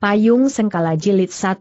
Payung Sengkala Jilid 1.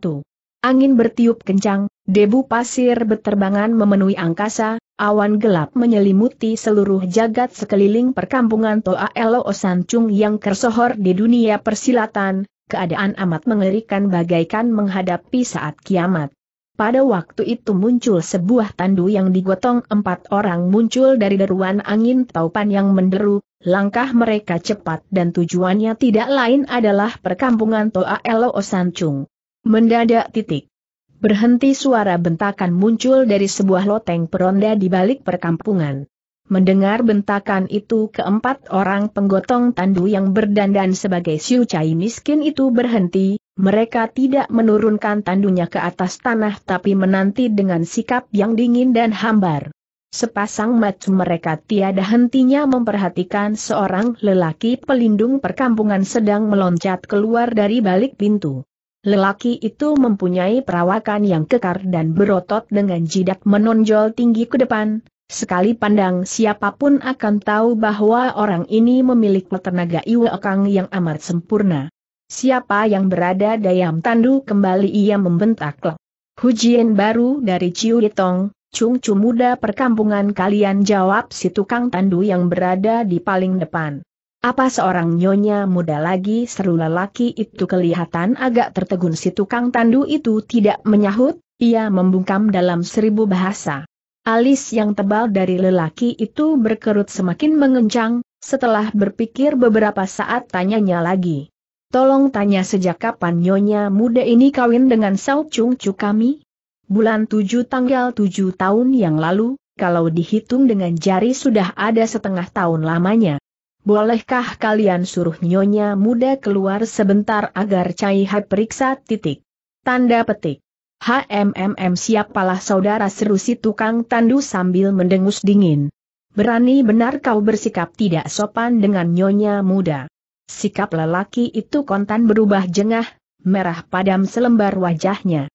Angin bertiup kencang, debu pasir berterbangan memenuhi angkasa, awan gelap menyelimuti seluruh jagat sekeliling perkampungan Toa Elo Osancung yang kersohor di dunia persilatan, keadaan amat mengerikan bagaikan menghadapi saat kiamat. Pada waktu itu muncul sebuah tandu yang digotong empat orang muncul dari deruan angin taupan yang menderu, langkah mereka cepat dan tujuannya tidak lain adalah perkampungan Toa Elo Osancung. Mendadak titik. Berhenti suara bentakan muncul dari sebuah loteng peronda di balik perkampungan. Mendengar bentakan itu keempat orang penggotong tandu yang berdandan sebagai Siu Cai miskin itu berhenti, mereka tidak menurunkan tandunya ke atas tanah tapi menanti dengan sikap yang dingin dan hambar. Sepasang mata mereka tiada hentinya memperhatikan seorang lelaki pelindung perkampungan sedang meloncat keluar dari balik pintu. Lelaki itu mempunyai perawakan yang kekar dan berotot dengan jidat menonjol tinggi ke depan, Sekali pandang siapapun akan tahu bahwa orang ini memiliki tenaga Iwakang yang amat sempurna. Siapa yang berada dayam tandu kembali ia membentak Hujian baru dari Ciu Yitong, Chu muda perkampungan kalian jawab si tukang tandu yang berada di paling depan. Apa seorang nyonya muda lagi seru lelaki itu kelihatan agak tertegun si tukang tandu itu tidak menyahut, ia membungkam dalam seribu bahasa. Alis yang tebal dari lelaki itu berkerut semakin mengencang, setelah berpikir beberapa saat tanyanya lagi. Tolong tanya sejak kapan nyonya muda ini kawin dengan Sao Chung Chu kami? Bulan 7 tanggal 7 tahun yang lalu, kalau dihitung dengan jari sudah ada setengah tahun lamanya. Bolehkah kalian suruh nyonya muda keluar sebentar agar Cai Hai periksa titik? Tanda petik. HMMM siapalah saudara seru si tukang tandu sambil mendengus dingin. Berani benar kau bersikap tidak sopan dengan nyonya muda. Sikap lelaki itu kontan berubah jengah, merah padam selembar wajahnya.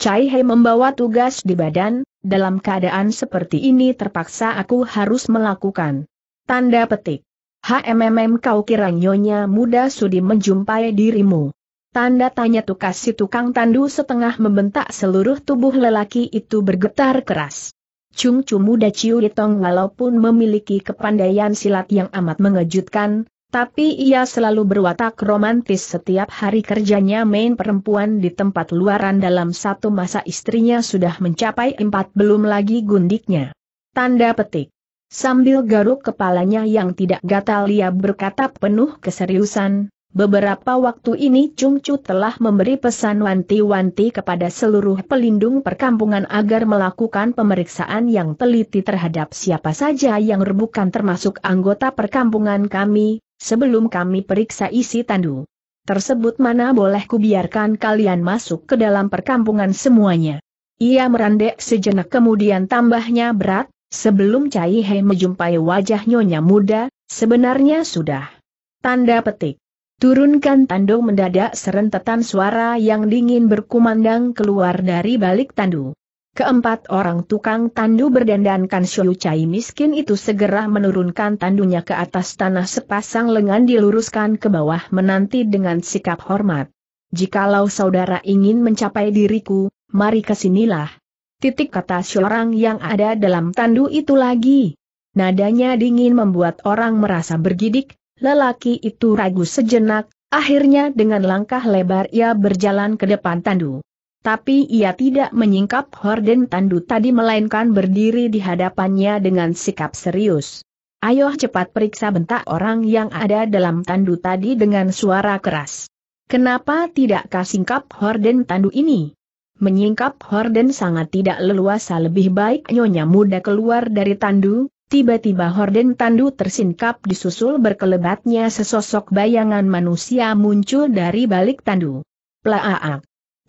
Cai Hei membawa tugas di badan, dalam keadaan seperti ini terpaksa aku harus melakukan. Tanda petik. HMMM kau kira nyonya muda sudi menjumpai dirimu. Tanda tanya tukas si tukang tandu setengah membentak seluruh tubuh lelaki itu bergetar keras. Chung Chu muda Ciu Itong walaupun memiliki kepandaian silat yang amat mengejutkan, tapi ia selalu berwatak romantis setiap hari kerjanya main perempuan di tempat luaran dalam satu masa istrinya sudah mencapai empat belum lagi gundiknya. Tanda petik. Sambil garuk kepalanya yang tidak gatal ia berkata penuh keseriusan, Beberapa waktu ini Chung Chu telah memberi pesan wanti-wanti kepada seluruh pelindung perkampungan agar melakukan pemeriksaan yang teliti terhadap siapa saja yang rebukan termasuk anggota perkampungan kami, sebelum kami periksa isi tandu. Tersebut mana boleh kubiarkan kalian masuk ke dalam perkampungan semuanya. Ia merandek sejenak kemudian tambahnya berat, sebelum Cai He menjumpai wajah nyonya muda, sebenarnya sudah. Tanda petik. Turunkan tandu mendadak serentetan suara yang dingin berkumandang keluar dari balik tandu. Keempat orang tukang tandu berdandankan Xiu Chai miskin itu segera menurunkan tandunya ke atas tanah sepasang lengan diluruskan ke bawah menanti dengan sikap hormat. Jikalau saudara ingin mencapai diriku, mari kesinilah. Titik kata seorang yang ada dalam tandu itu lagi. Nadanya dingin membuat orang merasa bergidik, Lelaki itu ragu sejenak, akhirnya dengan langkah lebar ia berjalan ke depan Tandu. Tapi ia tidak menyingkap horden Tandu tadi melainkan berdiri di hadapannya dengan sikap serius. Ayo cepat periksa bentak orang yang ada dalam Tandu tadi dengan suara keras. Kenapa tidak kasingkap horden Tandu ini? Menyingkap horden sangat tidak leluasa lebih baik nyonya muda keluar dari Tandu, Tiba-tiba horden tandu tersingkap disusul berkelebatnya sesosok bayangan manusia muncul dari balik tandu. Plaaak. Ah, ah.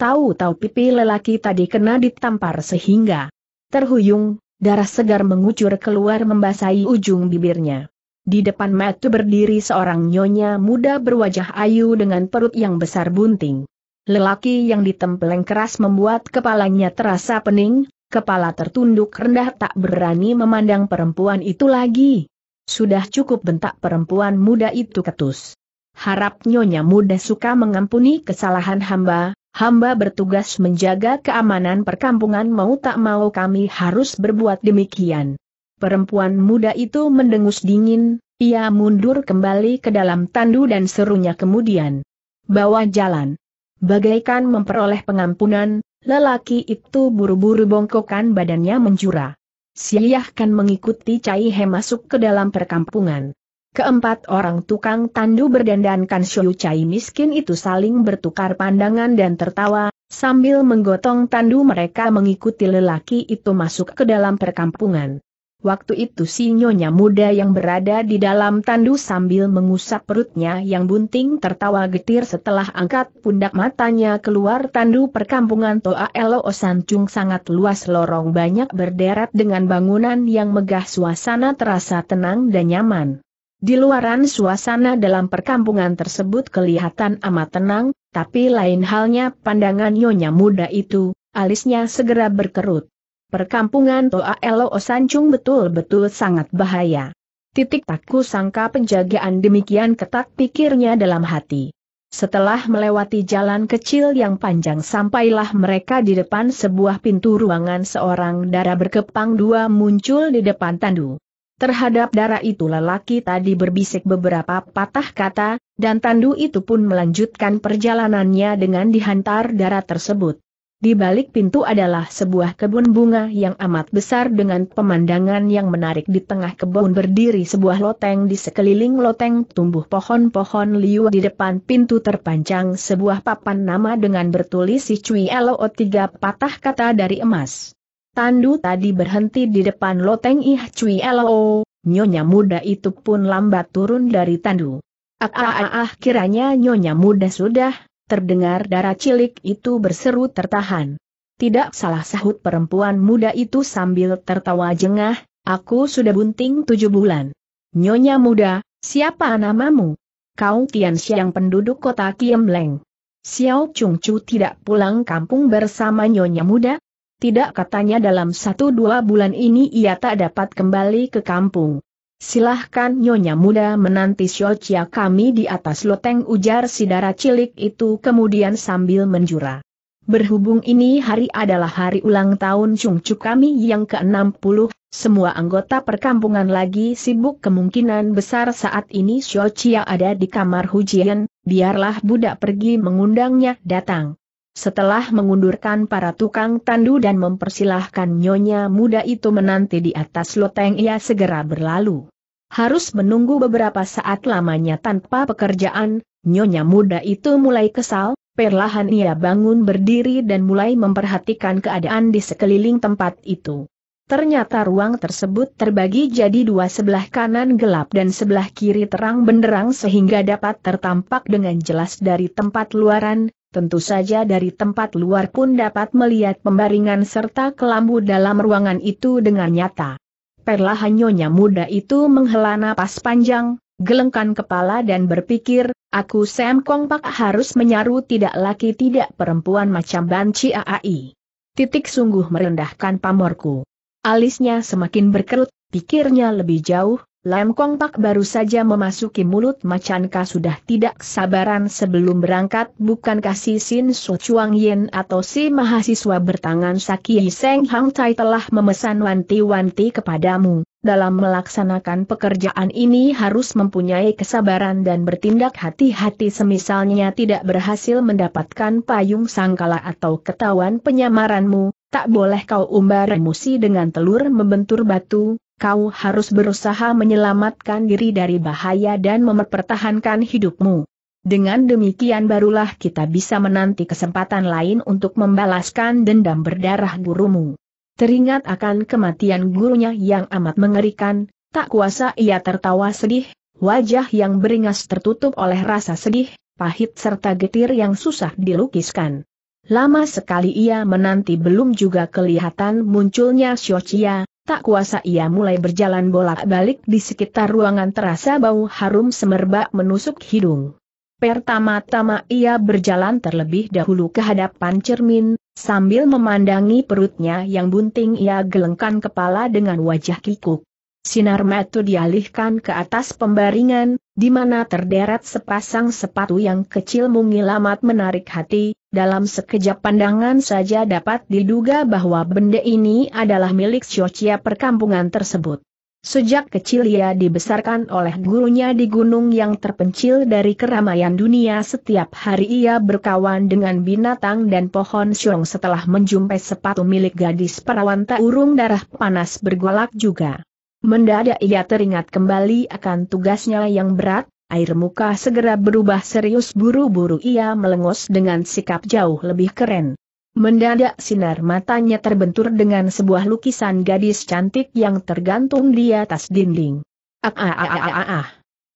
Tahu-tahu pipi lelaki tadi kena ditampar sehingga terhuyung, darah segar mengucur keluar membasahi ujung bibirnya. Di depan matu berdiri seorang nyonya muda berwajah ayu dengan perut yang besar bunting. Lelaki yang ditempeleng keras membuat kepalanya terasa pening, kepala tertunduk rendah tak berani memandang perempuan itu lagi. Sudah cukup bentak perempuan muda itu ketus. Harap nyonya muda suka mengampuni kesalahan hamba, hamba bertugas menjaga keamanan perkampungan mau tak mau kami harus berbuat demikian. Perempuan muda itu mendengus dingin, ia mundur kembali ke dalam tandu dan serunya kemudian. Bawa jalan. Bagaikan memperoleh pengampunan, Lelaki itu buru-buru bongkokan badannya menjura. Siahkan mengikuti Cai He masuk ke dalam perkampungan. Keempat orang tukang tandu berdandankan Shou Cai miskin itu saling bertukar pandangan dan tertawa, sambil menggotong tandu mereka mengikuti lelaki itu masuk ke dalam perkampungan. Waktu itu si nyonya muda yang berada di dalam tandu sambil mengusap perutnya yang bunting tertawa getir setelah angkat pundak matanya keluar tandu perkampungan Toa Elo Osancung sangat luas lorong banyak berderet dengan bangunan yang megah suasana terasa tenang dan nyaman. Di luaran suasana dalam perkampungan tersebut kelihatan amat tenang, tapi lain halnya pandangan nyonya muda itu, alisnya segera berkerut. Perkampungan Toa Elo Osancung betul-betul sangat bahaya. Titik takku sangka penjagaan demikian ketat pikirnya dalam hati. Setelah melewati jalan kecil yang panjang sampailah mereka di depan sebuah pintu ruangan seorang darah berkepang dua muncul di depan tandu. Terhadap darah itu lelaki tadi berbisik beberapa patah kata, dan tandu itu pun melanjutkan perjalanannya dengan dihantar darah tersebut. Di balik pintu adalah sebuah kebun bunga yang amat besar dengan pemandangan yang menarik di tengah kebun berdiri sebuah loteng di sekeliling loteng tumbuh pohon-pohon liu di depan pintu terpanjang sebuah papan nama dengan bertulis si Cui Lo oh, tiga patah kata dari emas. Tandu tadi berhenti di depan loteng Ih Cui Lo, nyonya muda itu pun lambat turun dari tandu. Ah, ah, ah, ah kiranya nyonya muda sudah terdengar darah cilik itu berseru tertahan. Tidak salah sahut perempuan muda itu sambil tertawa jengah, aku sudah bunting tujuh bulan. Nyonya muda, siapa namamu? Kau Tian Xiang penduduk kota Kiemleng. Xiao Chung Chu tidak pulang kampung bersama nyonya muda? Tidak katanya dalam satu dua bulan ini ia tak dapat kembali ke kampung. Silahkan Nyonya Muda menanti Xiaochia kami di atas loteng ujar si darah cilik itu kemudian sambil menjura. Berhubung ini hari adalah hari ulang tahun Cungcu kami yang ke-60, semua anggota perkampungan lagi sibuk kemungkinan besar saat ini Xiaochia ada di kamar Hujian, biarlah budak pergi mengundangnya datang. Setelah mengundurkan para tukang tandu dan mempersilahkan nyonya muda itu menanti di atas loteng ia segera berlalu. Harus menunggu beberapa saat lamanya tanpa pekerjaan, nyonya muda itu mulai kesal, perlahan ia bangun berdiri dan mulai memperhatikan keadaan di sekeliling tempat itu. Ternyata ruang tersebut terbagi jadi dua sebelah kanan gelap dan sebelah kiri terang benderang sehingga dapat tertampak dengan jelas dari tempat luaran, tentu saja dari tempat luar pun dapat melihat pembaringan serta kelambu dalam ruangan itu dengan nyata. Perlahan nyonya muda itu menghela napas panjang, gelengkan kepala dan berpikir, aku Sam Kong Pak harus menyaru tidak laki tidak perempuan macam banci AAI. Titik sungguh merendahkan pamorku. Alisnya semakin berkerut, pikirnya lebih jauh, Lem Kong Pak baru saja memasuki mulut macan Ka sudah tidak sabaran sebelum berangkat bukankah si Sin Su Chuang Yin atau si mahasiswa bertangan Saki Seng Hang Tai telah memesan wanti-wanti kepadamu. Dalam melaksanakan pekerjaan ini harus mempunyai kesabaran dan bertindak hati-hati semisalnya tidak berhasil mendapatkan payung sangkala atau ketahuan penyamaranmu, tak boleh kau umbar emosi dengan telur membentur batu, kau harus berusaha menyelamatkan diri dari bahaya dan mempertahankan hidupmu. Dengan demikian barulah kita bisa menanti kesempatan lain untuk membalaskan dendam berdarah gurumu. Teringat akan kematian gurunya yang amat mengerikan, tak kuasa ia tertawa sedih, wajah yang beringas tertutup oleh rasa sedih, pahit serta getir yang susah dilukiskan. Lama sekali ia menanti belum juga kelihatan munculnya Chia, Tak kuasa ia mulai berjalan bolak-balik di sekitar ruangan terasa bau harum semerbak menusuk hidung. Pertama-tama ia berjalan terlebih dahulu ke hadapan cermin, sambil memandangi perutnya yang bunting ia gelengkan kepala dengan wajah kikuk. Sinar mata dialihkan ke atas pembaringan, di mana terderet sepasang sepatu yang kecil mungil amat menarik hati, dalam sekejap pandangan saja dapat diduga bahwa benda ini adalah milik Xiochia perkampungan tersebut. Sejak kecil ia dibesarkan oleh gurunya di gunung yang terpencil dari keramaian dunia setiap hari ia berkawan dengan binatang dan pohon siung setelah menjumpai sepatu milik gadis perawan tak urung darah panas bergolak juga. Mendadak ia teringat kembali akan tugasnya yang berat, air muka segera berubah serius buru-buru ia melengos dengan sikap jauh lebih keren. Mendadak sinar matanya terbentur dengan sebuah lukisan gadis cantik yang tergantung di atas dinding. Ah ah ah ah ah, ah.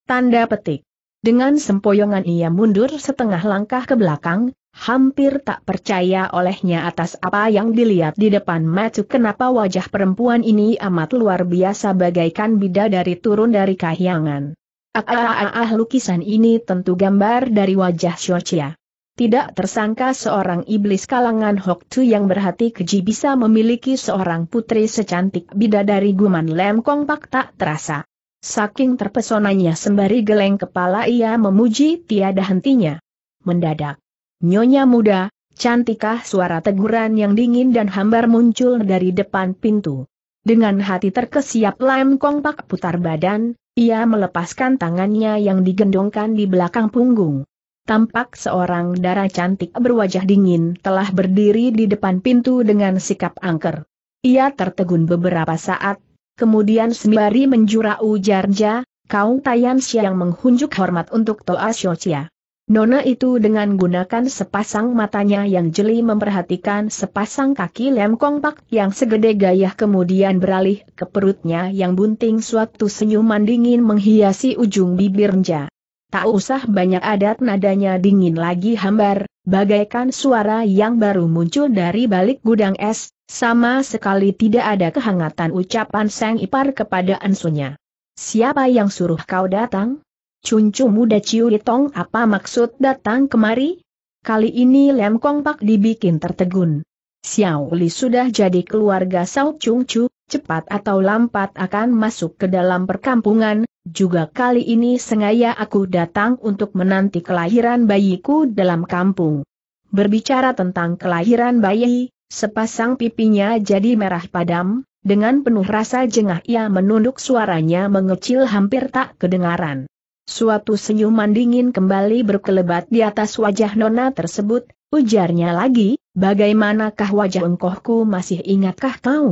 Tanda petik. Dengan sempoyongan ia mundur setengah langkah ke belakang, hampir tak percaya olehnya atas apa yang dilihat di depan matuk kenapa wajah perempuan ini amat luar biasa bagaikan bidadari turun dari kahyangan. Ah, ah, ah, ah, ah lukisan ini tentu gambar dari wajah Xiaochia. Tidak tersangka seorang iblis kalangan Hoktu yang berhati keji bisa memiliki seorang putri secantik bidadari guman lem Kong Pak tak terasa. Saking terpesonanya sembari geleng kepala ia memuji tiada hentinya. Mendadak, Nyonya muda, cantikah suara teguran yang dingin dan hambar muncul dari depan pintu. Dengan hati terkesiap Lam Kong Pak putar badan, ia melepaskan tangannya yang digendongkan di belakang punggung. Tampak seorang darah cantik berwajah dingin telah berdiri di depan pintu dengan sikap angker. Ia tertegun beberapa saat, kemudian sembari menjura ujarja, kau Tayan siang yang menghunjuk hormat untuk Toa Xiaoxia. Nona itu dengan gunakan sepasang matanya yang jeli memperhatikan sepasang kaki lem kongpak yang segede gayah kemudian beralih ke perutnya yang bunting suatu senyuman dingin menghiasi ujung bibirnya. Tak usah banyak adat nadanya dingin lagi hambar, bagaikan suara yang baru muncul dari balik gudang es, sama sekali tidak ada kehangatan ucapan sang ipar kepada Ansunya. Siapa yang suruh kau datang? Cuncu muda Ciu Tong apa maksud datang kemari? Kali ini Lem Kong Pak dibikin tertegun. Xiao Li sudah jadi keluarga Sao Chung cepat atau lambat akan masuk ke dalam perkampungan, juga kali ini sengaja aku datang untuk menanti kelahiran bayiku dalam kampung. Berbicara tentang kelahiran bayi, sepasang pipinya jadi merah padam, dengan penuh rasa jengah ia menunduk suaranya mengecil hampir tak kedengaran. Suatu senyuman dingin kembali berkelebat di atas wajah nona tersebut, ujarnya lagi, bagaimanakah wajah engkohku masih ingatkah kau?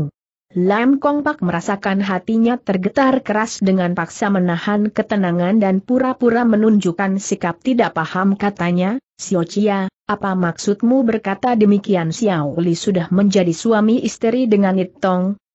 Lam Kong Pak merasakan hatinya tergetar keras dengan paksa menahan ketenangan dan pura-pura menunjukkan sikap tidak paham katanya, Xiao Chia, apa maksudmu berkata demikian Xiao Li sudah menjadi suami istri dengan It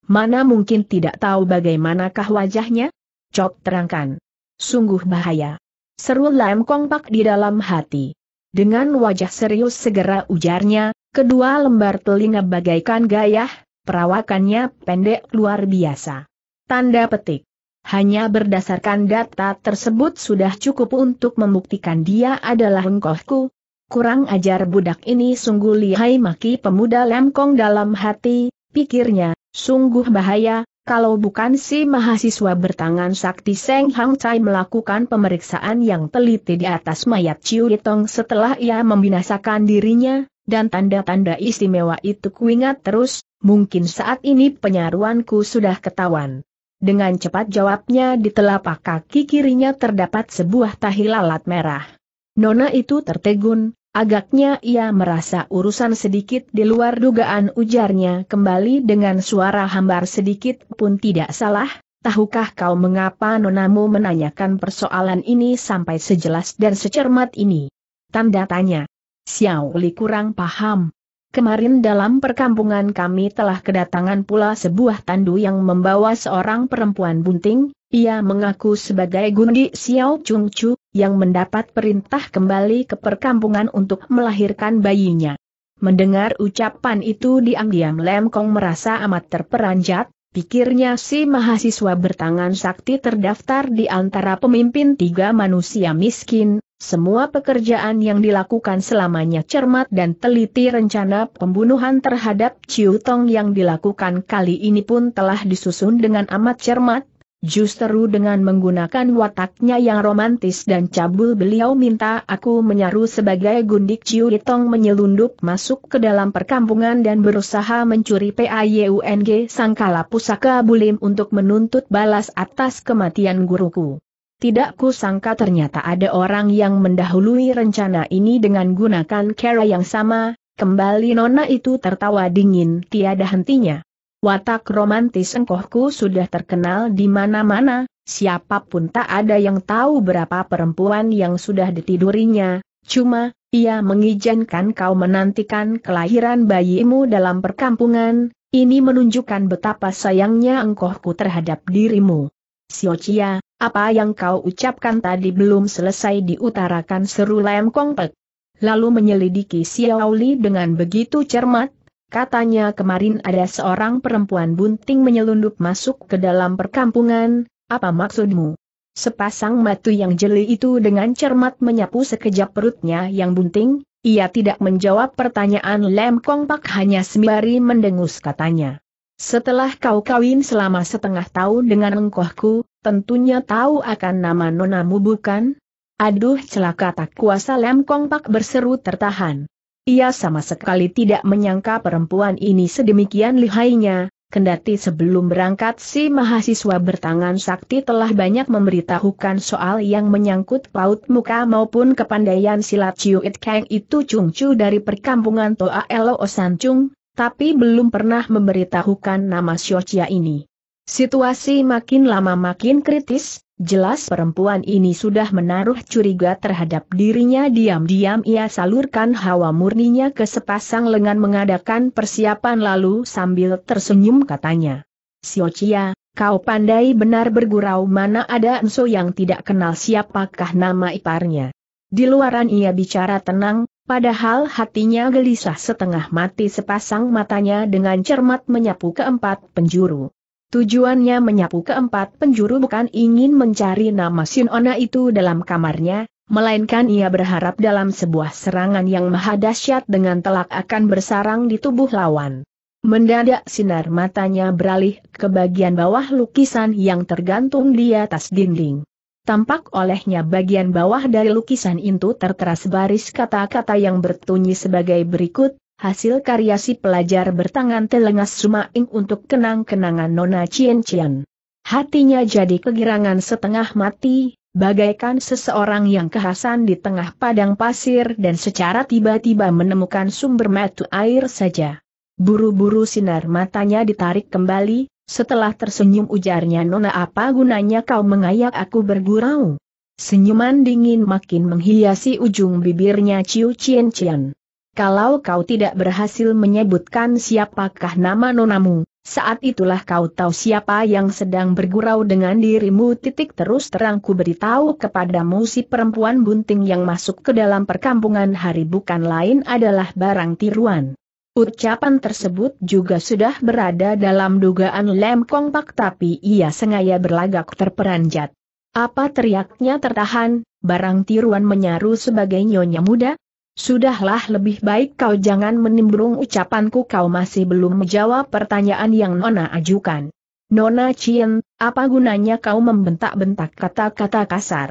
mana mungkin tidak tahu bagaimanakah wajahnya? Cop terangkan. Sungguh bahaya. Seru Lam Kong Pak di dalam hati. Dengan wajah serius segera ujarnya, kedua lembar telinga bagaikan gayah, perawakannya pendek luar biasa. Tanda petik. Hanya berdasarkan data tersebut sudah cukup untuk membuktikan dia adalah engkohku. Kurang ajar budak ini sungguh lihai maki pemuda kong dalam hati, pikirnya, sungguh bahaya, kalau bukan si mahasiswa bertangan sakti Seng Hang Chai melakukan pemeriksaan yang teliti di atas mayat Chiu Yitong setelah ia membinasakan dirinya, dan tanda-tanda istimewa itu kuingat terus, mungkin saat ini penyaruanku sudah ketahuan. Dengan cepat jawabnya di telapak kaki kirinya terdapat sebuah tahi lalat merah. Nona itu tertegun, Agaknya ia merasa urusan sedikit di luar dugaan ujarnya kembali dengan suara hambar sedikit pun tidak salah, tahukah kau mengapa nonamu menanyakan persoalan ini sampai sejelas dan secermat ini? Tanda tanya. Xiao Li kurang paham. Kemarin dalam perkampungan kami telah kedatangan pula sebuah tandu yang membawa seorang perempuan bunting, ia mengaku sebagai Gundi Xiao Chung Chu, yang mendapat perintah kembali ke perkampungan untuk melahirkan bayinya. Mendengar ucapan itu diam-diam Lem Kong merasa amat terperanjat, pikirnya si mahasiswa bertangan sakti terdaftar di antara pemimpin tiga manusia miskin, semua pekerjaan yang dilakukan selamanya cermat dan teliti rencana pembunuhan terhadap Ciu Tong yang dilakukan kali ini pun telah disusun dengan amat cermat, Justru dengan menggunakan wataknya yang romantis dan cabul beliau minta aku menyaru sebagai gundik Ciu Itong menyelundup masuk ke dalam perkampungan dan berusaha mencuri PAYUNG Sangkala Pusaka Bulim untuk menuntut balas atas kematian guruku. Tidak ku sangka ternyata ada orang yang mendahului rencana ini dengan gunakan cara yang sama, kembali nona itu tertawa dingin tiada hentinya. Watak romantis engkohku sudah terkenal di mana-mana, siapapun tak ada yang tahu berapa perempuan yang sudah ditidurinya, cuma, ia mengizinkan kau menantikan kelahiran bayimu dalam perkampungan, ini menunjukkan betapa sayangnya engkohku terhadap dirimu. Siocia, apa yang kau ucapkan tadi belum selesai diutarakan seru Lem Kongpek. Lalu menyelidiki Xiaoli dengan begitu cermat, Katanya kemarin ada seorang perempuan bunting menyelundup masuk ke dalam perkampungan, apa maksudmu? Sepasang matu yang jeli itu dengan cermat menyapu sekejap perutnya yang bunting, ia tidak menjawab pertanyaan Lem Kong Pak hanya sembari mendengus katanya. Setelah kau kawin selama setengah tahun dengan engkohku, tentunya tahu akan nama nonamu bukan? Aduh celaka tak kuasa Lem Kong Pak berseru tertahan. Ia sama sekali tidak menyangka perempuan ini sedemikian lihainya, kendati sebelum berangkat si mahasiswa bertangan sakti telah banyak memberitahukan soal yang menyangkut paut muka maupun kepandaian silat Chiu It Kang itu cungcu dari perkampungan Toa Elo Osancung, tapi belum pernah memberitahukan nama Chia ini. Situasi makin lama makin kritis, Jelas perempuan ini sudah menaruh curiga terhadap dirinya diam-diam ia salurkan hawa murninya ke sepasang lengan mengadakan persiapan lalu sambil tersenyum katanya. Siocia, kau pandai benar bergurau mana ada Enso yang tidak kenal siapakah nama iparnya. Di luaran ia bicara tenang, padahal hatinya gelisah setengah mati sepasang matanya dengan cermat menyapu keempat penjuru tujuannya menyapu keempat penjuru bukan ingin mencari nama Sinona itu dalam kamarnya, melainkan ia berharap dalam sebuah serangan yang maha dahsyat dengan telak akan bersarang di tubuh lawan. Mendadak sinar matanya beralih ke bagian bawah lukisan yang tergantung di atas dinding. Tampak olehnya bagian bawah dari lukisan itu tertera sebaris kata-kata yang bertunyi sebagai berikut, hasil karya si pelajar bertangan telengas ing untuk kenang-kenangan Nona Chien Chien. Hatinya jadi kegirangan setengah mati, bagaikan seseorang yang kehasan di tengah padang pasir dan secara tiba-tiba menemukan sumber metu air saja. Buru-buru sinar matanya ditarik kembali, setelah tersenyum ujarnya Nona apa gunanya kau mengayak aku bergurau. Senyuman dingin makin menghiasi ujung bibirnya Ciu Cien Cien kalau kau tidak berhasil menyebutkan siapakah nama nonamu, saat itulah kau tahu siapa yang sedang bergurau dengan dirimu titik terus terangku beritahu kepadamu si perempuan bunting yang masuk ke dalam perkampungan hari bukan lain adalah barang tiruan. Ucapan tersebut juga sudah berada dalam dugaan lem kompak tapi ia sengaja berlagak terperanjat. Apa teriaknya tertahan, barang tiruan menyaru sebagai nyonya muda, Sudahlah lebih baik kau jangan menimbrung ucapanku kau masih belum menjawab pertanyaan yang Nona ajukan. Nona Cien, apa gunanya kau membentak-bentak kata-kata kasar?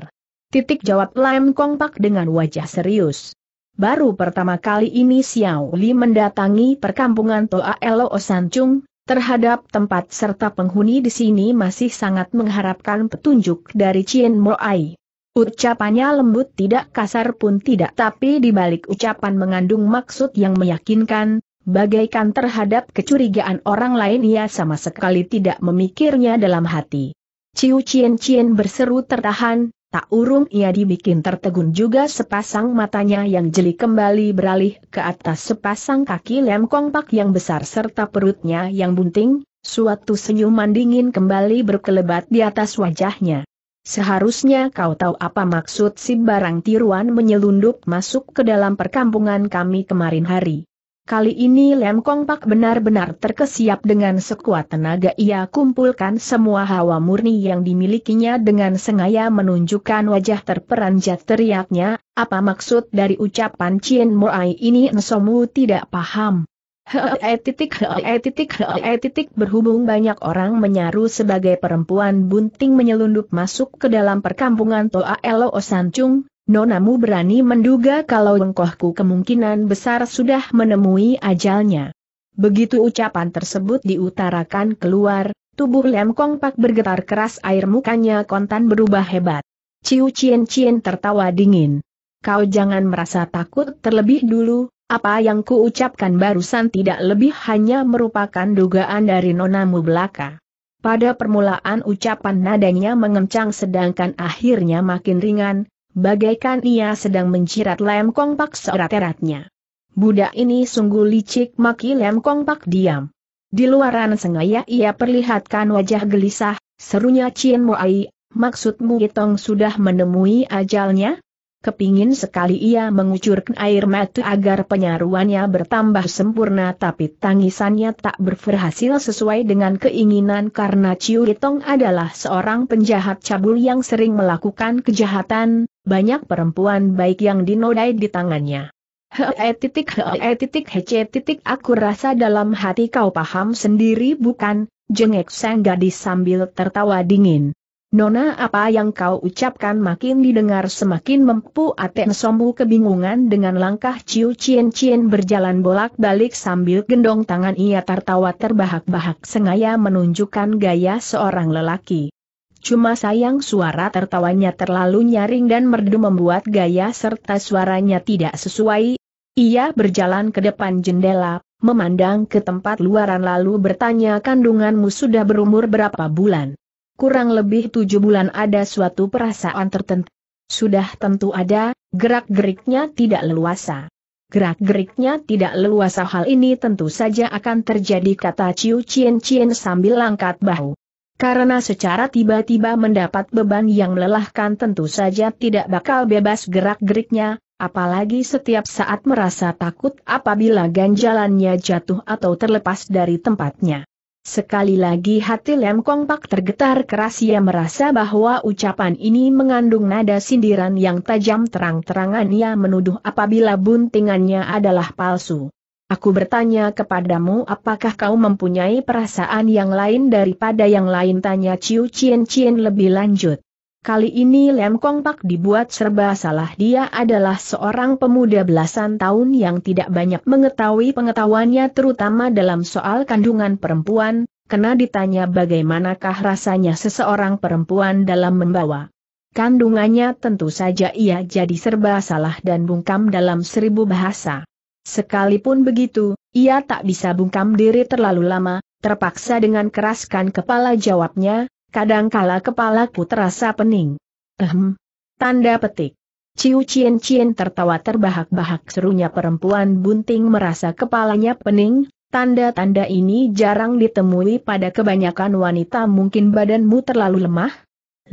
Titik jawab Lam Kong Pak dengan wajah serius. Baru pertama kali ini Xiao Li mendatangi perkampungan Toa Elo Osancung, terhadap tempat serta penghuni di sini masih sangat mengharapkan petunjuk dari Cien Moai. Ucapannya lembut tidak kasar pun tidak tapi dibalik ucapan mengandung maksud yang meyakinkan, bagaikan terhadap kecurigaan orang lain ia sama sekali tidak memikirnya dalam hati. Ciu Cien Cien berseru tertahan, tak urung ia dibikin tertegun juga sepasang matanya yang jeli kembali beralih ke atas sepasang kaki lem kongpak yang besar serta perutnya yang bunting, suatu senyuman dingin kembali berkelebat di atas wajahnya. Seharusnya kau tahu apa maksud si barang tiruan menyelundup masuk ke dalam perkampungan kami kemarin hari. Kali ini Lem Kong Pak benar-benar terkesiap dengan sekuat tenaga ia kumpulkan semua hawa murni yang dimilikinya dengan sengaja menunjukkan wajah terperanjat teriaknya, apa maksud dari ucapan Cien Moai ini Nsomu tidak paham. Hei eh, eh, eh, titik berhubung banyak orang menyaru sebagai perempuan bunting menyelundup masuk ke dalam perkampungan Toa Elo Osancung, nonamu berani menduga kalau engkohku kemungkinan besar sudah menemui ajalnya. Begitu ucapan tersebut diutarakan keluar, tubuh Lem Kong Pak bergetar keras air mukanya kontan berubah hebat. Ciu Cien Cien tertawa dingin. Kau jangan merasa takut terlebih dulu, apa yang kuucapkan barusan tidak lebih hanya merupakan dugaan dari nonamu belaka. Pada permulaan ucapan nadanya mengencang sedangkan akhirnya makin ringan, bagaikan ia sedang menjirat lem kongpak seerat-eratnya. Budak ini sungguh licik maki lem kongpak diam. Di luaran sengaja ia perlihatkan wajah gelisah, serunya Chin Moai, maksudmu Itong sudah menemui ajalnya? Kepingin sekali ia mengucurkan air mata agar penyaruannya bertambah sempurna tapi tangisannya tak berhasil sesuai dengan keinginan karena Ciu Ritong adalah seorang penjahat cabul yang sering melakukan kejahatan, banyak perempuan baik yang dinodai di tangannya. He titik he titik hece titik aku rasa dalam hati kau paham sendiri bukan, jengek sang gadis sambil tertawa dingin. Nona apa yang kau ucapkan makin didengar semakin mempu Aten Sombu kebingungan dengan langkah Ciu Cien Cien berjalan bolak-balik sambil gendong tangan ia tertawa terbahak-bahak sengaja menunjukkan gaya seorang lelaki. Cuma sayang suara tertawanya terlalu nyaring dan merdu membuat gaya serta suaranya tidak sesuai. Ia berjalan ke depan jendela, memandang ke tempat luaran lalu bertanya kandunganmu sudah berumur berapa bulan kurang lebih tujuh bulan ada suatu perasaan tertentu. Sudah tentu ada, gerak-geriknya tidak leluasa. Gerak-geriknya tidak leluasa hal ini tentu saja akan terjadi kata Ciu Cien Cien sambil langkat bahu. Karena secara tiba-tiba mendapat beban yang melelahkan tentu saja tidak bakal bebas gerak-geriknya, apalagi setiap saat merasa takut apabila ganjalannya jatuh atau terlepas dari tempatnya. Sekali lagi hati Lem Kong Pak tergetar keras ia merasa bahwa ucapan ini mengandung nada sindiran yang tajam terang-terangan ia menuduh apabila buntingannya adalah palsu. Aku bertanya kepadamu apakah kau mempunyai perasaan yang lain daripada yang lain tanya Ciu Cien Cien lebih lanjut. Kali ini Lem Kong Pak dibuat serba salah dia adalah seorang pemuda belasan tahun yang tidak banyak mengetahui pengetahuannya terutama dalam soal kandungan perempuan, kena ditanya bagaimanakah rasanya seseorang perempuan dalam membawa kandungannya tentu saja ia jadi serba salah dan bungkam dalam seribu bahasa. Sekalipun begitu, ia tak bisa bungkam diri terlalu lama, terpaksa dengan keraskan kepala jawabnya, Kadangkala kepalaku terasa pening. Ehem. Tanda petik. Ciu Cien Cien tertawa terbahak-bahak serunya perempuan bunting merasa kepalanya pening, tanda-tanda ini jarang ditemui pada kebanyakan wanita mungkin badanmu terlalu lemah.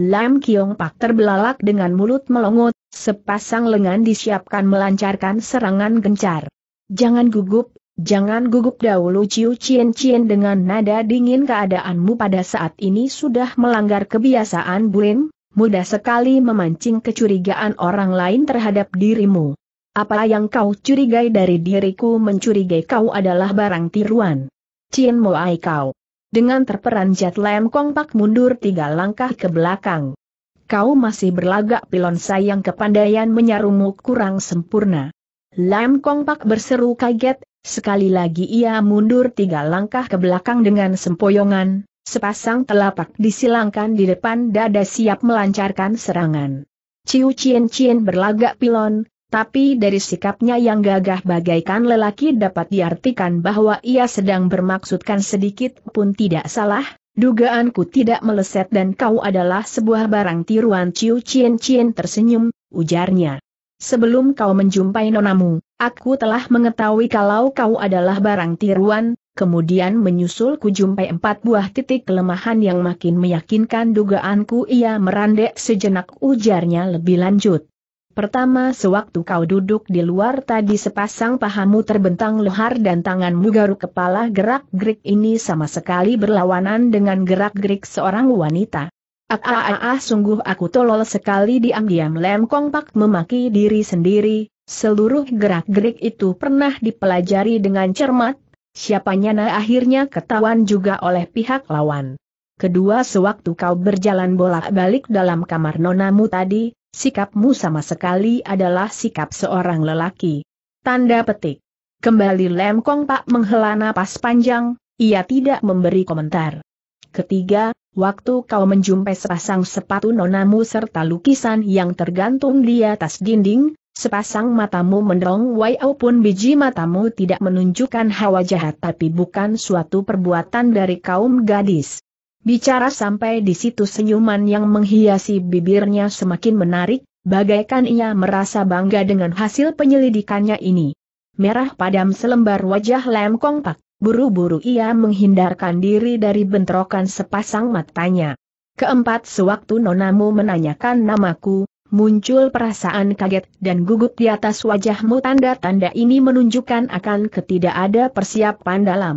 Lam Kiong Pak terbelalak dengan mulut melongot, sepasang lengan disiapkan melancarkan serangan gencar. Jangan gugup, Jangan gugup dahulu Ciu Cien Cien dengan nada dingin keadaanmu pada saat ini sudah melanggar kebiasaan Buin, mudah sekali memancing kecurigaan orang lain terhadap dirimu. Apa yang kau curigai dari diriku mencurigai kau adalah barang tiruan. Cien Moai kau. Dengan terperanjat Lem Kong Pak mundur tiga langkah ke belakang. Kau masih berlagak pilon sayang kepandaian menyarumu kurang sempurna. Lam Kong Pak berseru kaget Sekali lagi ia mundur tiga langkah ke belakang dengan sempoyongan, sepasang telapak disilangkan di depan dada siap melancarkan serangan. Ciu Cien Cien berlagak pilon, tapi dari sikapnya yang gagah bagaikan lelaki dapat diartikan bahwa ia sedang bermaksudkan sedikit pun tidak salah, dugaanku tidak meleset dan kau adalah sebuah barang tiruan Ciu Cien Cien tersenyum, ujarnya. Sebelum kau menjumpai nonamu, aku telah mengetahui kalau kau adalah barang tiruan, kemudian menyusul ku jumpai empat buah titik kelemahan yang makin meyakinkan dugaanku ia merandek sejenak ujarnya lebih lanjut. Pertama sewaktu kau duduk di luar tadi sepasang pahamu terbentang leher dan tanganmu garuk kepala gerak-gerik ini sama sekali berlawanan dengan gerak-gerik seorang wanita. Aaah ah, ah. sungguh aku tolol sekali diam-diam Lem Kong Pak memaki diri sendiri, seluruh gerak-gerik itu pernah dipelajari dengan cermat, siapanya nah akhirnya ketahuan juga oleh pihak lawan. Kedua sewaktu kau berjalan bolak-balik dalam kamar nonamu tadi, sikapmu sama sekali adalah sikap seorang lelaki. Tanda petik. Kembali Lem Kong Pak menghela napas panjang, ia tidak memberi komentar. Ketiga, waktu kau menjumpai sepasang sepatu nonamu serta lukisan yang tergantung di atas dinding, sepasang matamu mendorong pun biji matamu tidak menunjukkan hawa jahat tapi bukan suatu perbuatan dari kaum gadis. Bicara sampai di situ senyuman yang menghiasi bibirnya semakin menarik, bagaikan ia merasa bangga dengan hasil penyelidikannya ini. Merah padam selembar wajah Lem Kong Pak. Buru-buru ia menghindarkan diri dari bentrokan sepasang matanya. Keempat sewaktu nonamu menanyakan namaku, muncul perasaan kaget dan gugup di atas wajahmu tanda-tanda ini menunjukkan akan ketidak ada persiapan dalam.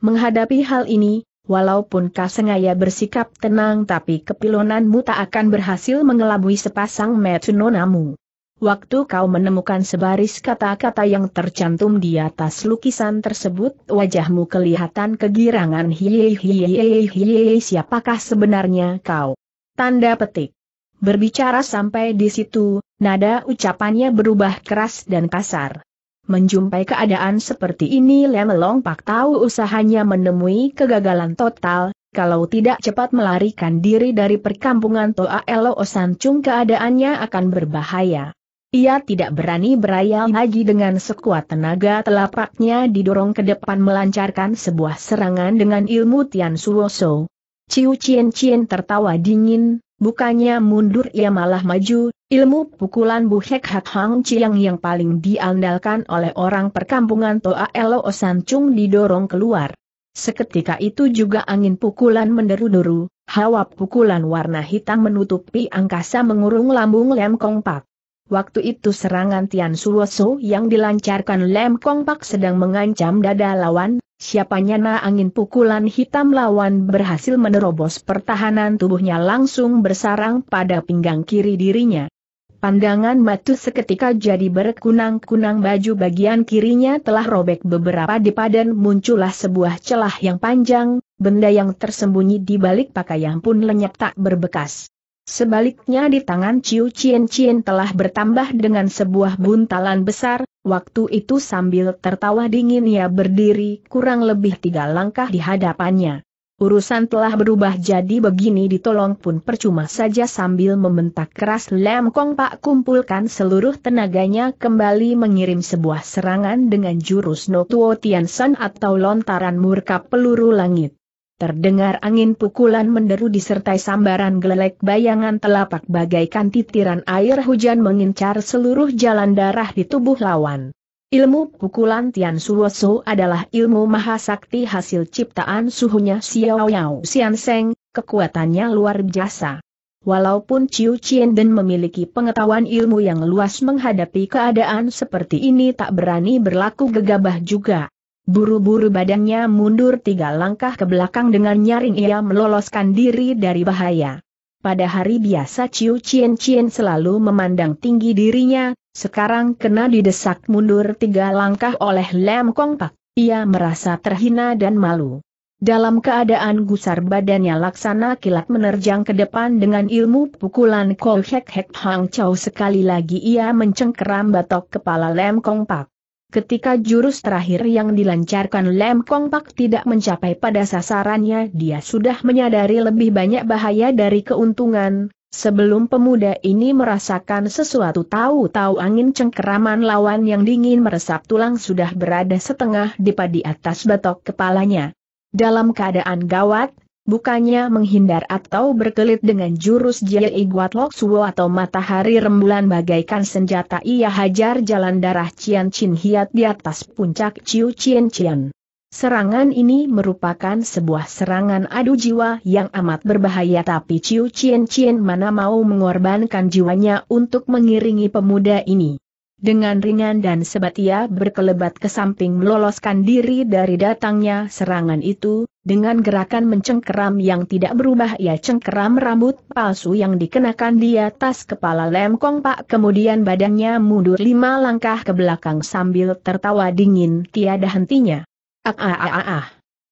Menghadapi hal ini, walaupun kau sengaja bersikap tenang tapi kepilonanmu tak akan berhasil mengelabui sepasang metu nonamu. Waktu kau menemukan sebaris kata-kata yang tercantum di atas lukisan tersebut, wajahmu kelihatan kegirangan hihihihihihihi siapakah sebenarnya kau? Tanda petik. Berbicara sampai di situ, nada ucapannya berubah keras dan kasar. Menjumpai keadaan seperti ini Lemelong Pak tahu usahanya menemui kegagalan total, kalau tidak cepat melarikan diri dari perkampungan Toa Elo Osancung keadaannya akan berbahaya. Ia tidak berani berayal lagi dengan sekuat tenaga telapaknya didorong ke depan melancarkan sebuah serangan dengan ilmu Tian Suoso. Ciu Cien Cien tertawa dingin, bukannya mundur ia malah maju, ilmu pukulan Bu Hek Hak Hang Chiang yang paling diandalkan oleh orang perkampungan Toa Elo Osan Chung didorong keluar. Seketika itu juga angin pukulan menderu-deru, hawa pukulan warna hitam menutupi angkasa mengurung lambung Lem Kong Pak. Waktu itu serangan Tian Suoso yang dilancarkan Lem Kong Pak sedang mengancam dada lawan, siapanya na angin pukulan hitam lawan berhasil menerobos pertahanan tubuhnya langsung bersarang pada pinggang kiri dirinya. Pandangan Matu seketika jadi berkunang-kunang baju bagian kirinya telah robek beberapa dipadan muncullah sebuah celah yang panjang, benda yang tersembunyi di balik pakaian pun lenyap tak berbekas. Sebaliknya di tangan Ciu Cien Cien telah bertambah dengan sebuah buntalan besar, waktu itu sambil tertawa dingin ia berdiri kurang lebih tiga langkah di hadapannya. Urusan telah berubah jadi begini ditolong pun percuma saja sambil membentak keras Lem Kong Pak kumpulkan seluruh tenaganya kembali mengirim sebuah serangan dengan jurus No Tian San atau lontaran murka peluru langit. Terdengar angin pukulan menderu disertai sambaran gelelek bayangan telapak bagaikan titiran air hujan mengincar seluruh jalan darah di tubuh lawan. Ilmu pukulan Tian Suwoso adalah ilmu mahasakti hasil ciptaan suhunya Xiao Yao Xian Seng, kekuatannya luar biasa. Walaupun Chiu Chien Den memiliki pengetahuan ilmu yang luas menghadapi keadaan seperti ini tak berani berlaku gegabah juga. Buru-buru badannya mundur tiga langkah ke belakang dengan nyaring ia meloloskan diri dari bahaya. Pada hari biasa Ciu Cien Cien selalu memandang tinggi dirinya, sekarang kena didesak mundur tiga langkah oleh Lem Kong Pak, ia merasa terhina dan malu. Dalam keadaan gusar badannya laksana kilat menerjang ke depan dengan ilmu pukulan Kol Hek Hek Hang Chow sekali lagi ia mencengkeram batok kepala Lem Kong Pak. Ketika jurus terakhir yang dilancarkan Lem Kong Pak tidak mencapai pada sasarannya dia sudah menyadari lebih banyak bahaya dari keuntungan, sebelum pemuda ini merasakan sesuatu tahu-tahu angin cengkeraman lawan yang dingin meresap tulang sudah berada setengah di di atas batok kepalanya. Dalam keadaan gawat, bukannya menghindar atau berkelit dengan jurus Jiei Guat Suo atau matahari rembulan bagaikan senjata ia hajar jalan darah Cian Chin Hiat di atas puncak Ciu Cian Cian. Serangan ini merupakan sebuah serangan adu jiwa yang amat berbahaya tapi Ciu Cian Cian mana mau mengorbankan jiwanya untuk mengiringi pemuda ini. Dengan ringan dan ia berkelebat ke samping meloloskan diri dari datangnya serangan itu, dengan gerakan mencengkeram yang tidak berubah ia cengkeram rambut palsu yang dikenakan di atas kepala Lem Kong Pak kemudian badannya mundur lima langkah ke belakang sambil tertawa dingin tiada hentinya. Ah ah ah ah. ah.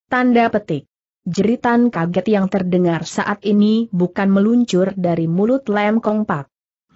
Tanda petik. Jeritan kaget yang terdengar saat ini bukan meluncur dari mulut Lem Kong Pak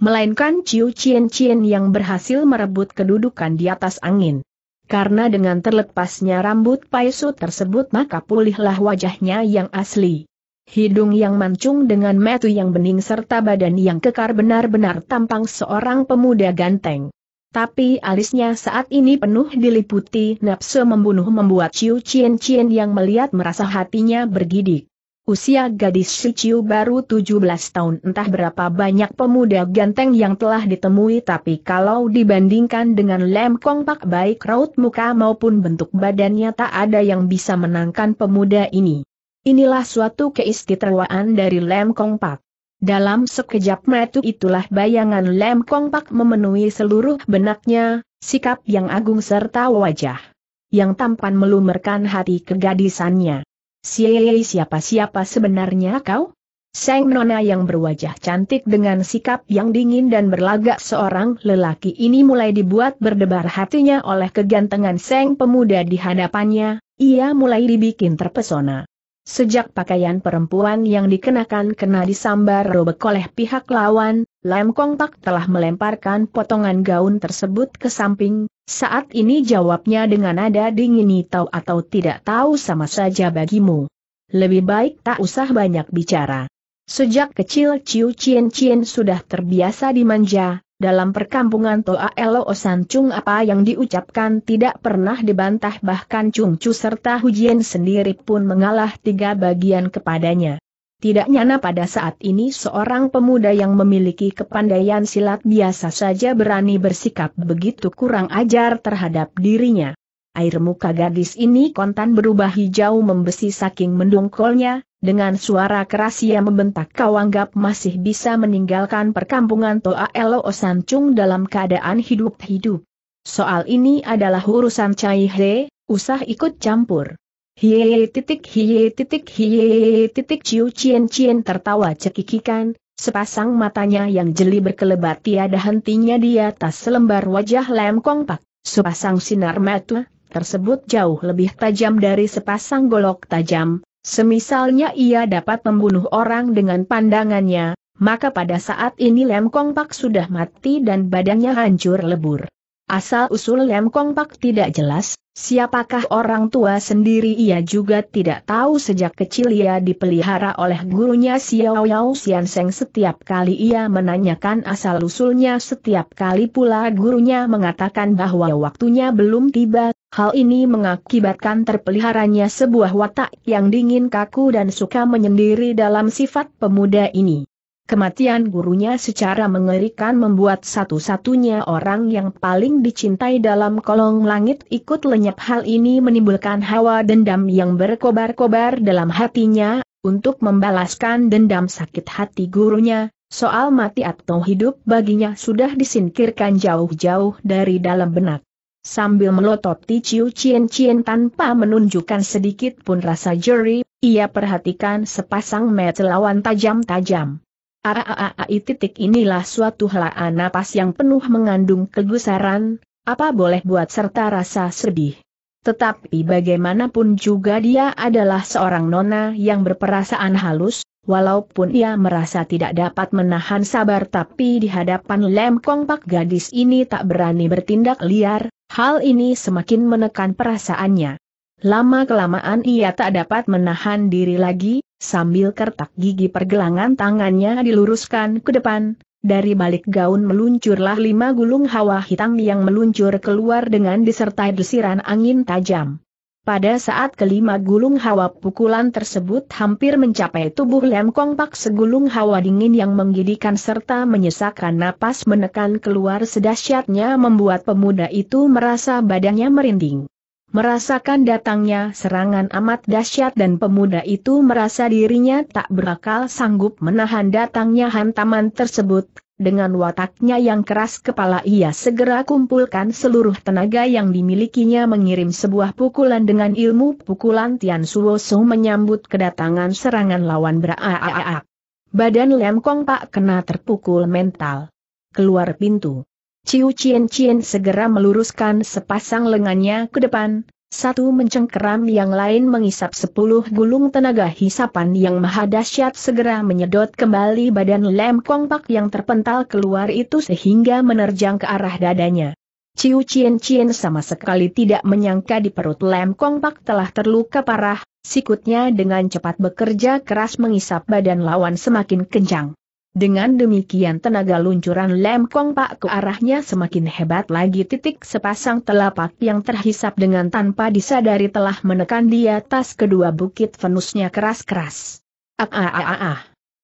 melainkan Ciu Cien Cien yang berhasil merebut kedudukan di atas angin. Karena dengan terlepasnya rambut Paisu tersebut maka pulihlah wajahnya yang asli. Hidung yang mancung dengan metu yang bening serta badan yang kekar benar-benar tampang seorang pemuda ganteng. Tapi alisnya saat ini penuh diliputi nafsu membunuh membuat Ciu Cien Cien yang melihat merasa hatinya bergidik. Usia gadis Suciu baru 17 tahun entah berapa banyak pemuda ganteng yang telah ditemui tapi kalau dibandingkan dengan Lem Kong Pak baik raut muka maupun bentuk badannya tak ada yang bisa menangkan pemuda ini. Inilah suatu keistimewaan dari Lem Kong Pak. Dalam sekejap mata itulah bayangan Lem Kong Pak memenuhi seluruh benaknya, sikap yang agung serta wajah yang tampan melumerkan hati kegadisannya siapa-siapa sebenarnya kau? Seng Nona yang berwajah cantik dengan sikap yang dingin dan berlagak seorang lelaki ini mulai dibuat berdebar hatinya oleh kegantengan Seng pemuda di hadapannya, ia mulai dibikin terpesona. Sejak pakaian perempuan yang dikenakan kena disambar robek oleh pihak lawan, Lam Kong Tak telah melemparkan potongan gaun tersebut ke samping, saat ini jawabnya dengan nada dingin tahu atau tidak tahu sama saja bagimu. Lebih baik tak usah banyak bicara. Sejak kecil Ciu Cien Cien sudah terbiasa dimanja, dalam perkampungan Toa Elo Chung apa yang diucapkan tidak pernah dibantah bahkan Chung Chu serta Hujian sendiri pun mengalah tiga bagian kepadanya. Tidak nyana pada saat ini seorang pemuda yang memiliki kepandaian silat biasa saja berani bersikap begitu kurang ajar terhadap dirinya. Air muka gadis ini kontan berubah hijau membesi saking mendungkolnya, dengan suara keras ia membentak kau anggap masih bisa meninggalkan perkampungan Toa Elo Osancung dalam keadaan hidup-hidup. Soal ini adalah urusan Cai He, usah ikut campur. Hiye titik hiye titik hiye titik Ciu Cien Cien tertawa cekikikan, sepasang matanya yang jeli berkelebat tiada hentinya di atas selembar wajah Lem kongpak. sepasang sinar mata tersebut jauh lebih tajam dari sepasang golok tajam, semisalnya ia dapat membunuh orang dengan pandangannya, maka pada saat ini Lem kongpak sudah mati dan badannya hancur lebur. Asal-usul Lem Kong Pak tidak jelas, siapakah orang tua sendiri ia juga tidak tahu sejak kecil ia dipelihara oleh gurunya Xiao Yao Xian Seng setiap kali ia menanyakan asal-usulnya setiap kali pula gurunya mengatakan bahwa waktunya belum tiba, hal ini mengakibatkan terpeliharanya sebuah watak yang dingin kaku dan suka menyendiri dalam sifat pemuda ini. Kematian gurunya secara mengerikan membuat satu-satunya orang yang paling dicintai dalam kolong langit ikut lenyap hal ini menimbulkan hawa dendam yang berkobar-kobar dalam hatinya, untuk membalaskan dendam sakit hati gurunya, soal mati atau hidup baginya sudah disingkirkan jauh-jauh dari dalam benak. Sambil melototi Ciu Cien Cien tanpa menunjukkan sedikit pun rasa jeri, ia perhatikan sepasang mata lawan tajam-tajam. Araai titik inilah suatu helaan napas yang penuh mengandung kegusaran, apa boleh buat serta rasa sedih. Tetapi bagaimanapun juga dia adalah seorang nona yang berperasaan halus, Walaupun ia merasa tidak dapat menahan sabar tapi di hadapan lem kongpak gadis ini tak berani bertindak liar, hal ini semakin menekan perasaannya. Lama-kelamaan ia tak dapat menahan diri lagi, Sambil kertak gigi pergelangan tangannya diluruskan ke depan, dari balik gaun meluncurlah lima gulung hawa hitam yang meluncur keluar dengan disertai desiran angin tajam. Pada saat kelima gulung hawa pukulan tersebut hampir mencapai tubuh Lem kongpak Pak segulung hawa dingin yang menggidikan serta menyesakkan napas menekan keluar sedahsyatnya membuat pemuda itu merasa badannya merinding merasakan datangnya serangan amat dahsyat dan pemuda itu merasa dirinya tak berakal sanggup menahan datangnya hantaman tersebut. Dengan wataknya yang keras kepala ia segera kumpulkan seluruh tenaga yang dimilikinya mengirim sebuah pukulan dengan ilmu pukulan Tian Suo Su menyambut kedatangan serangan lawan beraak. Badan Lemkong Pak kena terpukul mental. Keluar pintu. Ciu Cien Cien segera meluruskan sepasang lengannya ke depan, satu mencengkeram yang lain mengisap sepuluh gulung tenaga hisapan yang maha dahsyat segera menyedot kembali badan lem kongpak yang terpental keluar itu sehingga menerjang ke arah dadanya. Ciu Cien Cien sama sekali tidak menyangka di perut lem kongpak telah terluka parah, sikutnya dengan cepat bekerja keras mengisap badan lawan semakin kencang. Dengan demikian tenaga luncuran lem kong pak ke arahnya semakin hebat lagi titik sepasang telapak yang terhisap dengan tanpa disadari telah menekan di atas kedua bukit venusnya keras-keras. Ah, ah, ah, ah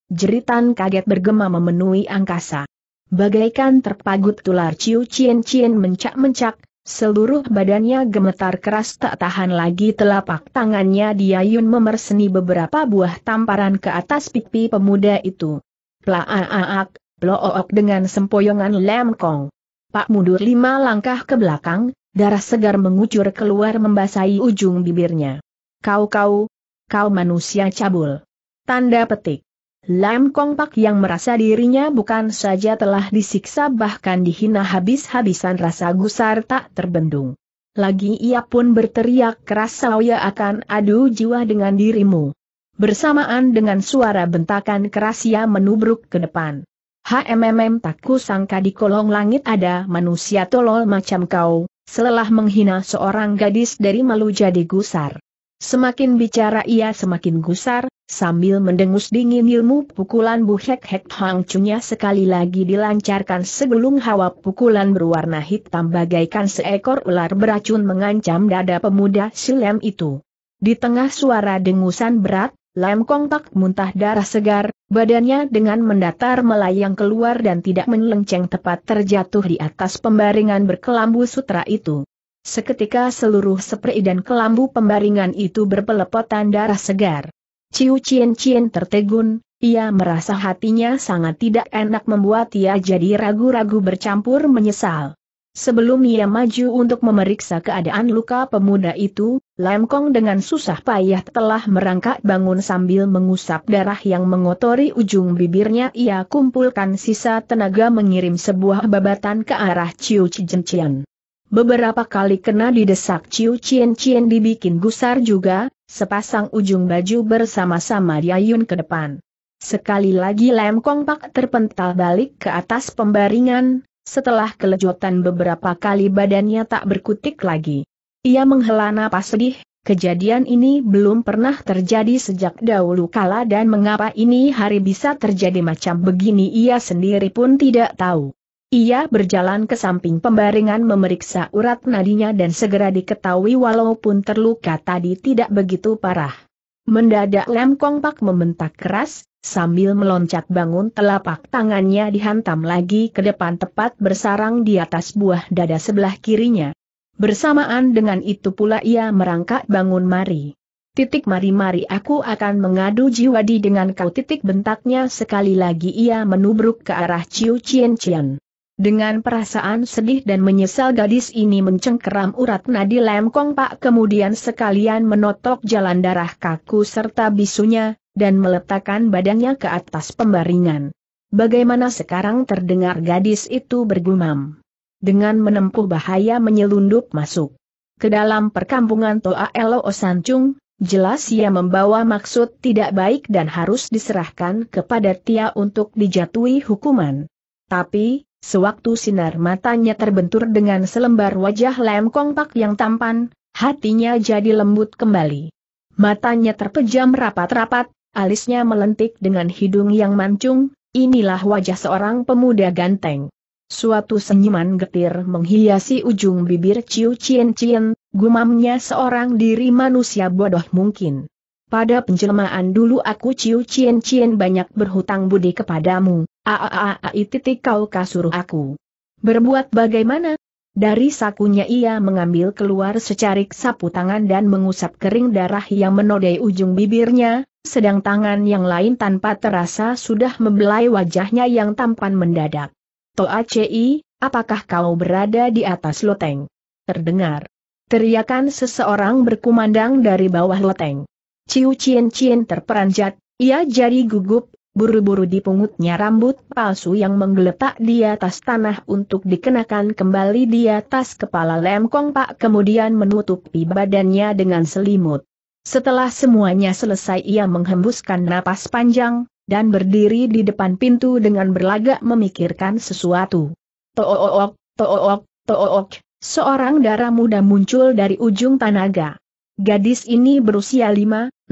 Jeritan kaget bergema memenuhi angkasa. Bagaikan terpagut tular ciu cien cien mencak-mencak, seluruh badannya gemetar keras tak tahan lagi telapak tangannya diayun memerseni beberapa buah tamparan ke atas pipi pemuda itu. Plaaak, blook dengan sempoyongan Lem Kong. Pak mundur lima langkah ke belakang, darah segar mengucur keluar membasahi ujung bibirnya. Kau-kau, kau manusia cabul. Tanda petik. Lam Kong Pak yang merasa dirinya bukan saja telah disiksa bahkan dihina habis-habisan rasa gusar tak terbendung. Lagi ia pun berteriak keras saya akan adu jiwa dengan dirimu. Bersamaan dengan suara bentakan keras ia menubruk ke depan. HMMM tak kusangka di kolong langit ada manusia tolol macam kau, selelah menghina seorang gadis dari malu jadi gusar. Semakin bicara ia semakin gusar, sambil mendengus dingin ilmu pukulan buhek hek hang cunya sekali lagi dilancarkan sebelum hawa pukulan berwarna hitam bagaikan seekor ular beracun mengancam dada pemuda silem itu. Di tengah suara dengusan berat, Lam Kong tak muntah darah segar, badannya dengan mendatar melayang keluar dan tidak melenceng tepat terjatuh di atas pembaringan berkelambu sutra itu. Seketika seluruh seprei dan kelambu pembaringan itu berpelepotan darah segar. Ciu Cien Cien tertegun, ia merasa hatinya sangat tidak enak membuat ia jadi ragu-ragu bercampur menyesal. Sebelum ia maju untuk memeriksa keadaan luka pemuda itu, Lam Kong dengan susah payah telah merangkak bangun sambil mengusap darah yang mengotori ujung bibirnya ia kumpulkan sisa tenaga mengirim sebuah babatan ke arah Chiu Chien Chien. Beberapa kali kena didesak Chiu Chien Chien dibikin gusar juga, sepasang ujung baju bersama-sama diayun ke depan. Sekali lagi Lam Kong Pak terpental balik ke atas pembaringan, setelah kelejotan beberapa kali badannya tak berkutik lagi. Ia menghela napas sedih, kejadian ini belum pernah terjadi sejak dahulu kala dan mengapa ini hari bisa terjadi macam begini ia sendiri pun tidak tahu. Ia berjalan ke samping pembaringan memeriksa urat nadinya dan segera diketahui walaupun terluka tadi tidak begitu parah. Mendadak Lem Kong Pak membentak keras, sambil meloncat bangun telapak tangannya dihantam lagi ke depan tepat bersarang di atas buah dada sebelah kirinya. Bersamaan dengan itu pula ia merangkak bangun mari. Titik mari-mari aku akan mengadu jiwadi dengan kau titik bentaknya sekali lagi ia menubruk ke arah Ciu Cien Cien. Dengan perasaan sedih dan menyesal gadis ini mencengkeram urat nadi Lemkong Pak kemudian sekalian menotok jalan darah kaku serta bisunya, dan meletakkan badannya ke atas pembaringan. Bagaimana sekarang terdengar gadis itu bergumam. Dengan menempuh bahaya menyelundup masuk ke dalam perkampungan Toa Elo Osancung, jelas ia membawa maksud tidak baik dan harus diserahkan kepada Tia untuk dijatuhi hukuman. Tapi, Sewaktu sinar matanya terbentur dengan selembar wajah Lem Kong Pak yang tampan, hatinya jadi lembut kembali. Matanya terpejam rapat-rapat, alisnya melentik dengan hidung yang mancung, inilah wajah seorang pemuda ganteng. Suatu senyuman getir menghiasi ujung bibir Ciu Cien Cien, gumamnya seorang diri manusia bodoh mungkin. Pada penjelmaan dulu aku ciu cien cien banyak berhutang budi kepadamu, aaaai titik kau kasuruh aku. Berbuat bagaimana? Dari sakunya ia mengambil keluar secarik sapu tangan dan mengusap kering darah yang menodai ujung bibirnya, sedang tangan yang lain tanpa terasa sudah membelai wajahnya yang tampan mendadak. Toa Ci, apakah kau berada di atas loteng? Terdengar. Teriakan seseorang berkumandang dari bawah loteng. Ciu Cien Cien terperanjat, ia jadi gugup, buru-buru dipungutnya rambut palsu yang menggeletak di atas tanah untuk dikenakan kembali di atas kepala Lem Kong Pak kemudian menutupi badannya dengan selimut. Setelah semuanya selesai ia menghembuskan napas panjang, dan berdiri di depan pintu dengan berlagak memikirkan sesuatu. Took, took, took, seorang darah muda muncul dari ujung tanaga. Gadis ini berusia 5-16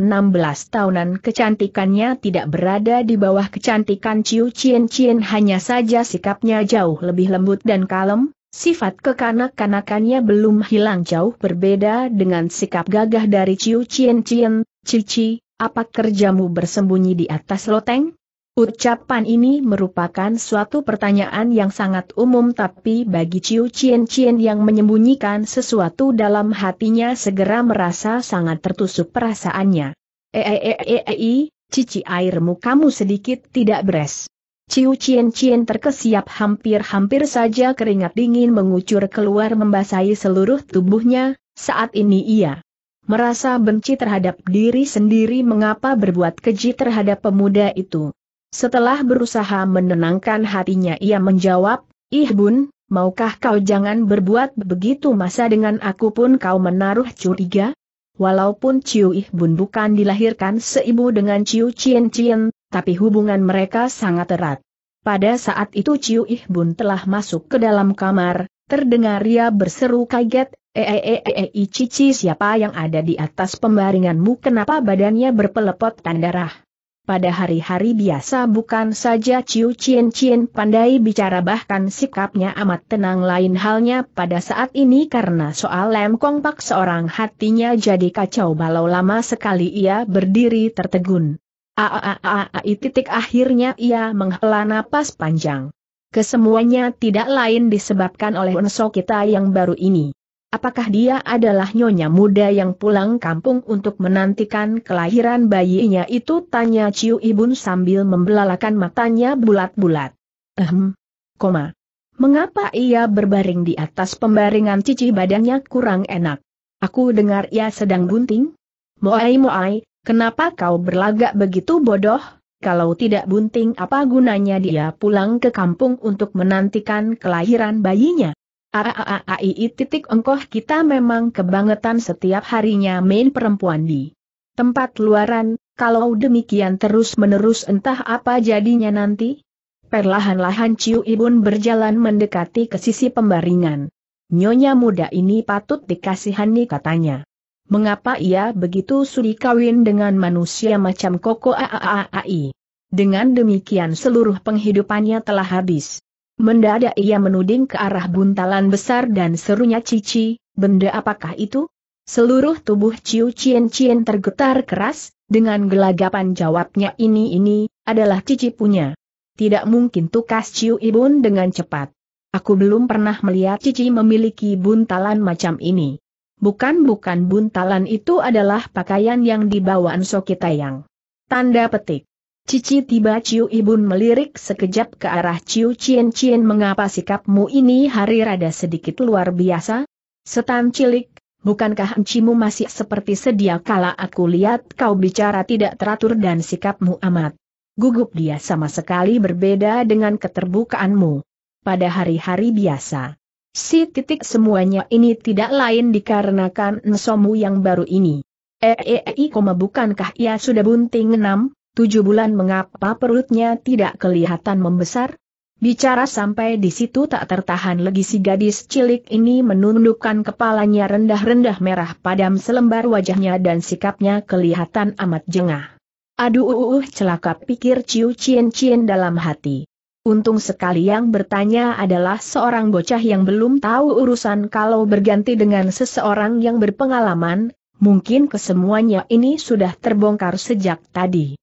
tahunan kecantikannya tidak berada di bawah kecantikan Ciu Cien Cien hanya saja sikapnya jauh lebih lembut dan kalem, sifat kekanak-kanakannya belum hilang jauh berbeda dengan sikap gagah dari Ciu Cien Cien Cici, apa kerjamu bersembunyi di atas loteng? Ucapan ini merupakan suatu pertanyaan yang sangat umum tapi bagi Ciu Cien Cien yang menyembunyikan sesuatu dalam hatinya segera merasa sangat tertusuk perasaannya. Eeeeei, eh, eh, eh, cici airmu, kamu sedikit tidak beres. Ciu Cien Cien terkesiap hampir-hampir saja keringat dingin mengucur keluar membasahi seluruh tubuhnya, saat ini ia merasa benci terhadap diri sendiri mengapa berbuat keji terhadap pemuda itu. Setelah berusaha menenangkan hatinya ia menjawab, Ih bun, maukah kau jangan berbuat begitu masa dengan aku pun kau menaruh curiga? Walaupun Ciu Ih Bun bukan dilahirkan seibu dengan Ciu Cien Cien, tapi hubungan mereka sangat erat. Pada saat itu Ciu Ih Bun telah masuk ke dalam kamar, terdengar ia berseru kaget, Eeeeei eh, eh, eh, cici siapa yang ada di atas pembaringanmu kenapa badannya berpelepot tanda darah. Pada hari-hari biasa bukan saja Ciu Cien Cien pandai bicara bahkan sikapnya amat tenang lain halnya pada saat ini karena soal Lem Kong Pak seorang hatinya jadi kacau balau lama sekali ia berdiri tertegun. -i titik akhirnya ia menghela napas panjang. Kesemuanya tidak lain disebabkan oleh unso kita yang baru ini. Apakah dia adalah nyonya muda yang pulang kampung untuk menantikan kelahiran bayinya itu? Tanya Ciu Ibun sambil membelalakan matanya bulat-bulat. Ehm, koma. Mengapa ia berbaring di atas pembaringan cici badannya kurang enak? Aku dengar ia sedang bunting. Moai Moai, kenapa kau berlagak begitu bodoh? Kalau tidak bunting apa gunanya dia pulang ke kampung untuk menantikan kelahiran bayinya? Aaai titik engkoh kita memang kebangetan setiap harinya main perempuan di tempat luaran, kalau demikian terus-menerus entah apa jadinya nanti. Perlahan-lahan Ciu Ibun berjalan mendekati ke sisi pembaringan. Nyonya muda ini patut dikasihani katanya. Mengapa ia begitu sudi kawin dengan manusia macam Koko Aaaai? Dengan demikian seluruh penghidupannya telah habis. Mendadak ia menuding ke arah buntalan besar dan serunya Cici, benda apakah itu? Seluruh tubuh Ciu Cien Cien tergetar keras, dengan gelagapan jawabnya ini-ini, adalah Cici punya. Tidak mungkin tukas Ciu Ibun dengan cepat. Aku belum pernah melihat Cici memiliki buntalan macam ini. Bukan-bukan buntalan itu adalah pakaian yang dibawaan Anso Tayang. Tanda petik. Cici tiba Ciu Ibun melirik sekejap ke arah Ciu Cien Cien mengapa sikapmu ini hari rada sedikit luar biasa? Setan cilik, bukankah encimu masih seperti sedia kala aku lihat kau bicara tidak teratur dan sikapmu amat. Gugup dia sama sekali berbeda dengan keterbukaanmu. Pada hari-hari biasa. Si titik semuanya ini tidak lain dikarenakan nesomu yang baru ini. Eei, eh, -e eh, eh, bukankah ia sudah bunting enam? tujuh bulan mengapa perutnya tidak kelihatan membesar? Bicara sampai di situ tak tertahan lagi si gadis cilik ini menundukkan kepalanya rendah-rendah merah padam selembar wajahnya dan sikapnya kelihatan amat jengah. Aduh uh, uh celaka pikir Ciu Cien Cien dalam hati. Untung sekali yang bertanya adalah seorang bocah yang belum tahu urusan kalau berganti dengan seseorang yang berpengalaman, mungkin kesemuanya ini sudah terbongkar sejak tadi.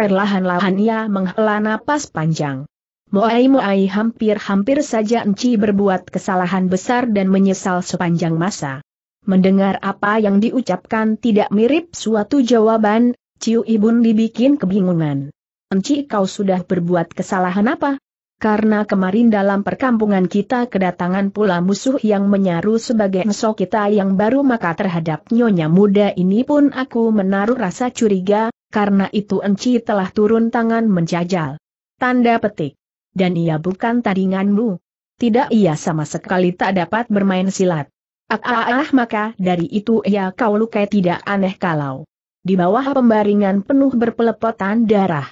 Perlahan-lahan ia menghela napas panjang. Moai-moai hampir-hampir saja Enci berbuat kesalahan besar dan menyesal sepanjang masa. Mendengar apa yang diucapkan tidak mirip suatu jawaban, Ciu Ibun dibikin kebingungan. Enci kau sudah berbuat kesalahan apa? Karena kemarin dalam perkampungan kita kedatangan pula musuh yang menyaru sebagai esok kita yang baru maka terhadap nyonya muda ini pun aku menaruh rasa curiga, karena itu Enci telah turun tangan menjajal. Tanda petik. Dan ia bukan tandinganmu. Tidak ia sama sekali tak dapat bermain silat. Ah, ah, ah maka dari itu ia kau lukai tidak aneh kalau di bawah pembaringan penuh berpelepotan darah.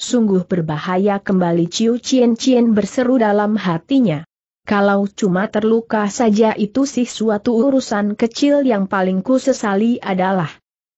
Sungguh berbahaya kembali Ciu Cien Cien berseru dalam hatinya. Kalau cuma terluka saja itu sih suatu urusan kecil yang paling ku sesali adalah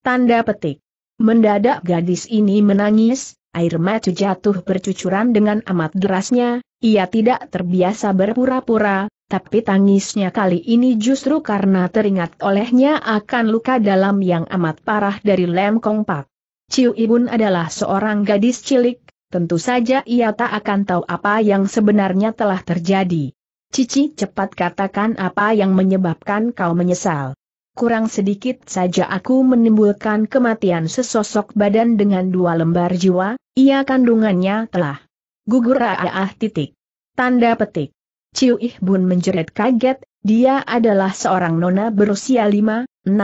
tanda petik. Mendadak gadis ini menangis, air mata jatuh bercucuran dengan amat derasnya, ia tidak terbiasa berpura-pura, tapi tangisnya kali ini justru karena teringat olehnya akan luka dalam yang amat parah dari lem Pak. Ciu Ibun adalah seorang gadis cilik, tentu saja ia tak akan tahu apa yang sebenarnya telah terjadi. Cici cepat katakan apa yang menyebabkan kau menyesal kurang sedikit saja aku menimbulkan kematian sesosok badan dengan dua lembar jiwa, ia kandungannya telah gugur ah titik. Tanda petik. Ciu Ih Bun menjerit kaget, dia adalah seorang nona berusia 5, 16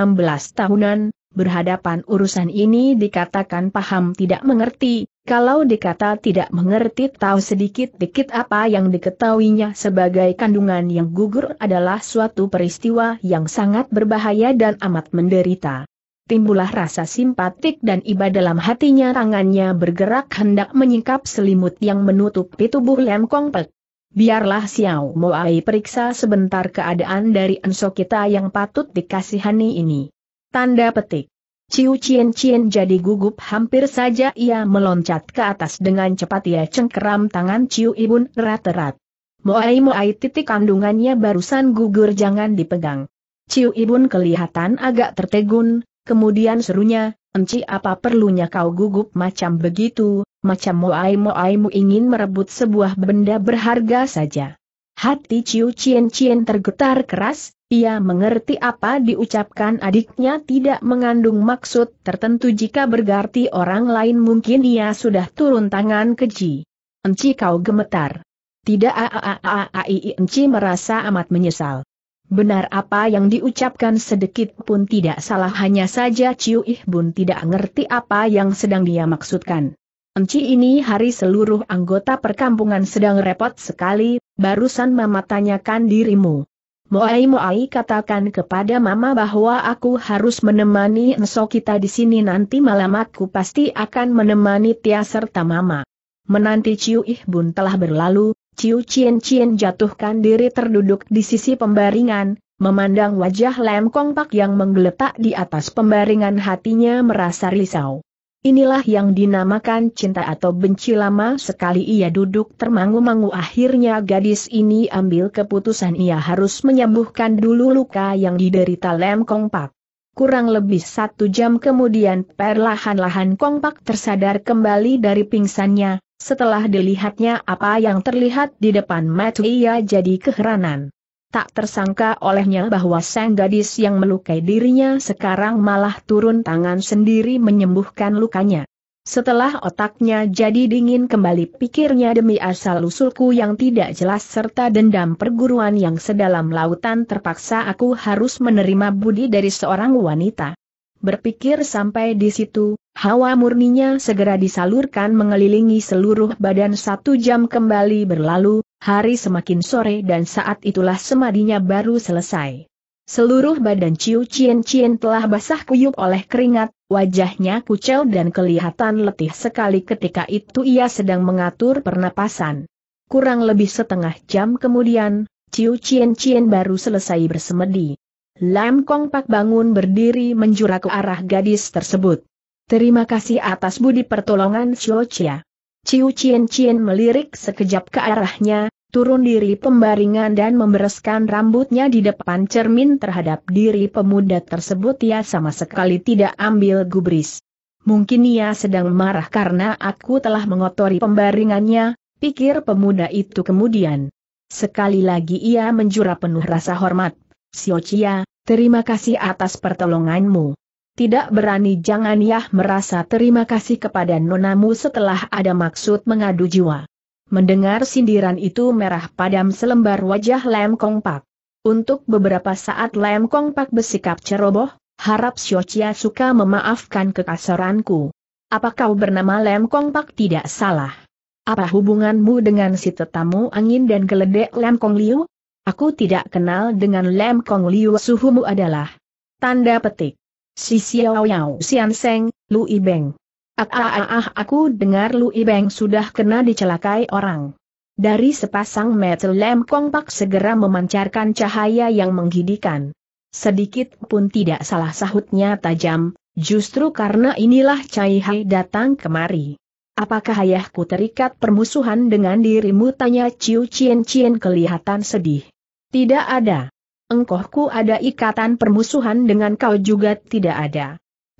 tahunan, berhadapan urusan ini dikatakan paham tidak mengerti, kalau dikata tidak mengerti tahu sedikit-dikit apa yang diketahuinya sebagai kandungan yang gugur adalah suatu peristiwa yang sangat berbahaya dan amat menderita. Timbullah rasa simpatik dan iba dalam hatinya tangannya bergerak hendak menyingkap selimut yang menutupi tubuh Lem Kong Pek. Biarlah Xiao Moai periksa sebentar keadaan dari enso kita yang patut dikasihani ini. Tanda petik. Ciu Cien Cien jadi gugup hampir saja ia meloncat ke atas dengan cepat ia cengkeram tangan Ciu Ibun erat-erat. Moai-moai titik kandungannya barusan gugur jangan dipegang. Ciu Ibun kelihatan agak tertegun, kemudian serunya, Enci apa perlunya kau gugup macam begitu, macam moai mu ingin merebut sebuah benda berharga saja. Hati Ciu Cien Cien tergetar keras, ia mengerti apa diucapkan adiknya tidak mengandung maksud tertentu jika berarti orang lain mungkin ia sudah turun tangan keji. Enci kau gemetar. Tidak aaaai Enci merasa amat menyesal. Benar apa yang diucapkan sedikit pun tidak salah hanya saja Ciu Ih Bun tidak ngerti apa yang sedang dia maksudkan. Enci ini hari seluruh anggota perkampungan sedang repot sekali, barusan Mama tanyakan dirimu. Moai Moai katakan kepada Mama bahwa aku harus menemani Enso kita di sini nanti malam aku pasti akan menemani Tia serta Mama. Menanti Ciu Ih Bun telah berlalu, Ciu Cien Cien jatuhkan diri terduduk di sisi pembaringan, memandang wajah Lem Kong Pak yang menggeletak di atas pembaringan hatinya merasa risau. Inilah yang dinamakan cinta atau benci lama sekali ia duduk termangu-mangu akhirnya gadis ini ambil keputusan ia harus menyembuhkan dulu luka yang diderita Lem Kongpak. Kurang lebih satu jam kemudian perlahan-lahan Kongpak tersadar kembali dari pingsannya, setelah dilihatnya apa yang terlihat di depan mata ia jadi keheranan tak tersangka olehnya bahwa sang gadis yang melukai dirinya sekarang malah turun tangan sendiri menyembuhkan lukanya. Setelah otaknya jadi dingin kembali pikirnya demi asal-usulku yang tidak jelas serta dendam perguruan yang sedalam lautan terpaksa aku harus menerima budi dari seorang wanita. Berpikir sampai di situ, hawa murninya segera disalurkan mengelilingi seluruh badan satu jam kembali berlalu, hari semakin sore dan saat itulah semadinya baru selesai. Seluruh badan Ciu Cien Cien telah basah kuyup oleh keringat, wajahnya kucel dan kelihatan letih sekali ketika itu ia sedang mengatur pernapasan. Kurang lebih setengah jam kemudian, Ciu Cien Cien baru selesai bersemedi. Lam Kong Pak bangun berdiri menjura ke arah gadis tersebut. Terima kasih atas budi pertolongan Ciu Cia. Ciu Cien Cien melirik sekejap ke arahnya, turun diri pembaringan dan membereskan rambutnya di depan cermin terhadap diri pemuda tersebut ia sama sekali tidak ambil gubris. Mungkin ia sedang marah karena aku telah mengotori pembaringannya, pikir pemuda itu kemudian. Sekali lagi ia menjura penuh rasa hormat. Siocia, terima kasih atas pertolonganmu. Tidak berani jangan Yah merasa terima kasih kepada nonamu setelah ada maksud mengadu jiwa. Mendengar sindiran itu merah padam selembar wajah Lem Kong Pak. Untuk beberapa saat Lem Kong Pak bersikap ceroboh, harap Xiochia suka memaafkan kekasaranku. Apa kau bernama Lem Kong Pak tidak salah? Apa hubunganmu dengan si tetamu angin dan geledek Lem Kong Liu? Aku tidak kenal dengan Lem Kong Liu suhumu adalah. Tanda petik. Si Xiao Yao Xian Seng, Lu Ibeng. Ah, aku dengar Lu Ibeng sudah kena dicelakai orang. Dari sepasang metal lem kompak segera memancarkan cahaya yang menggidikan. Sedikit pun tidak salah sahutnya tajam, justru karena inilah Cai Hai datang kemari. Apakah ayahku terikat permusuhan dengan dirimu? Tanya Ciu Cien Cien kelihatan sedih. Tidak ada engkohku ada ikatan permusuhan dengan kau juga tidak ada.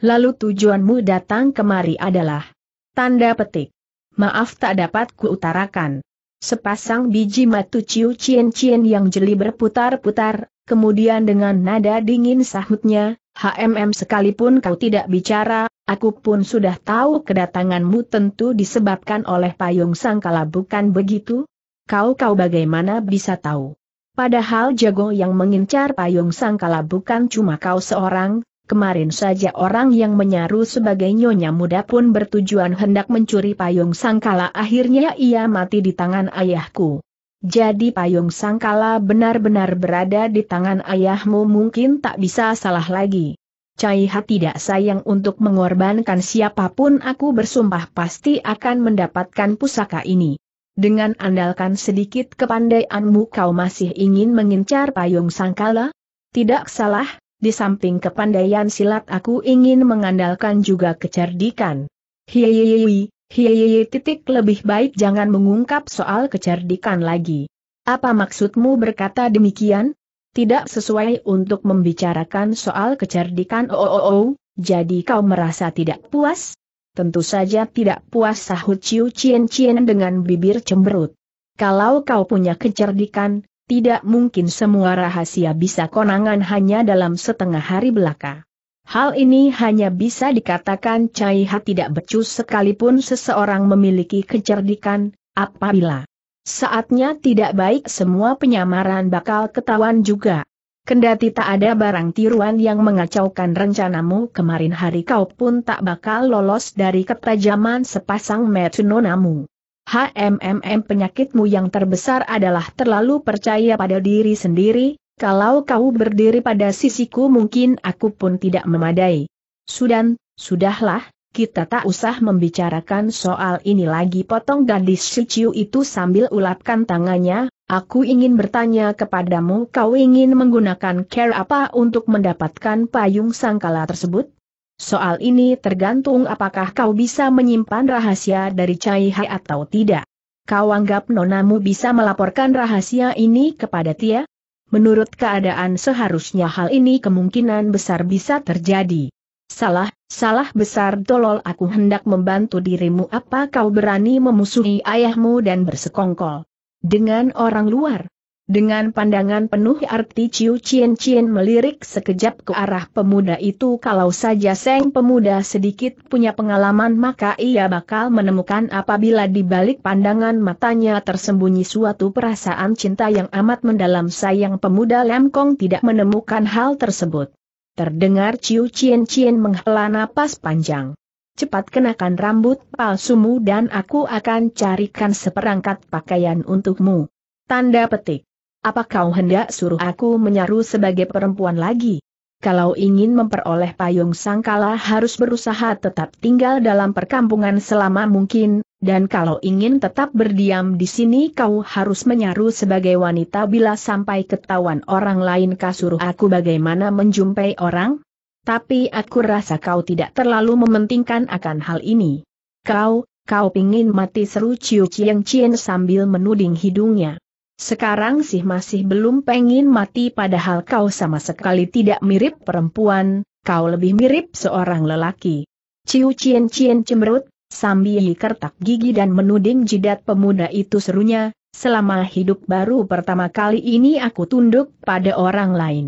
Lalu tujuanmu datang kemari adalah tanda petik. Maaf tak dapat kuutarakan. Sepasang biji matu ciu cien cien yang jeli berputar-putar, kemudian dengan nada dingin sahutnya, HMM sekalipun kau tidak bicara, aku pun sudah tahu kedatanganmu tentu disebabkan oleh payung sangkala bukan begitu? Kau-kau bagaimana bisa tahu? Padahal jago yang mengincar payung sangkala bukan cuma kau seorang, kemarin saja orang yang menyaru sebagai nyonya muda pun bertujuan hendak mencuri payung sangkala akhirnya ia mati di tangan ayahku. Jadi payung sangkala benar-benar berada di tangan ayahmu mungkin tak bisa salah lagi. Caiha tidak sayang untuk mengorbankan siapapun aku bersumpah pasti akan mendapatkan pusaka ini. Dengan andalkan sedikit kepandaianmu kau masih ingin mengincar payung sangkala? Tidak salah, di samping kepandaian silat aku ingin mengandalkan juga kecerdikan. Hiyeyeyeyi, hiyeyeye titik lebih baik jangan mengungkap soal kecerdikan lagi. Apa maksudmu berkata demikian? Tidak sesuai untuk membicarakan soal kecerdikan oh oh oh, oh jadi kau merasa tidak puas? Tentu saja tidak puas sahut Ciu Cien Cien dengan bibir cemberut. Kalau kau punya kecerdikan, tidak mungkin semua rahasia bisa konangan hanya dalam setengah hari belaka. Hal ini hanya bisa dikatakan Cai Ha tidak becus sekalipun seseorang memiliki kecerdikan, apabila saatnya tidak baik semua penyamaran bakal ketahuan juga. Kendati tak ada barang tiruan yang mengacaukan rencanamu kemarin hari kau pun tak bakal lolos dari ketajaman sepasang metunonamu. HMMM penyakitmu yang terbesar adalah terlalu percaya pada diri sendiri, kalau kau berdiri pada sisiku mungkin aku pun tidak memadai. Sudan, sudahlah, kita tak usah membicarakan soal ini lagi potong gadis siciu itu sambil ulapkan tangannya, Aku ingin bertanya kepadamu kau ingin menggunakan care apa untuk mendapatkan payung sangkala tersebut? Soal ini tergantung apakah kau bisa menyimpan rahasia dari Chai Hai atau tidak. Kau anggap nonamu bisa melaporkan rahasia ini kepada Tia? Menurut keadaan seharusnya hal ini kemungkinan besar bisa terjadi. Salah, salah besar tolol aku hendak membantu dirimu apa kau berani memusuhi ayahmu dan bersekongkol. Dengan orang luar. Dengan pandangan penuh arti Ciu Cien Cien melirik sekejap ke arah pemuda itu kalau saja Seng pemuda sedikit punya pengalaman maka ia bakal menemukan apabila di balik pandangan matanya tersembunyi suatu perasaan cinta yang amat mendalam sayang pemuda Lam Kong tidak menemukan hal tersebut. Terdengar Ciu Cien Cien menghela napas panjang cepat kenakan rambut palsumu dan aku akan carikan seperangkat pakaian untukmu. Tanda petik. Apa kau hendak suruh aku menyaru sebagai perempuan lagi? Kalau ingin memperoleh payung sangkala harus berusaha tetap tinggal dalam perkampungan selama mungkin, dan kalau ingin tetap berdiam di sini kau harus menyaru sebagai wanita bila sampai ketahuan orang lain kasuruh aku bagaimana menjumpai orang? Tapi aku rasa kau tidak terlalu mementingkan akan hal ini. Kau, kau pingin mati seru Ciu Chiang Chien sambil menuding hidungnya. Sekarang sih masih belum pengin mati padahal kau sama sekali tidak mirip perempuan, kau lebih mirip seorang lelaki. Ciu Chien Chien cemberut, sambil kertak gigi dan menuding jidat pemuda itu serunya, selama hidup baru pertama kali ini aku tunduk pada orang lain.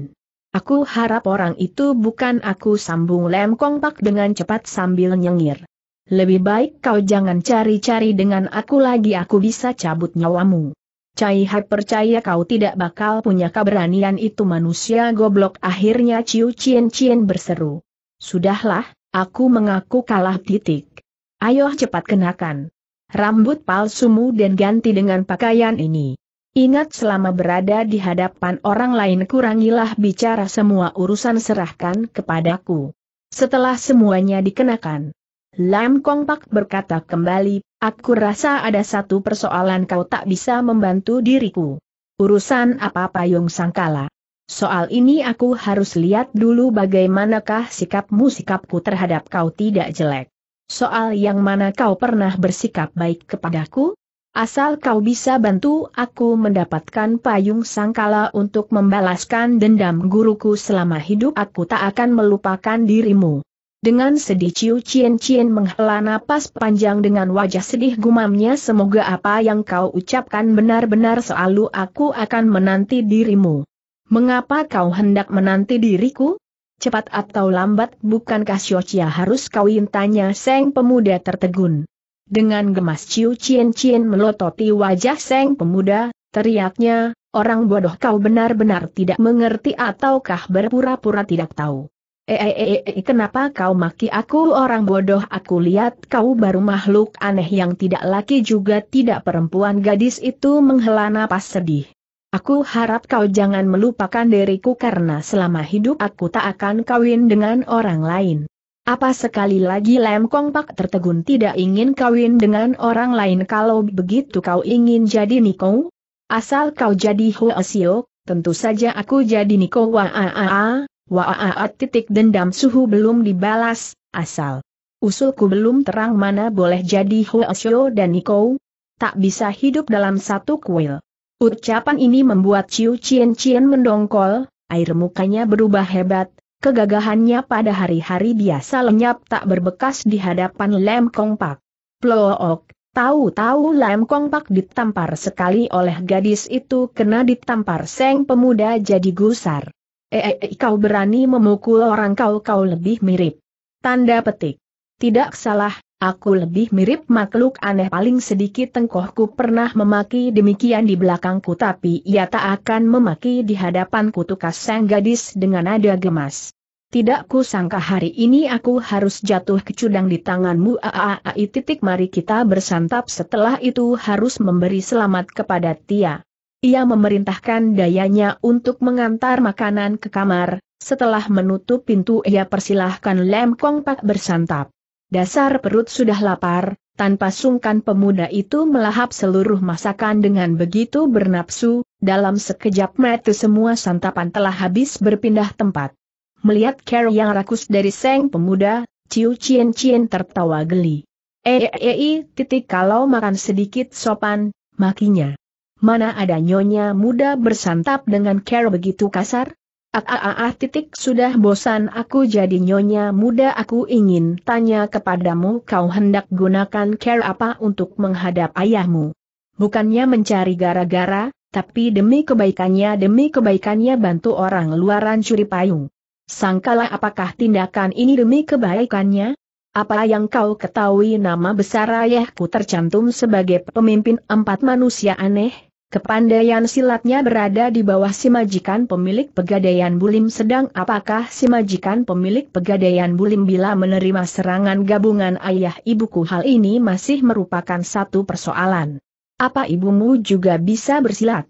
Aku harap orang itu bukan aku sambung Lem kompak dengan cepat sambil nyengir. Lebih baik kau jangan cari-cari dengan aku lagi aku bisa cabut nyawamu. Cai Hai percaya kau tidak bakal punya keberanian itu manusia goblok akhirnya Ciu Cien Cien berseru. Sudahlah, aku mengaku kalah titik. Ayo cepat kenakan. Rambut palsumu dan ganti dengan pakaian ini. Ingat selama berada di hadapan orang lain kurangilah bicara semua urusan serahkan kepadaku. Setelah semuanya dikenakan. Lam Kong Pak berkata kembali, aku rasa ada satu persoalan kau tak bisa membantu diriku. Urusan apa Payung Sangkala. Soal ini aku harus lihat dulu bagaimanakah sikapmu sikapku terhadap kau tidak jelek. Soal yang mana kau pernah bersikap baik kepadaku? Asal kau bisa bantu aku mendapatkan payung sangkala untuk membalaskan dendam guruku selama hidup aku tak akan melupakan dirimu. Dengan sedih Ciu Cien Cien menghela napas panjang dengan wajah sedih gumamnya semoga apa yang kau ucapkan benar-benar selalu aku akan menanti dirimu. Mengapa kau hendak menanti diriku? Cepat atau lambat bukankah Xiochia harus kawin tanya Seng pemuda tertegun. Dengan gemas Ciu Cien Cien melototi wajah Seng pemuda, teriaknya, orang bodoh kau benar-benar tidak mengerti ataukah berpura-pura tidak tahu. Eeeee eh, eh, eh, kenapa kau maki aku orang bodoh aku lihat kau baru makhluk aneh yang tidak laki juga tidak perempuan gadis itu menghela napas sedih. Aku harap kau jangan melupakan diriku karena selama hidup aku tak akan kawin dengan orang lain. Apa sekali lagi Lem Kong Pak tertegun tidak ingin kawin dengan orang lain kalau begitu kau ingin jadi Niko? Asal kau jadi Sio, tentu saja aku jadi Niko waaaa, ah, ah, ah. waaaa titik dendam suhu belum dibalas, asal. Usulku belum terang mana boleh jadi Sio dan Niko? Tak bisa hidup dalam satu kuil. Ucapan ini membuat Ciu Cien Cien mendongkol, air mukanya berubah hebat, Kegagahannya pada hari-hari biasa lenyap tak berbekas di hadapan Lem Kong Pak. Plook, tahu-tahu Lem Kong Pak ditampar sekali oleh gadis itu kena ditampar seng pemuda jadi gusar. Eh, eh, eh kau berani memukul orang kau kau lebih mirip. Tanda petik. Tidak salah, Aku lebih mirip makhluk aneh paling sedikit tengkohku pernah memaki demikian di belakangku tapi ia tak akan memaki di hadapanku tukas sang gadis dengan nada gemas. Tidak ku sangka hari ini aku harus jatuh ke cudang di tanganmu aaai titik mari kita bersantap setelah itu harus memberi selamat kepada Tia. Ia memerintahkan dayanya untuk mengantar makanan ke kamar, setelah menutup pintu ia persilahkan Lem Kong Pak bersantap. Dasar perut sudah lapar, tanpa sungkan pemuda itu melahap seluruh masakan dengan begitu bernapsu, dalam sekejap mata semua santapan telah habis berpindah tempat. Melihat Carol yang rakus dari seng pemuda, Ciu Cien Cien tertawa geli. Eee, eh, eh, eh, titik kalau makan sedikit sopan, makinya. Mana ada nyonya muda bersantap dengan Carol begitu kasar? Ah titik sudah bosan aku jadi nyonya muda aku ingin tanya kepadamu kau hendak gunakan care apa untuk menghadap ayahmu. Bukannya mencari gara-gara, tapi demi kebaikannya demi kebaikannya bantu orang luaran curi payung. Sangkala apakah tindakan ini demi kebaikannya? Apa yang kau ketahui nama besar ayahku tercantum sebagai pemimpin empat manusia aneh? Kepandaian silatnya berada di bawah si majikan pemilik pegadaian Bulim sedang apakah si majikan pemilik pegadaian Bulim bila menerima serangan gabungan ayah ibuku hal ini masih merupakan satu persoalan. Apa ibumu juga bisa bersilat?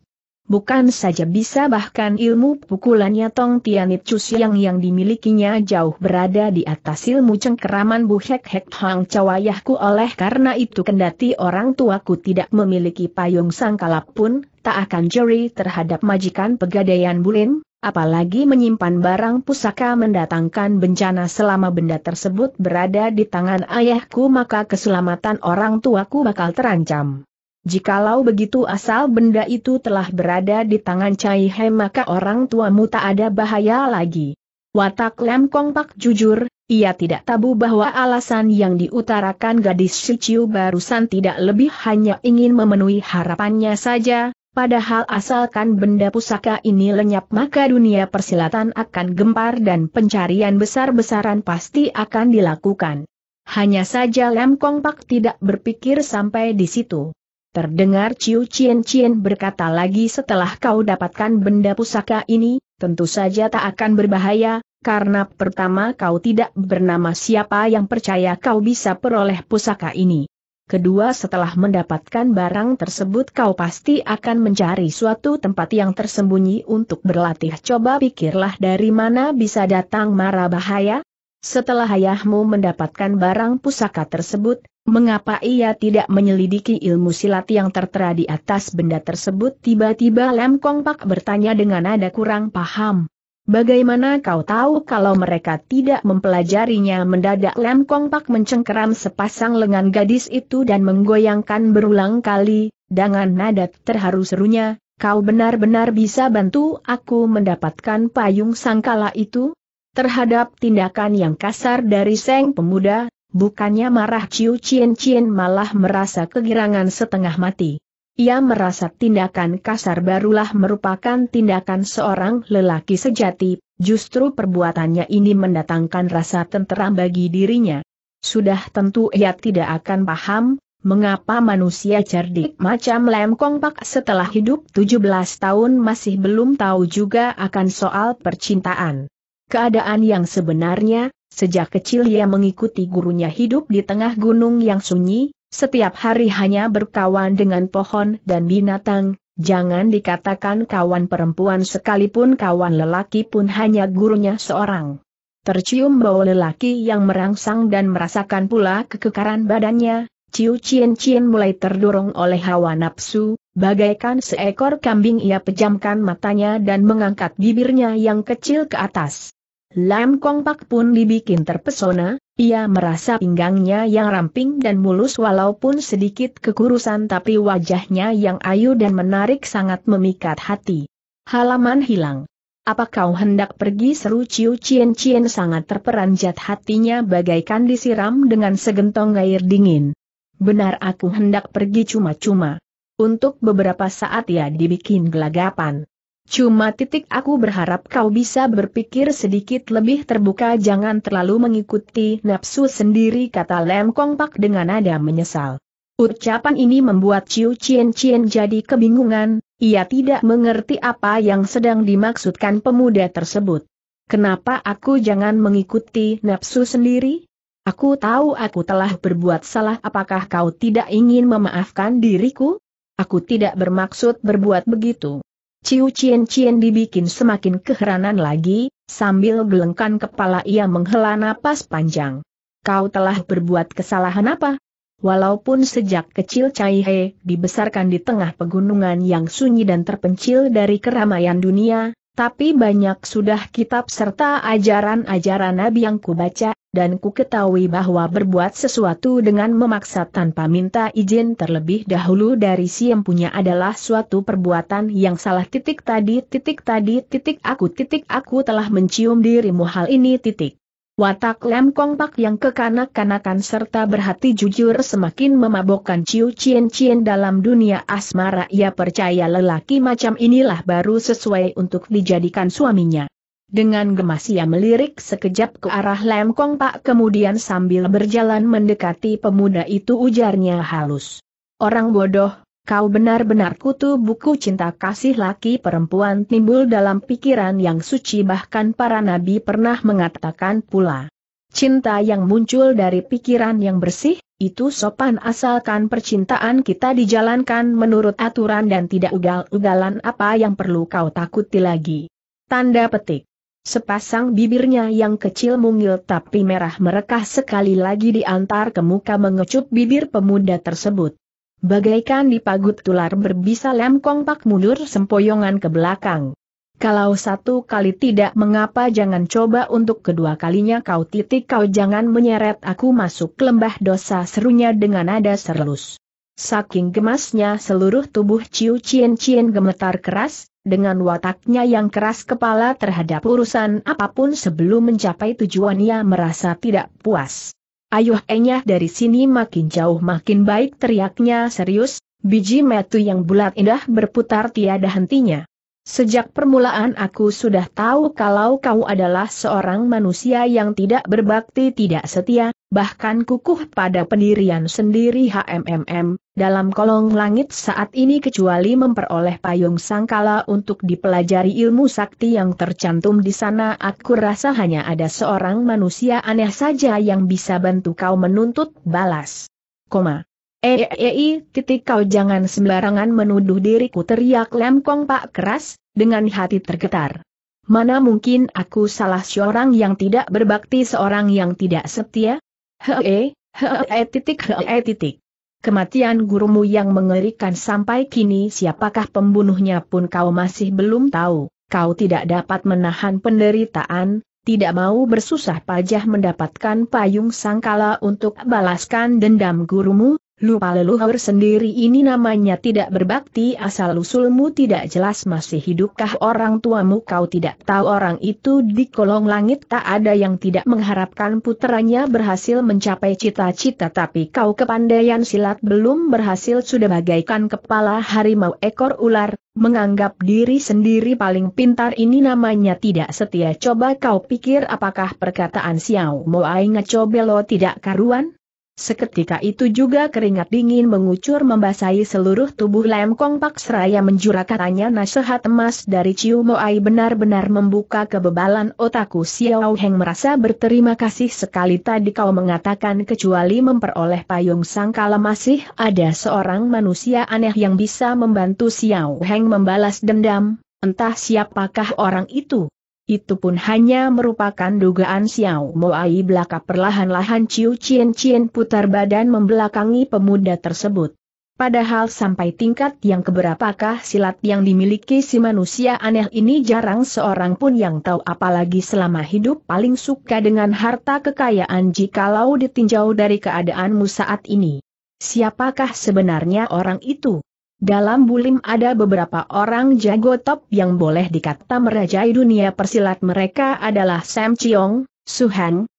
Bukan saja bisa bahkan ilmu pukulannya Tong Tianit Cusiang yang dimilikinya jauh berada di atas ilmu cengkeraman Bu Hek Hek Hang Cawayahku oleh karena itu kendati orang tuaku tidak memiliki payung sangkalap pun, tak akan jeri terhadap majikan pegadaian Bulin, apalagi menyimpan barang pusaka mendatangkan bencana selama benda tersebut berada di tangan ayahku maka keselamatan orang tuaku bakal terancam. Jikalau begitu asal benda itu telah berada di tangan Cai He maka orang tuamu tak ada bahaya lagi. Watak Lem Pak jujur, ia tidak tabu bahwa alasan yang diutarakan gadis Shichiu barusan tidak lebih hanya ingin memenuhi harapannya saja, padahal asalkan benda pusaka ini lenyap maka dunia persilatan akan gempar dan pencarian besar-besaran pasti akan dilakukan. Hanya saja Lem Kong Pak tidak berpikir sampai di situ. Terdengar Ciu Cien Cien berkata lagi setelah kau dapatkan benda pusaka ini, tentu saja tak akan berbahaya, karena pertama kau tidak bernama siapa yang percaya kau bisa peroleh pusaka ini. Kedua setelah mendapatkan barang tersebut kau pasti akan mencari suatu tempat yang tersembunyi untuk berlatih. Coba pikirlah dari mana bisa datang mara bahaya? Setelah ayahmu mendapatkan barang pusaka tersebut, Mengapa ia tidak menyelidiki ilmu silat yang tertera di atas benda tersebut? Tiba-tiba Lem Kong Pak bertanya dengan nada kurang paham. Bagaimana kau tahu kalau mereka tidak mempelajarinya mendadak Lem Kong Pak mencengkeram sepasang lengan gadis itu dan menggoyangkan berulang kali, dengan nada terharu serunya, kau benar-benar bisa bantu aku mendapatkan payung sangkala itu? Terhadap tindakan yang kasar dari Seng Pemuda, bukannya marah Ciu Cien Cien malah merasa kegirangan setengah mati. Ia merasa tindakan kasar barulah merupakan tindakan seorang lelaki sejati, justru perbuatannya ini mendatangkan rasa tenteram bagi dirinya. Sudah tentu ia tidak akan paham, mengapa manusia cerdik macam Lem Kong Pak setelah hidup 17 tahun masih belum tahu juga akan soal percintaan. Keadaan yang sebenarnya, Sejak kecil ia mengikuti gurunya hidup di tengah gunung yang sunyi, setiap hari hanya berkawan dengan pohon dan binatang, jangan dikatakan kawan perempuan sekalipun kawan lelaki pun hanya gurunya seorang. Tercium bau lelaki yang merangsang dan merasakan pula kekekaran badannya, Ciu cien cien mulai terdorong oleh hawa nafsu, bagaikan seekor kambing ia pejamkan matanya dan mengangkat bibirnya yang kecil ke atas. Lam Kong Pak pun dibikin terpesona, ia merasa pinggangnya yang ramping dan mulus walaupun sedikit kekurusan tapi wajahnya yang ayu dan menarik sangat memikat hati. Halaman hilang. Apa kau hendak pergi seru Ciu Cien Cien sangat terperanjat hatinya bagaikan disiram dengan segentong air dingin. Benar aku hendak pergi cuma-cuma. Untuk beberapa saat ia dibikin gelagapan. Cuma titik aku berharap kau bisa berpikir sedikit lebih terbuka jangan terlalu mengikuti nafsu sendiri kata Lem Kong Pak dengan nada menyesal. Ucapan ini membuat Ciu Cien Cien jadi kebingungan, ia tidak mengerti apa yang sedang dimaksudkan pemuda tersebut. Kenapa aku jangan mengikuti nafsu sendiri? Aku tahu aku telah berbuat salah apakah kau tidak ingin memaafkan diriku? Aku tidak bermaksud berbuat begitu. Ciu Cien Cien dibikin semakin keheranan lagi, sambil gelengkan kepala ia menghela napas panjang. Kau telah berbuat kesalahan apa? Walaupun sejak kecil Cai He dibesarkan di tengah pegunungan yang sunyi dan terpencil dari keramaian dunia, tapi banyak sudah kitab serta ajaran-ajaran Nabi yang kubaca, dan ku ketahui bahwa berbuat sesuatu dengan memaksa tanpa minta izin terlebih dahulu dari si yang punya adalah suatu perbuatan yang salah titik tadi titik tadi titik aku titik aku telah mencium dirimu hal ini titik. Watak lem Pak yang kekanak-kanakan serta berhati jujur semakin memabokkan Ciu Cien Cien dalam dunia asmara ia percaya lelaki macam inilah baru sesuai untuk dijadikan suaminya. Dengan gemas ia melirik sekejap ke arah lem Pak kemudian sambil berjalan mendekati pemuda itu ujarnya halus. Orang bodoh, Kau benar-benar kutu buku cinta kasih laki perempuan timbul dalam pikiran yang suci bahkan para nabi pernah mengatakan pula. Cinta yang muncul dari pikiran yang bersih, itu sopan asalkan percintaan kita dijalankan menurut aturan dan tidak ugal-ugalan apa yang perlu kau takuti lagi. Tanda petik. Sepasang bibirnya yang kecil mungil tapi merah merekah sekali lagi diantar ke muka mengecup bibir pemuda tersebut. Bagaikan dipagut tular berbisa lem kompak mundur sempoyongan ke belakang. Kalau satu kali tidak mengapa jangan coba untuk kedua kalinya kau titik kau jangan menyeret aku masuk lembah dosa serunya dengan nada serlus. Saking gemasnya seluruh tubuh Ciu Cien Cien gemetar keras, dengan wataknya yang keras kepala terhadap urusan apapun sebelum mencapai tujuan ia merasa tidak puas. Ayuh enyah dari sini makin jauh makin baik teriaknya serius, biji metu yang bulat indah berputar tiada hentinya. Sejak permulaan aku sudah tahu kalau kau adalah seorang manusia yang tidak berbakti tidak setia, bahkan kukuh pada pendirian sendiri HMMM, dalam kolong langit saat ini kecuali memperoleh payung sangkala untuk dipelajari ilmu sakti yang tercantum di sana aku rasa hanya ada seorang manusia aneh saja yang bisa bantu kau menuntut balas. Koma. Ei, eh, eh, eh, titik kau jangan sembarangan menuduh diriku teriak Lam Kong Pak keras, dengan hati tergetar. Mana mungkin aku salah seorang yang tidak berbakti seorang yang tidak setia? Hee, hee titik hee titik. Kematian gurumu yang mengerikan sampai kini siapakah pembunuhnya pun kau masih belum tahu, kau tidak dapat menahan penderitaan, tidak mau bersusah payah mendapatkan payung sangkala untuk balaskan dendam gurumu, Lupa leluhur sendiri ini namanya tidak berbakti asal-usulmu tidak jelas masih hidupkah orang tuamu kau tidak tahu orang itu di kolong langit tak ada yang tidak mengharapkan putranya berhasil mencapai cita-cita tapi kau kepandaian silat belum berhasil sudah bagaikan kepala harimau ekor ular, menganggap diri sendiri paling pintar ini namanya tidak setia coba kau pikir apakah perkataan Xiao Moai ngecobelo tidak karuan? Seketika itu juga keringat dingin mengucur membasahi seluruh tubuh Lem Kong Pak seraya menjura katanya nasihat emas dari Ciu Moai benar-benar membuka kebebalan otakku Xiao Heng merasa berterima kasih sekali tadi kau mengatakan kecuali memperoleh payung sangkala masih ada seorang manusia aneh yang bisa membantu Xiao Heng membalas dendam, entah siapakah orang itu. Itu pun hanya merupakan dugaan Xiao Moai belaka perlahan-lahan Ciu cien cien putar badan membelakangi pemuda tersebut. Padahal sampai tingkat yang keberapakah silat yang dimiliki si manusia aneh ini jarang seorang pun yang tahu apalagi selama hidup paling suka dengan harta kekayaan jikalau ditinjau dari keadaanmu saat ini. Siapakah sebenarnya orang itu? Dalam bulim ada beberapa orang jago top yang boleh dikata merajai dunia persilat mereka adalah Sam Chiong, Su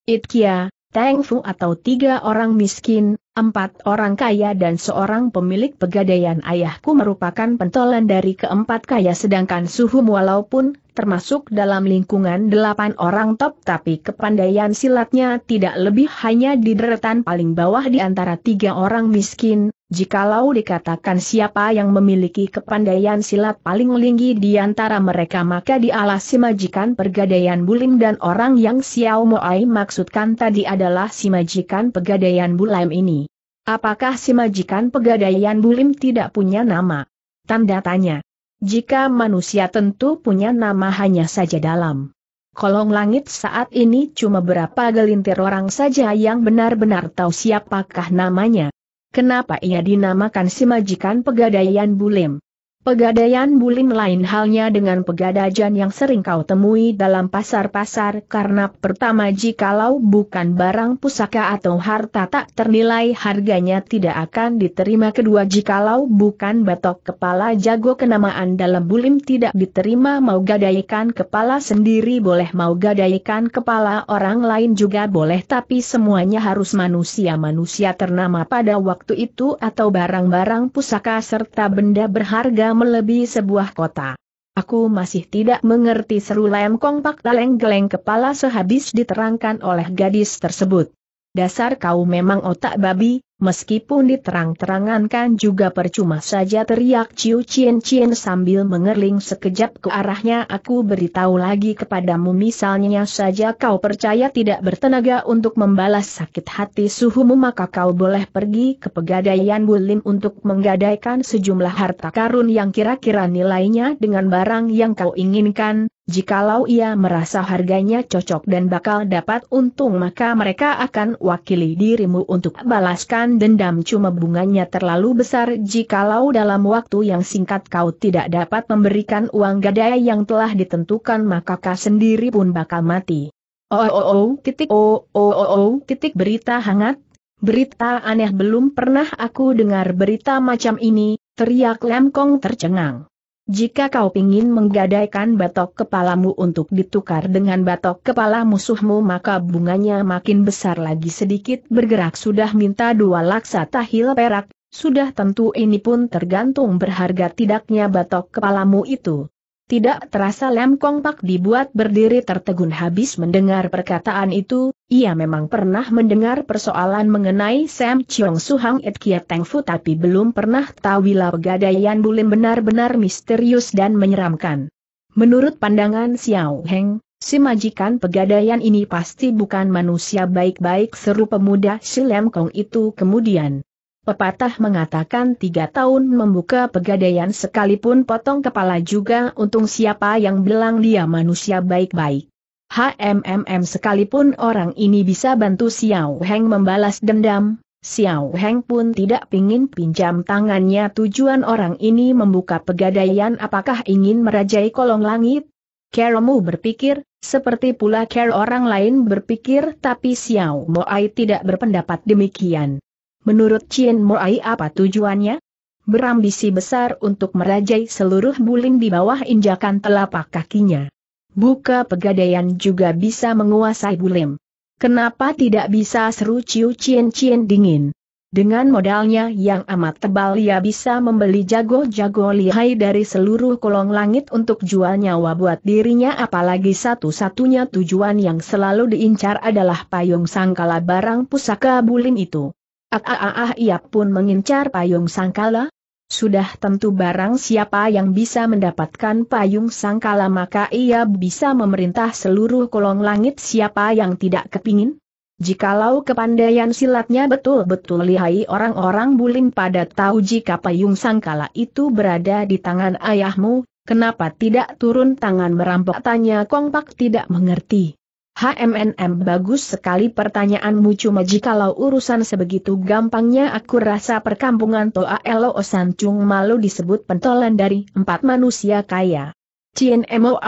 It Kia, Tang Fu atau tiga orang miskin, empat orang kaya dan seorang pemilik pegadaian ayahku merupakan pentolan dari keempat kaya sedangkan Su Hum walaupun termasuk dalam lingkungan delapan orang top tapi kepandaian silatnya tidak lebih hanya di deretan paling bawah di antara tiga orang miskin, jikalau dikatakan siapa yang memiliki kepandaian silat paling tinggi di antara mereka maka dialah si majikan pergadaian bulim dan orang yang Xiao Moai maksudkan tadi adalah si majikan pegadaian bulim ini. Apakah si majikan pegadaian bulim tidak punya nama? Tanda tanya. Jika manusia tentu punya nama hanya saja dalam. Kolong langit saat ini cuma berapa gelintir orang saja yang benar-benar tahu siapakah namanya. Kenapa ia dinamakan si majikan pegadaian Bulim? Pegadaian Bulim lain halnya dengan pegadajan yang sering kau temui dalam pasar-pasar karena pertama jikalau bukan barang pusaka atau harta tak ternilai harganya tidak akan diterima kedua jikalau bukan batok kepala jago kenamaan dalam bulim tidak diterima mau gadaikan kepala sendiri boleh mau gadaikan kepala orang lain juga boleh tapi semuanya harus manusia-manusia ternama pada waktu itu atau barang-barang pusaka serta benda berharga melebihi sebuah kota. Aku masih tidak mengerti seru Lem kompak Pak geleng kepala sehabis diterangkan oleh gadis tersebut. Dasar kau memang otak babi, Meskipun diterang-terangankan juga percuma saja teriak Ciu Cien Cien sambil mengerling sekejap ke arahnya aku beritahu lagi kepadamu misalnya saja kau percaya tidak bertenaga untuk membalas sakit hati suhumu maka kau boleh pergi ke pegadaian Bulim untuk menggadaikan sejumlah harta karun yang kira-kira nilainya dengan barang yang kau inginkan, Jikalau ia merasa harganya cocok dan bakal dapat untung maka mereka akan wakili dirimu untuk balaskan dendam cuma bunganya terlalu besar jikalau dalam waktu yang singkat kau tidak dapat memberikan uang gadai yang telah ditentukan maka kau sendiri pun bakal mati. Oh oh oh titik oh oh oh oh titik berita hangat, berita aneh belum pernah aku dengar berita macam ini, teriak Lam Kong tercengang. Jika kau ingin menggadaikan batok kepalamu untuk ditukar dengan batok kepala musuhmu maka bunganya makin besar lagi sedikit bergerak sudah minta dua laksa tahil perak, sudah tentu ini pun tergantung berharga tidaknya batok kepalamu itu. Tidak terasa Lem Kong Pak dibuat berdiri tertegun habis mendengar perkataan itu, ia memang pernah mendengar persoalan mengenai Sam Chiong Suhang et Kia Teng Fu tapi belum pernah tahu bila pegadaian Bulim benar-benar misterius dan menyeramkan. Menurut pandangan Xiao Heng, si majikan pegadaian ini pasti bukan manusia baik-baik seru pemuda si Lem Kong itu kemudian. Pepatah mengatakan tiga tahun membuka pegadaian sekalipun potong kepala juga untung siapa yang bilang dia manusia baik-baik. HMMM sekalipun orang ini bisa bantu Xiao Heng membalas dendam, Xiao Heng pun tidak pingin pinjam tangannya tujuan orang ini membuka pegadaian apakah ingin merajai kolong langit? Keromu berpikir, seperti pula care orang lain berpikir tapi Xiao Moai tidak berpendapat demikian. Menurut Chien Moai apa tujuannya? Berambisi besar untuk merajai seluruh bulim di bawah injakan telapak kakinya. Buka pegadaian juga bisa menguasai bulim. Kenapa tidak bisa seru Ciu Chien Chien dingin? Dengan modalnya yang amat tebal ia bisa membeli jago-jago lihai dari seluruh kolong langit untuk jual nyawa buat dirinya apalagi satu-satunya tujuan yang selalu diincar adalah payung sangkala barang pusaka bulim itu. Ah, ia pun mengincar payung sangkala. Sudah tentu barang siapa yang bisa mendapatkan payung sangkala maka ia bisa memerintah seluruh kolong langit siapa yang tidak kepingin. Jikalau kepandaian silatnya betul-betul lihai orang-orang bulim pada tahu jika payung sangkala itu berada di tangan ayahmu, kenapa tidak turun tangan merampok tanya Kong tidak mengerti. HMNM bagus sekali pertanyaanmu cuma jikalau urusan sebegitu gampangnya aku rasa perkampungan Toa Elo Osancung malu disebut pentolan dari empat manusia kaya. Cien Emo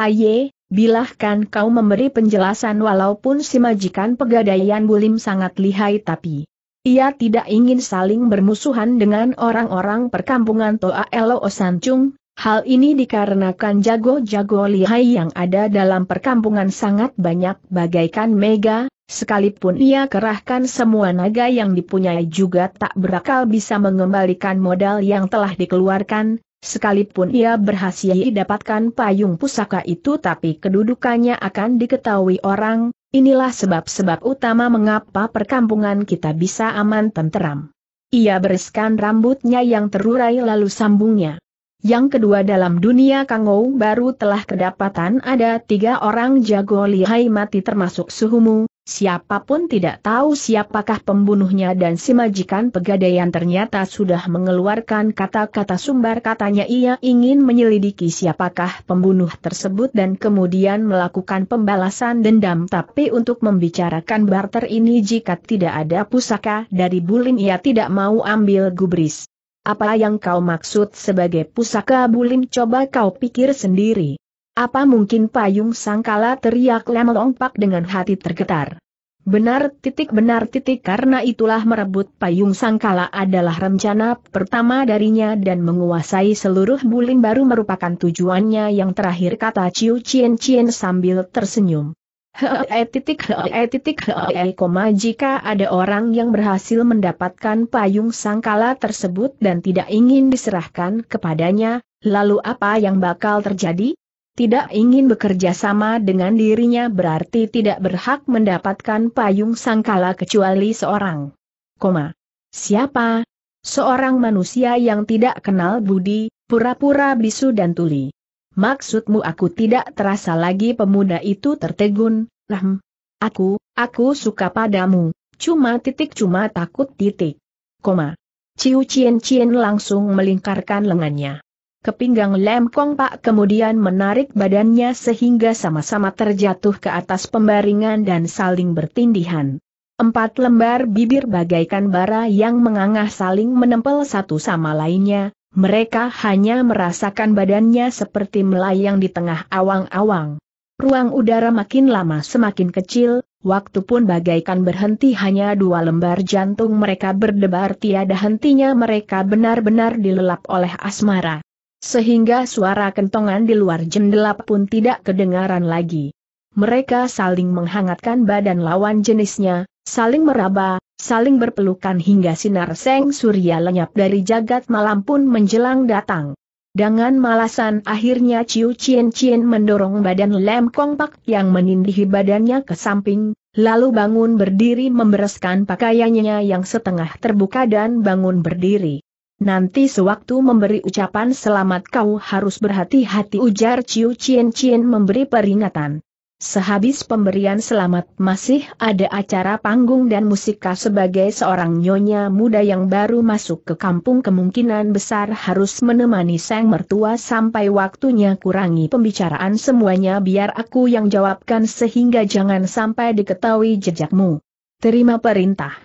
bilahkan kau memberi penjelasan walaupun si majikan pegadaian bulim sangat lihai tapi... Ia tidak ingin saling bermusuhan dengan orang-orang perkampungan Toa Elo Osancung, Hal ini dikarenakan jago-jago lihai yang ada dalam perkampungan sangat banyak bagaikan mega, sekalipun ia kerahkan semua naga yang dipunyai juga tak berakal bisa mengembalikan modal yang telah dikeluarkan, sekalipun ia berhasil didapatkan payung pusaka itu tapi kedudukannya akan diketahui orang, inilah sebab-sebab utama mengapa perkampungan kita bisa aman tenteram. Ia bereskan rambutnya yang terurai lalu sambungnya. Yang kedua dalam dunia Kangou baru telah kedapatan ada tiga orang jago lihai mati termasuk suhumu, siapapun tidak tahu siapakah pembunuhnya dan si majikan pegadaian ternyata sudah mengeluarkan kata-kata sumber katanya ia ingin menyelidiki siapakah pembunuh tersebut dan kemudian melakukan pembalasan dendam tapi untuk membicarakan barter ini jika tidak ada pusaka dari Bulim ia tidak mau ambil gubris. Apa yang kau maksud sebagai pusaka bulim coba kau pikir sendiri. Apa mungkin payung sangkala teriak Lem Longpak dengan hati tergetar. Benar titik benar titik karena itulah merebut payung sangkala adalah rencana pertama darinya dan menguasai seluruh bulim baru merupakan tujuannya yang terakhir kata Ciu Cien Cien sambil tersenyum. Hei eh, titik hei eh, eh, titik koma jika ada orang yang berhasil mendapatkan payung sangkala tersebut dan tidak ingin diserahkan kepadanya, lalu apa yang bakal terjadi? Tidak ingin bekerja sama dengan dirinya berarti tidak berhak mendapatkan payung sangkala kecuali seorang. Koma. Siapa? Seorang manusia yang tidak kenal budi, pura-pura bisu dan tuli. Maksudmu aku tidak terasa lagi pemuda itu tertegun, lah. Aku, aku suka padamu, cuma titik cuma takut titik. Koma. Ciu Cien Cien langsung melingkarkan lengannya. Kepinggang Lem Kong Pak kemudian menarik badannya sehingga sama-sama terjatuh ke atas pembaringan dan saling bertindihan. Empat lembar bibir bagaikan bara yang mengangah saling menempel satu sama lainnya, mereka hanya merasakan badannya seperti melayang di tengah awang-awang. Ruang udara makin lama semakin kecil, waktu pun bagaikan berhenti hanya dua lembar jantung mereka berdebar tiada hentinya mereka benar-benar dilelap oleh asmara. Sehingga suara kentongan di luar jendela pun tidak kedengaran lagi. Mereka saling menghangatkan badan lawan jenisnya, saling meraba, saling berpelukan hingga sinar seng surya lenyap dari jagat malam pun menjelang datang. Dengan malasan akhirnya Ciu Cien Cien mendorong badan Lem Kong Pak yang menindih badannya ke samping, lalu bangun berdiri membereskan pakaiannya yang setengah terbuka dan bangun berdiri. Nanti sewaktu memberi ucapan selamat kau harus berhati-hati ujar Ciu Cien Cien memberi peringatan. Sehabis pemberian selamat masih ada acara panggung dan musika sebagai seorang nyonya muda yang baru masuk ke kampung kemungkinan besar harus menemani sang mertua sampai waktunya kurangi pembicaraan semuanya biar aku yang jawabkan sehingga jangan sampai diketahui jejakmu. Terima perintah.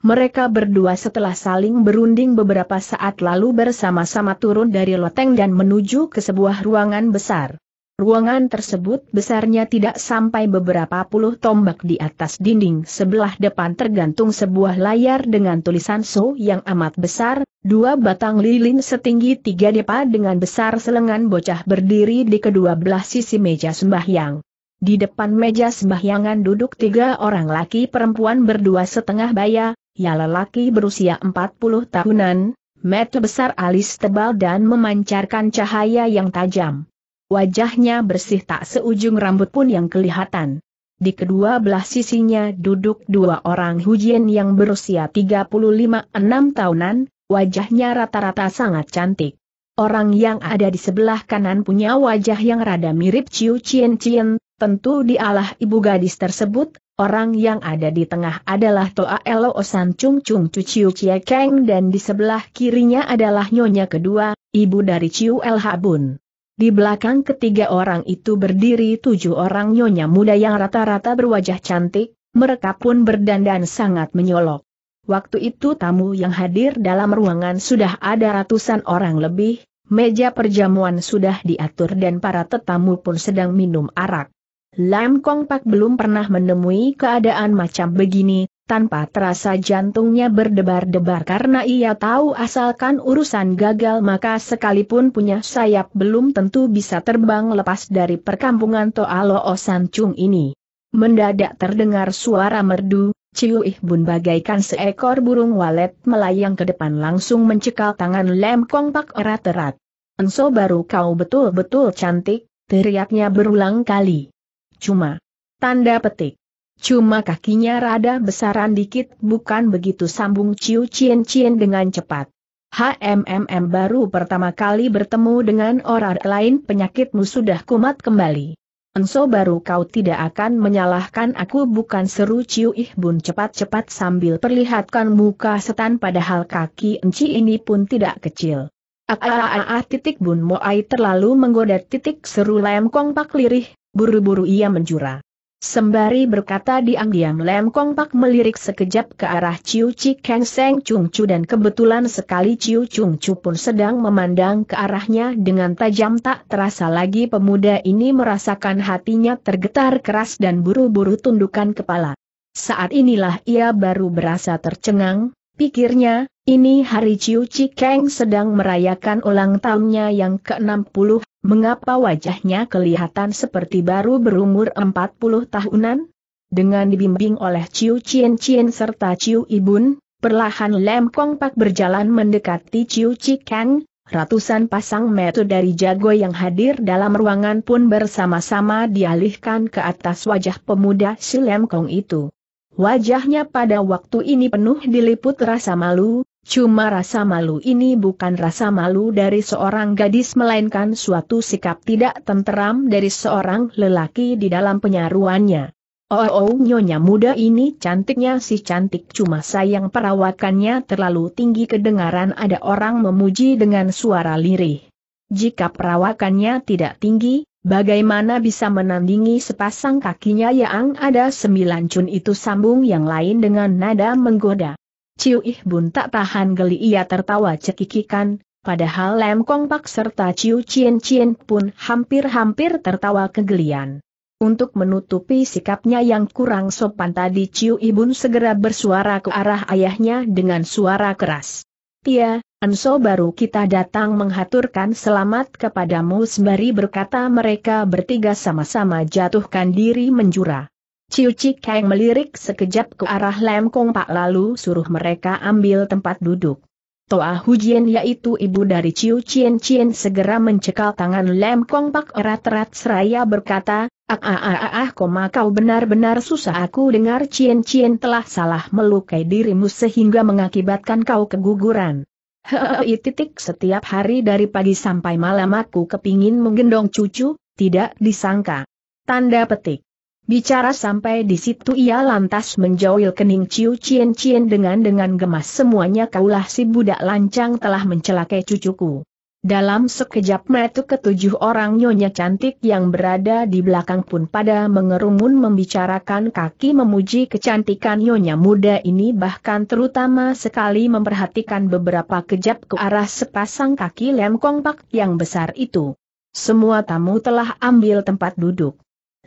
Mereka berdua setelah saling berunding beberapa saat lalu bersama-sama turun dari loteng dan menuju ke sebuah ruangan besar. Ruangan tersebut besarnya tidak sampai beberapa puluh tombak di atas dinding sebelah depan tergantung sebuah layar dengan tulisan so yang amat besar, dua batang lilin setinggi tiga depa dengan besar selengan bocah berdiri di kedua belah sisi meja sembahyang. Di depan meja sembahyangan duduk tiga orang laki perempuan berdua setengah baya, ya lelaki berusia empat puluh tahunan, mata besar alis tebal dan memancarkan cahaya yang tajam. Wajahnya bersih tak seujung rambut pun yang kelihatan. Di kedua belah sisinya duduk dua orang Hujian yang berusia 35-6 tahunan, wajahnya rata-rata sangat cantik. Orang yang ada di sebelah kanan punya wajah yang rada mirip Ciu Cien Cien. tentu dialah ibu gadis tersebut, orang yang ada di tengah adalah Toa Elo Osan Chung Chung Chu Ciu Chie Keng dan di sebelah kirinya adalah nyonya kedua, ibu dari Ciu El Habun. Di belakang ketiga orang itu berdiri tujuh orang nyonya muda yang rata-rata berwajah cantik, mereka pun berdandan sangat menyolok. Waktu itu tamu yang hadir dalam ruangan sudah ada ratusan orang lebih, meja perjamuan sudah diatur dan para tetamu pun sedang minum arak. Lam Kong Pak belum pernah menemui keadaan macam begini, tanpa terasa jantungnya berdebar-debar karena ia tahu asalkan urusan gagal maka sekalipun punya sayap belum tentu bisa terbang lepas dari perkampungan Toalo Osancung ini. Mendadak terdengar suara merdu, Ciu Ih Bun bagaikan seekor burung walet melayang ke depan langsung mencekal tangan Lem Kong Pak erat-erat. Enso baru kau betul-betul cantik, teriaknya berulang kali. Cuma. Tanda petik. Cuma kakinya rada besaran dikit bukan begitu sambung Ciu Cien Cien dengan cepat. HMMM baru pertama kali bertemu dengan orang lain penyakitmu sudah kumat kembali. Enso baru kau tidak akan menyalahkan aku bukan seru Ciu Ih Bun cepat-cepat sambil perlihatkan muka setan padahal kaki enci ini pun tidak kecil. Aaaa ah, ah, ah, titik Bun Moai terlalu menggoda titik seru Lem Kong Pak Lirih, buru-buru ia menjura. Sembari berkata diam-diam Lem Kong Pak melirik sekejap ke arah Ciu Ci Keng Seng Chung Chu dan kebetulan sekali Ciu Chung Chu pun sedang memandang ke arahnya dengan tajam tak terasa lagi pemuda ini merasakan hatinya tergetar keras dan buru-buru tundukkan kepala. Saat inilah ia baru berasa tercengang, pikirnya, ini hari Ciu Ci Keng sedang merayakan ulang tahunnya yang ke-60 Mengapa wajahnya kelihatan seperti baru berumur 40 tahunan? Dengan dibimbing oleh Ciu Cien Cien serta Ciu Ibun, perlahan Lem Kong Pak berjalan mendekati Ciu Cikeng. ratusan pasang mata dari jago yang hadir dalam ruangan pun bersama-sama dialihkan ke atas wajah pemuda si Lem Kong itu. Wajahnya pada waktu ini penuh diliput rasa malu, Cuma rasa malu ini bukan rasa malu dari seorang gadis melainkan suatu sikap tidak tenteram dari seorang lelaki di dalam penyaruannya. Oh, oh, oh nyonya muda ini cantiknya si cantik cuma sayang perawakannya terlalu tinggi kedengaran ada orang memuji dengan suara lirih. Jika perawakannya tidak tinggi, bagaimana bisa menandingi sepasang kakinya yang ada sembilan cun itu sambung yang lain dengan nada menggoda. Ciu Ih Bun tak tahan geli ia tertawa cekikikan, padahal Lem Kong Pak serta Ciu Cien Cien pun hampir-hampir tertawa kegelian. Untuk menutupi sikapnya yang kurang sopan tadi Ciu Ibun segera bersuara ke arah ayahnya dengan suara keras. Tia, Enso baru kita datang menghaturkan selamat kepadamu sembari berkata mereka bertiga sama-sama jatuhkan diri menjura. Ciu Cikeng melirik sekejap ke arah Lem Kong Pak lalu suruh mereka ambil tempat duduk. Toa Hujian yaitu ibu dari Ciu Cien Cien segera mencekal tangan Lem Kong Pak erat-erat seraya berkata, Ah ah ah ah ah koma kau benar-benar susah aku dengar Cien Cien telah salah melukai dirimu sehingga mengakibatkan kau keguguran. Hehehe titik setiap hari dari pagi sampai malam aku kepingin menggendong cucu, tidak disangka. Tanda petik. Bicara sampai di situ ia lantas menjauhil kening Ciu Cien Cien dengan dengan gemas semuanya kaulah si budak lancang telah mencelakai cucuku. Dalam sekejap metu ketujuh orang nyonya cantik yang berada di belakang pun pada mengerumun membicarakan kaki memuji kecantikan nyonya muda ini bahkan terutama sekali memperhatikan beberapa kejap ke arah sepasang kaki lem kompak yang besar itu. Semua tamu telah ambil tempat duduk.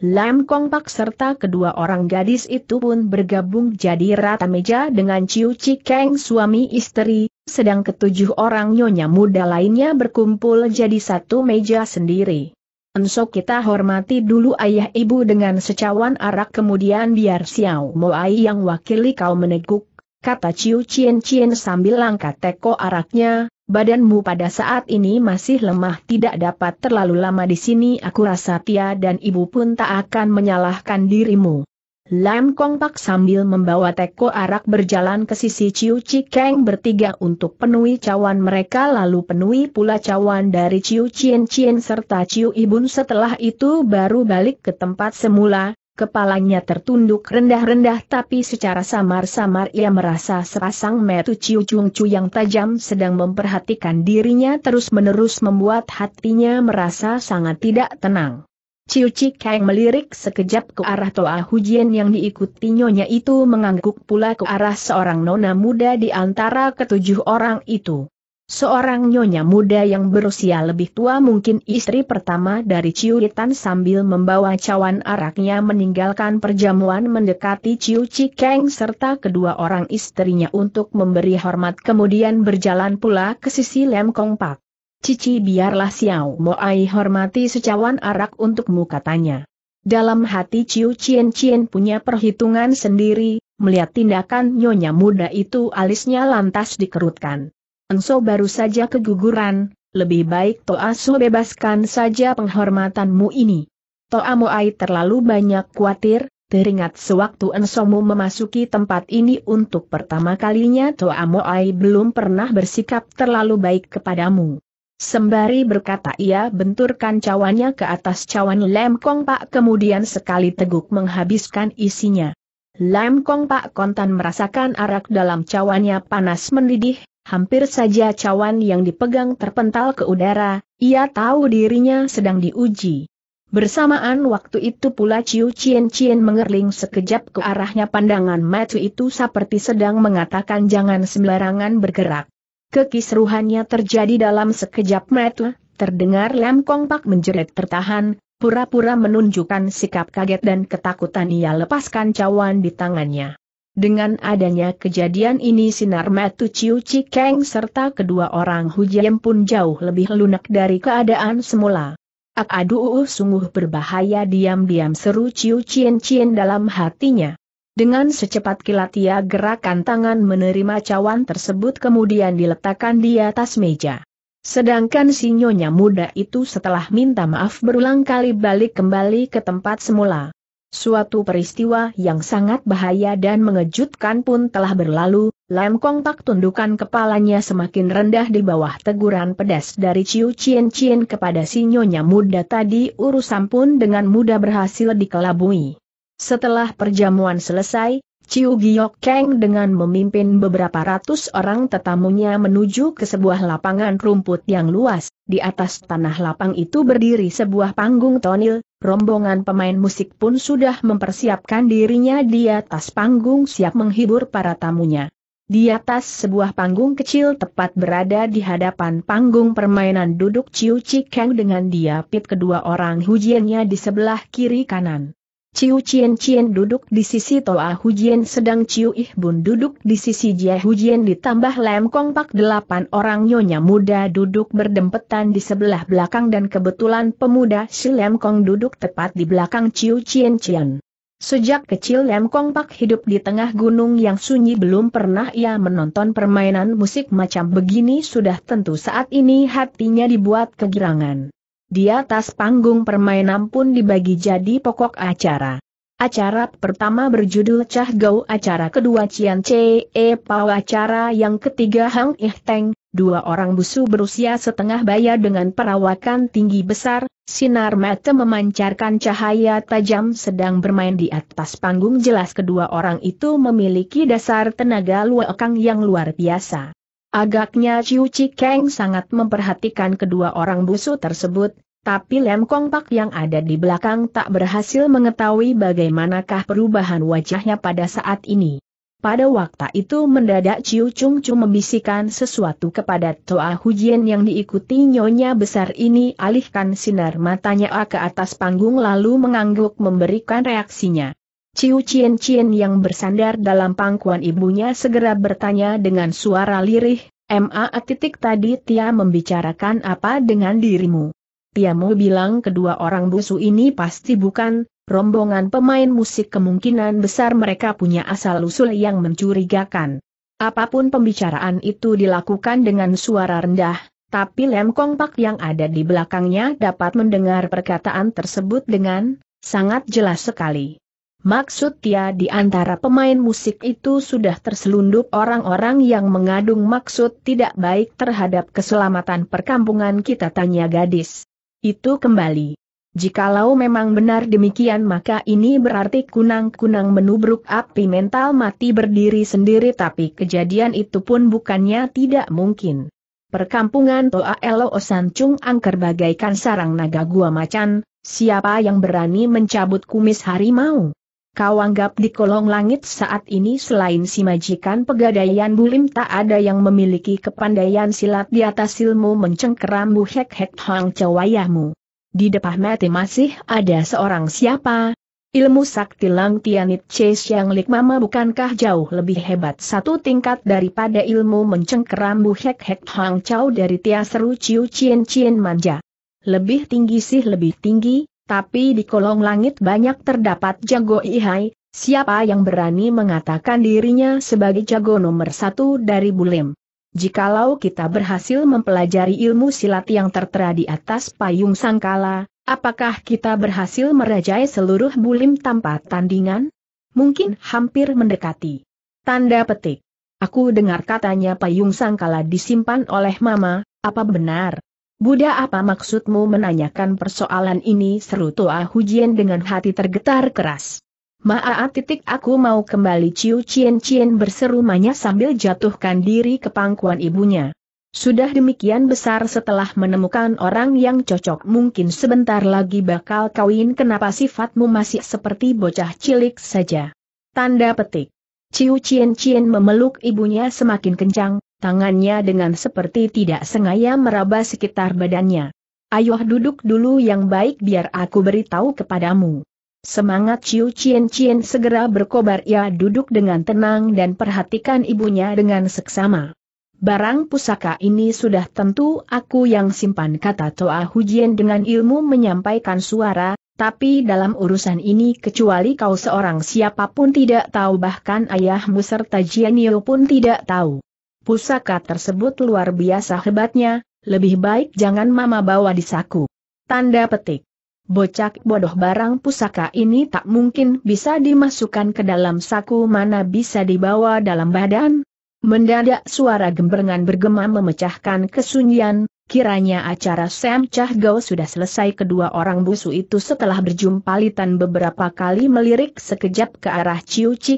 Lam Kong Pak serta kedua orang gadis itu pun bergabung jadi rata meja dengan Ciu Cikeng suami istri, sedang ketujuh orang nyonya muda lainnya berkumpul jadi satu meja sendiri. Ensok kita hormati dulu ayah ibu dengan secawan arak kemudian biar Xiao Moai yang wakili kau meneguk, kata Ciu Cien Cien sambil langkah teko araknya, badanmu pada saat ini masih lemah tidak dapat terlalu lama di sini aku rasa Tia dan ibu pun tak akan menyalahkan dirimu. Lam Kong Pak sambil membawa teko arak berjalan ke sisi Ciu Cikeng bertiga untuk penuhi cawan mereka lalu penuhi pula cawan dari Ciu Cien Cien serta Ciu Ibun setelah itu baru balik ke tempat semula, Kepalanya tertunduk rendah-rendah tapi secara samar-samar ia merasa sepasang metu ciu cung cu yang tajam sedang memperhatikan dirinya terus-menerus membuat hatinya merasa sangat tidak tenang. Ciu kai melirik sekejap ke arah Toa Hujian yang diikuti nyonya itu mengangguk pula ke arah seorang nona muda di antara ketujuh orang itu. Seorang nyonya muda yang berusia lebih tua mungkin istri pertama dari Ciu Yitan sambil membawa cawan araknya meninggalkan perjamuan mendekati Ciu Cikeng serta kedua orang istrinya untuk memberi hormat kemudian berjalan pula ke sisi Lem Kong Pak. Cici biarlah Xiao Moai hormati secawan arak untukmu katanya. Dalam hati Ciu Cien Cien punya perhitungan sendiri, melihat tindakan nyonya muda itu alisnya lantas dikerutkan. Enso baru saja keguguran, lebih baik Toa Su bebaskan saja penghormatanmu ini. Toa Moai terlalu banyak khawatir, Teringat sewaktu Enso mu memasuki tempat ini untuk pertama kalinya Toa Moai belum pernah bersikap terlalu baik kepadamu. Sembari berkata ia benturkan cawannya ke atas cawan Lem Kong Pak kemudian sekali teguk menghabiskan isinya. Lem Kong Pak kontan merasakan arak dalam cawannya panas mendidih, Hampir saja cawan yang dipegang terpental ke udara, ia tahu dirinya sedang diuji. Bersamaan waktu itu pula Ciu Cien Cien mengerling sekejap ke arahnya pandangan mata itu seperti sedang mengatakan jangan sembarangan bergerak. Kekisruhannya terjadi dalam sekejap mata, terdengar Lam Kong Pak menjerit tertahan, pura-pura menunjukkan sikap kaget dan ketakutan ia lepaskan cawan di tangannya. Dengan adanya kejadian ini sinar metu Ciu Cikeng serta kedua orang Jiem pun jauh lebih lunak dari keadaan semula. Ak aduh sungguh berbahaya diam-diam seru Ciu Cien Cien dalam hatinya. Dengan secepat kilat ia gerakan tangan menerima cawan tersebut kemudian diletakkan di atas meja. Sedangkan si nyonya muda itu setelah minta maaf berulang kali balik kembali ke tempat semula. Suatu peristiwa yang sangat bahaya dan mengejutkan pun telah berlalu, Lam Kong Pak tundukan kepalanya semakin rendah di bawah teguran pedas dari Ciu Cien Cien kepada si nyonya muda tadi urusan pun dengan mudah berhasil dikelabui. Setelah perjamuan selesai, Ciu Giok Kang dengan memimpin beberapa ratus orang tetamunya menuju ke sebuah lapangan rumput yang luas, di atas tanah lapang itu berdiri sebuah panggung tonil, rombongan pemain musik pun sudah mempersiapkan dirinya di atas panggung siap menghibur para tamunya. Di atas sebuah panggung kecil tepat berada di hadapan panggung permainan duduk Ciu Cikeng dengan dia pit kedua orang hujiannya di sebelah kiri kanan. Ciu Cien Cien duduk di sisi Toa Jien sedang Ciu Ih Bun duduk di sisi Jia Jien ditambah Lem Kong Pak delapan orang nyonya muda duduk berdempetan di sebelah belakang dan kebetulan pemuda si Lem Kong duduk tepat di belakang Ciu Cien Cien. Sejak kecil Lem Kong Pak hidup di tengah gunung yang sunyi belum pernah ia menonton permainan musik macam begini sudah tentu saat ini hatinya dibuat kegirangan. Di atas panggung permainan pun dibagi jadi pokok acara. Acara pertama berjudul Cah Gau acara kedua Cian C. E Pau acara yang ketiga Hang Ih Teng, dua orang busu berusia setengah baya dengan perawakan tinggi besar, sinar mata memancarkan cahaya tajam sedang bermain di atas panggung jelas kedua orang itu memiliki dasar tenaga luakang yang luar biasa. Agaknya Chiu Cikeng Keng sangat memperhatikan kedua orang busu tersebut, tapi Lem Kong Pak yang ada di belakang tak berhasil mengetahui bagaimanakah perubahan wajahnya pada saat ini. Pada waktu itu mendadak Chiu Chung Chung membisikkan sesuatu kepada Toa Hujian yang diikuti nyonya besar ini alihkan sinar matanya ke atas panggung lalu mengangguk memberikan reaksinya. Ciu Cien Cien yang bersandar dalam pangkuan ibunya segera bertanya dengan suara lirih, MA titik tadi Tia membicarakan apa dengan dirimu? Tia mau bilang kedua orang busu ini pasti bukan, rombongan pemain musik kemungkinan besar mereka punya asal-usul yang mencurigakan. Apapun pembicaraan itu dilakukan dengan suara rendah, tapi lem Pak yang ada di belakangnya dapat mendengar perkataan tersebut dengan sangat jelas sekali. Maksud dia ya, di antara pemain musik itu sudah terselundup orang-orang yang mengadung maksud tidak baik terhadap keselamatan perkampungan kita tanya gadis. Itu kembali. Jikalau memang benar demikian maka ini berarti kunang-kunang menubruk api mental mati berdiri sendiri tapi kejadian itu pun bukannya tidak mungkin. Perkampungan Toa Elo Osancung angker bagaikan sarang naga gua macan, siapa yang berani mencabut kumis harimau? Kau anggap di kolong langit saat ini selain si majikan pegadaian bulim tak ada yang memiliki kepandaian silat di atas ilmu mencengkeram buhek-hek hang cawayahmu. Di depan mati masih ada seorang siapa? Ilmu sakti lang tianit ches yang mama bukankah jauh lebih hebat satu tingkat daripada ilmu mencengkeram buhek-hek hang chow dari tiaseru ciu cien cien manja. Lebih tinggi sih lebih tinggi, tapi di kolong langit banyak terdapat jago ihai, siapa yang berani mengatakan dirinya sebagai jago nomor satu dari Bulim. Jikalau kita berhasil mempelajari ilmu silat yang tertera di atas payung sangkala, apakah kita berhasil merajai seluruh Bulim tanpa tandingan? Mungkin hampir mendekati. Tanda petik. Aku dengar katanya payung sangkala disimpan oleh mama, apa benar? Buddha apa maksudmu menanyakan persoalan ini seru Toa Hujian dengan hati tergetar keras. Maaf titik aku mau kembali Ciu Cien Cien berseru manya sambil jatuhkan diri ke pangkuan ibunya. Sudah demikian besar setelah menemukan orang yang cocok mungkin sebentar lagi bakal kawin kenapa sifatmu masih seperti bocah cilik saja. Tanda petik. Ciu Cien Cien memeluk ibunya semakin kencang, Tangannya dengan seperti tidak sengaja meraba sekitar badannya. Ayo duduk dulu yang baik biar aku beritahu kepadamu. Semangat Ciu Cien Cien segera berkobar ia duduk dengan tenang dan perhatikan ibunya dengan seksama. Barang pusaka ini sudah tentu aku yang simpan kata Toa Hujian dengan ilmu menyampaikan suara, tapi dalam urusan ini kecuali kau seorang siapapun tidak tahu bahkan ayahmu serta Jianio pun tidak tahu. Pusaka tersebut luar biasa hebatnya, lebih baik jangan mama bawa di saku. Tanda petik. Bocak bodoh barang pusaka ini tak mungkin bisa dimasukkan ke dalam saku mana bisa dibawa dalam badan. Mendadak suara gemberengan bergema memecahkan kesunyian, kiranya acara Sam Cah Gau sudah selesai kedua orang busu itu setelah berjumpa Litan beberapa kali melirik sekejap ke arah Chiu Chi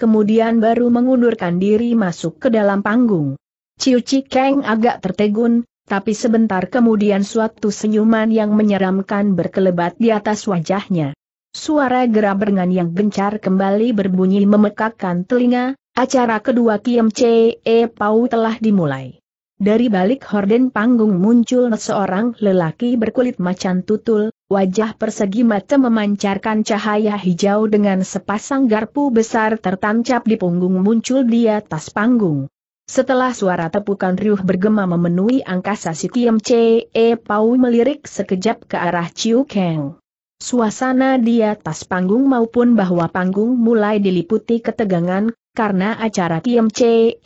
kemudian baru mengundurkan diri masuk ke dalam panggung. Ciu Kang agak tertegun, tapi sebentar kemudian suatu senyuman yang menyeramkan berkelebat di atas wajahnya. Suara gerabergan yang gencar kembali berbunyi memekakkan telinga, acara kedua Kiem e Pau telah dimulai. Dari balik horden panggung muncul seorang lelaki berkulit macan tutul, wajah persegi mata memancarkan cahaya hijau dengan sepasang garpu besar tertancap di punggung muncul di atas panggung. Setelah suara tepukan riuh bergema memenuhi angkasa si Tiem E. Pau melirik sekejap ke arah Chiu Kang. Suasana di atas panggung maupun bahwa panggung mulai diliputi ketegangan, karena acara Kiem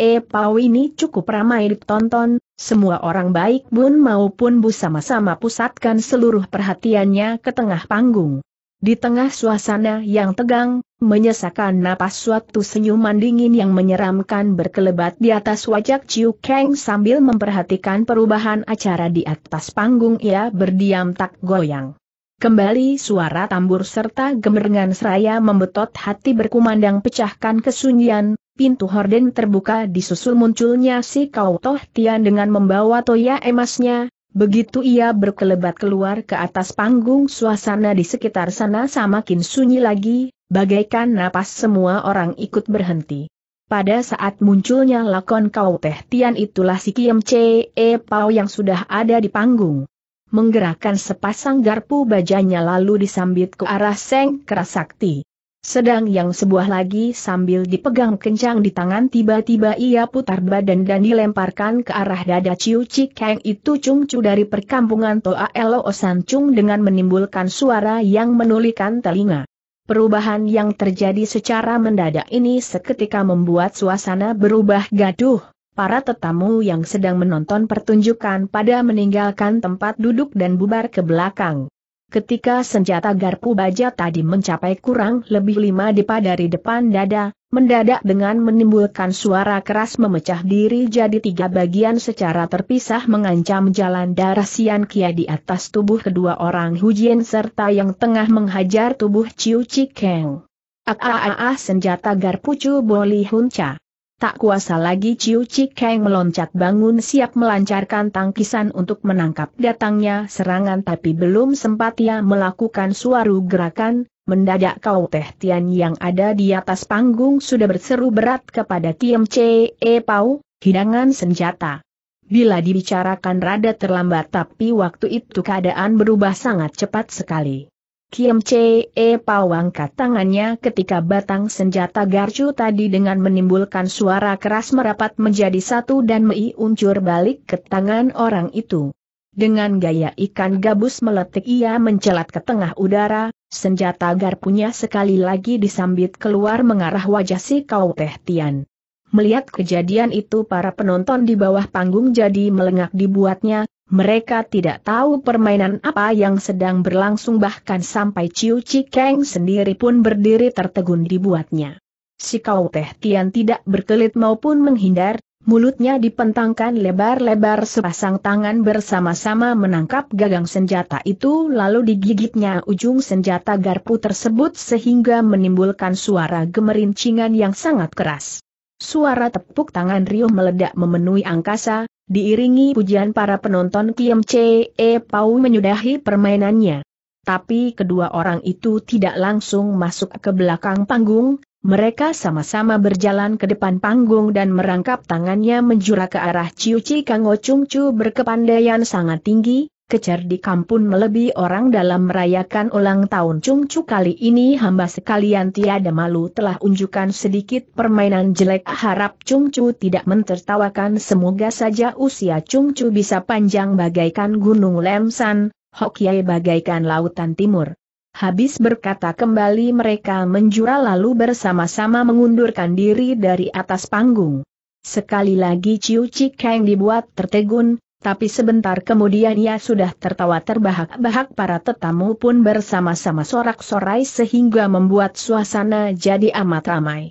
E Pau ini cukup ramai ditonton, semua orang baik Bun maupun Bu sama-sama pusatkan seluruh perhatiannya ke tengah panggung. Di tengah suasana yang tegang, menyesakan napas suatu senyuman dingin yang menyeramkan berkelebat di atas wajah Chiu Kang sambil memperhatikan perubahan acara di atas panggung ia berdiam tak goyang. Kembali suara tambur serta gemerengan seraya membetot hati berkumandang pecahkan kesunyian, pintu horden terbuka disusul munculnya si Kau Toh Tian dengan membawa toya emasnya, begitu ia berkelebat keluar ke atas panggung suasana di sekitar sana semakin sunyi lagi, bagaikan napas semua orang ikut berhenti. Pada saat munculnya lakon Kau Teh Tian itulah si Kiem Chee Pao yang sudah ada di panggung menggerakkan sepasang garpu bajanya lalu disambit ke arah Seng Kerasakti. Sedang yang sebuah lagi sambil dipegang kencang di tangan tiba-tiba ia putar badan dan dilemparkan ke arah dada Ciu Cikeng itu cungcu dari perkampungan Toa Elo Cung dengan menimbulkan suara yang menulikan telinga. Perubahan yang terjadi secara mendadak ini seketika membuat suasana berubah gaduh para tetamu yang sedang menonton pertunjukan pada meninggalkan tempat duduk dan bubar ke belakang. Ketika senjata garpu baja tadi mencapai kurang lebih lima depa dari depan dada, mendadak dengan menimbulkan suara keras memecah diri jadi tiga bagian secara terpisah mengancam jalan darah Sian Kia di atas tubuh kedua orang Hujien serta yang tengah menghajar tubuh Ciu Cikeng. ah senjata garpu Chu Boli Hunca. Tak kuasa lagi Ciu Cikeng meloncat bangun siap melancarkan tangkisan untuk menangkap datangnya serangan tapi belum sempat ia melakukan suaru gerakan, mendadak kau Teh Tian yang ada di atas panggung sudah berseru berat kepada Tiem E Pau, hidangan senjata. Bila dibicarakan rada terlambat tapi waktu itu keadaan berubah sangat cepat sekali. Kim e Pao pawangkat tangannya ketika batang senjata garcu tadi dengan menimbulkan suara keras merapat menjadi satu dan mei balik ke tangan orang itu. Dengan gaya ikan gabus meletik ia mencelat ke tengah udara, senjata garpunya sekali lagi disambit keluar mengarah wajah si Kau Teh Tian. Melihat kejadian itu para penonton di bawah panggung jadi melengak dibuatnya, mereka tidak tahu permainan apa yang sedang berlangsung bahkan sampai Ciu Cikeng sendiri pun berdiri tertegun dibuatnya. Si Kau Teh Tian tidak berkelit maupun menghindar, mulutnya dipentangkan lebar-lebar sepasang tangan bersama-sama menangkap gagang senjata itu lalu digigitnya ujung senjata garpu tersebut sehingga menimbulkan suara gemerincingan yang sangat keras. Suara tepuk tangan Rio meledak memenuhi angkasa, diiringi pujian para penonton Kiem C, E Pau menyudahi permainannya. Tapi kedua orang itu tidak langsung masuk ke belakang panggung, mereka sama-sama berjalan ke depan panggung dan merangkap tangannya menjura ke arah Ciu Ci Kang Ocung Chu berkepandaian sangat tinggi, kecerdikan pun melebihi orang dalam merayakan ulang tahun Cu kali ini hamba sekalian tiada malu telah unjukkan sedikit permainan jelek harap Cu tidak mentertawakan semoga saja usia Cu bisa panjang bagaikan gunung lemsan, Hokiai bagaikan lautan timur. Habis berkata kembali mereka menjura lalu bersama-sama mengundurkan diri dari atas panggung. Sekali lagi Ciu Cikeng dibuat tertegun, tapi sebentar kemudian ia sudah tertawa terbahak-bahak para tetamu pun bersama-sama sorak-sorai sehingga membuat suasana jadi amat ramai.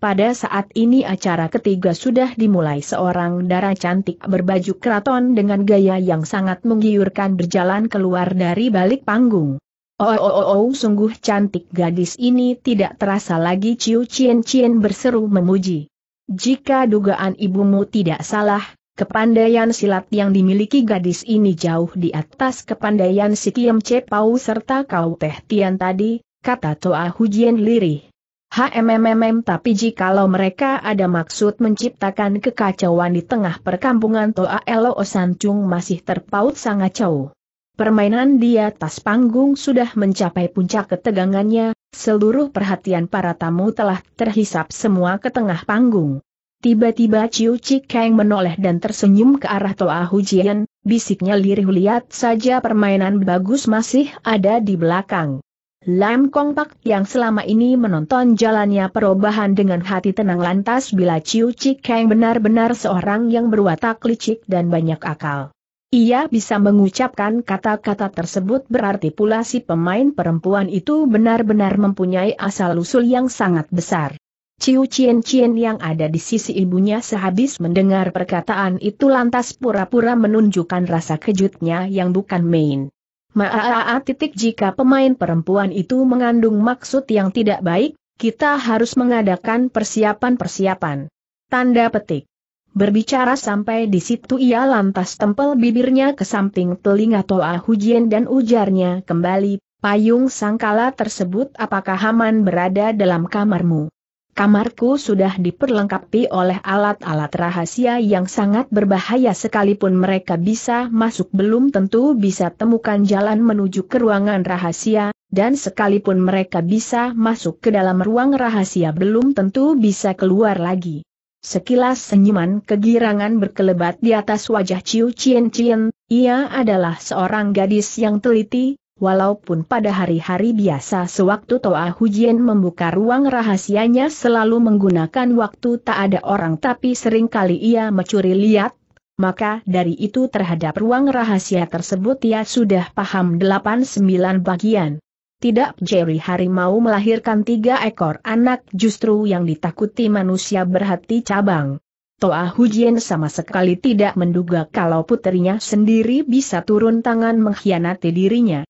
Pada saat ini acara ketiga sudah dimulai seorang darah cantik berbaju keraton dengan gaya yang sangat menggiurkan berjalan keluar dari balik panggung. Oh, oh, oh, oh sungguh cantik gadis ini tidak terasa lagi Ciu Cien Cien berseru memuji. Jika dugaan ibumu tidak salah, Kepandaian silat yang dimiliki gadis ini jauh di atas kepandaian si Kiam Cepau serta Kau Teh Tian tadi, kata Toa Hujian lirih. Hmmm, tapi jikalau mereka ada maksud menciptakan kekacauan di tengah perkampungan Toa Elo Osancung masih terpaut sangat jauh. Permainan di atas panggung sudah mencapai puncak ketegangannya, seluruh perhatian para tamu telah terhisap semua ke tengah panggung. Tiba-tiba Ciu Cik menoleh dan tersenyum ke arah Toa Hujian, bisiknya lirih lihat saja permainan bagus masih ada di belakang. Lam Kong Pak yang selama ini menonton jalannya perubahan dengan hati tenang lantas bila Ciu Cik benar-benar seorang yang berwatak licik dan banyak akal. Ia bisa mengucapkan kata-kata tersebut berarti pula si pemain perempuan itu benar-benar mempunyai asal-usul yang sangat besar. Ciu Cien Cien yang ada di sisi ibunya sehabis mendengar perkataan itu lantas pura-pura menunjukkan rasa kejutnya yang bukan main. Maaa titik jika pemain perempuan itu mengandung maksud yang tidak baik, kita harus mengadakan persiapan-persiapan. Tanda petik. Berbicara sampai di situ ia lantas tempel bibirnya ke samping telinga Toa Hujian dan ujarnya kembali, payung sangkala tersebut apakah Haman berada dalam kamarmu? Kamarku sudah diperlengkapi oleh alat-alat rahasia yang sangat berbahaya sekalipun mereka bisa masuk belum tentu bisa temukan jalan menuju ke ruangan rahasia, dan sekalipun mereka bisa masuk ke dalam ruang rahasia belum tentu bisa keluar lagi. Sekilas senyuman kegirangan berkelebat di atas wajah Ciu Cien Cien, ia adalah seorang gadis yang teliti, Walaupun pada hari-hari biasa sewaktu Toa Hujian membuka ruang rahasianya selalu menggunakan waktu tak ada orang tapi sering kali ia mencuri lihat, maka dari itu terhadap ruang rahasia tersebut ia sudah paham 8-9 bagian. Tidak Jerry Harimau melahirkan tiga ekor anak justru yang ditakuti manusia berhati cabang. Toa Hujian sama sekali tidak menduga kalau putrinya sendiri bisa turun tangan mengkhianati dirinya.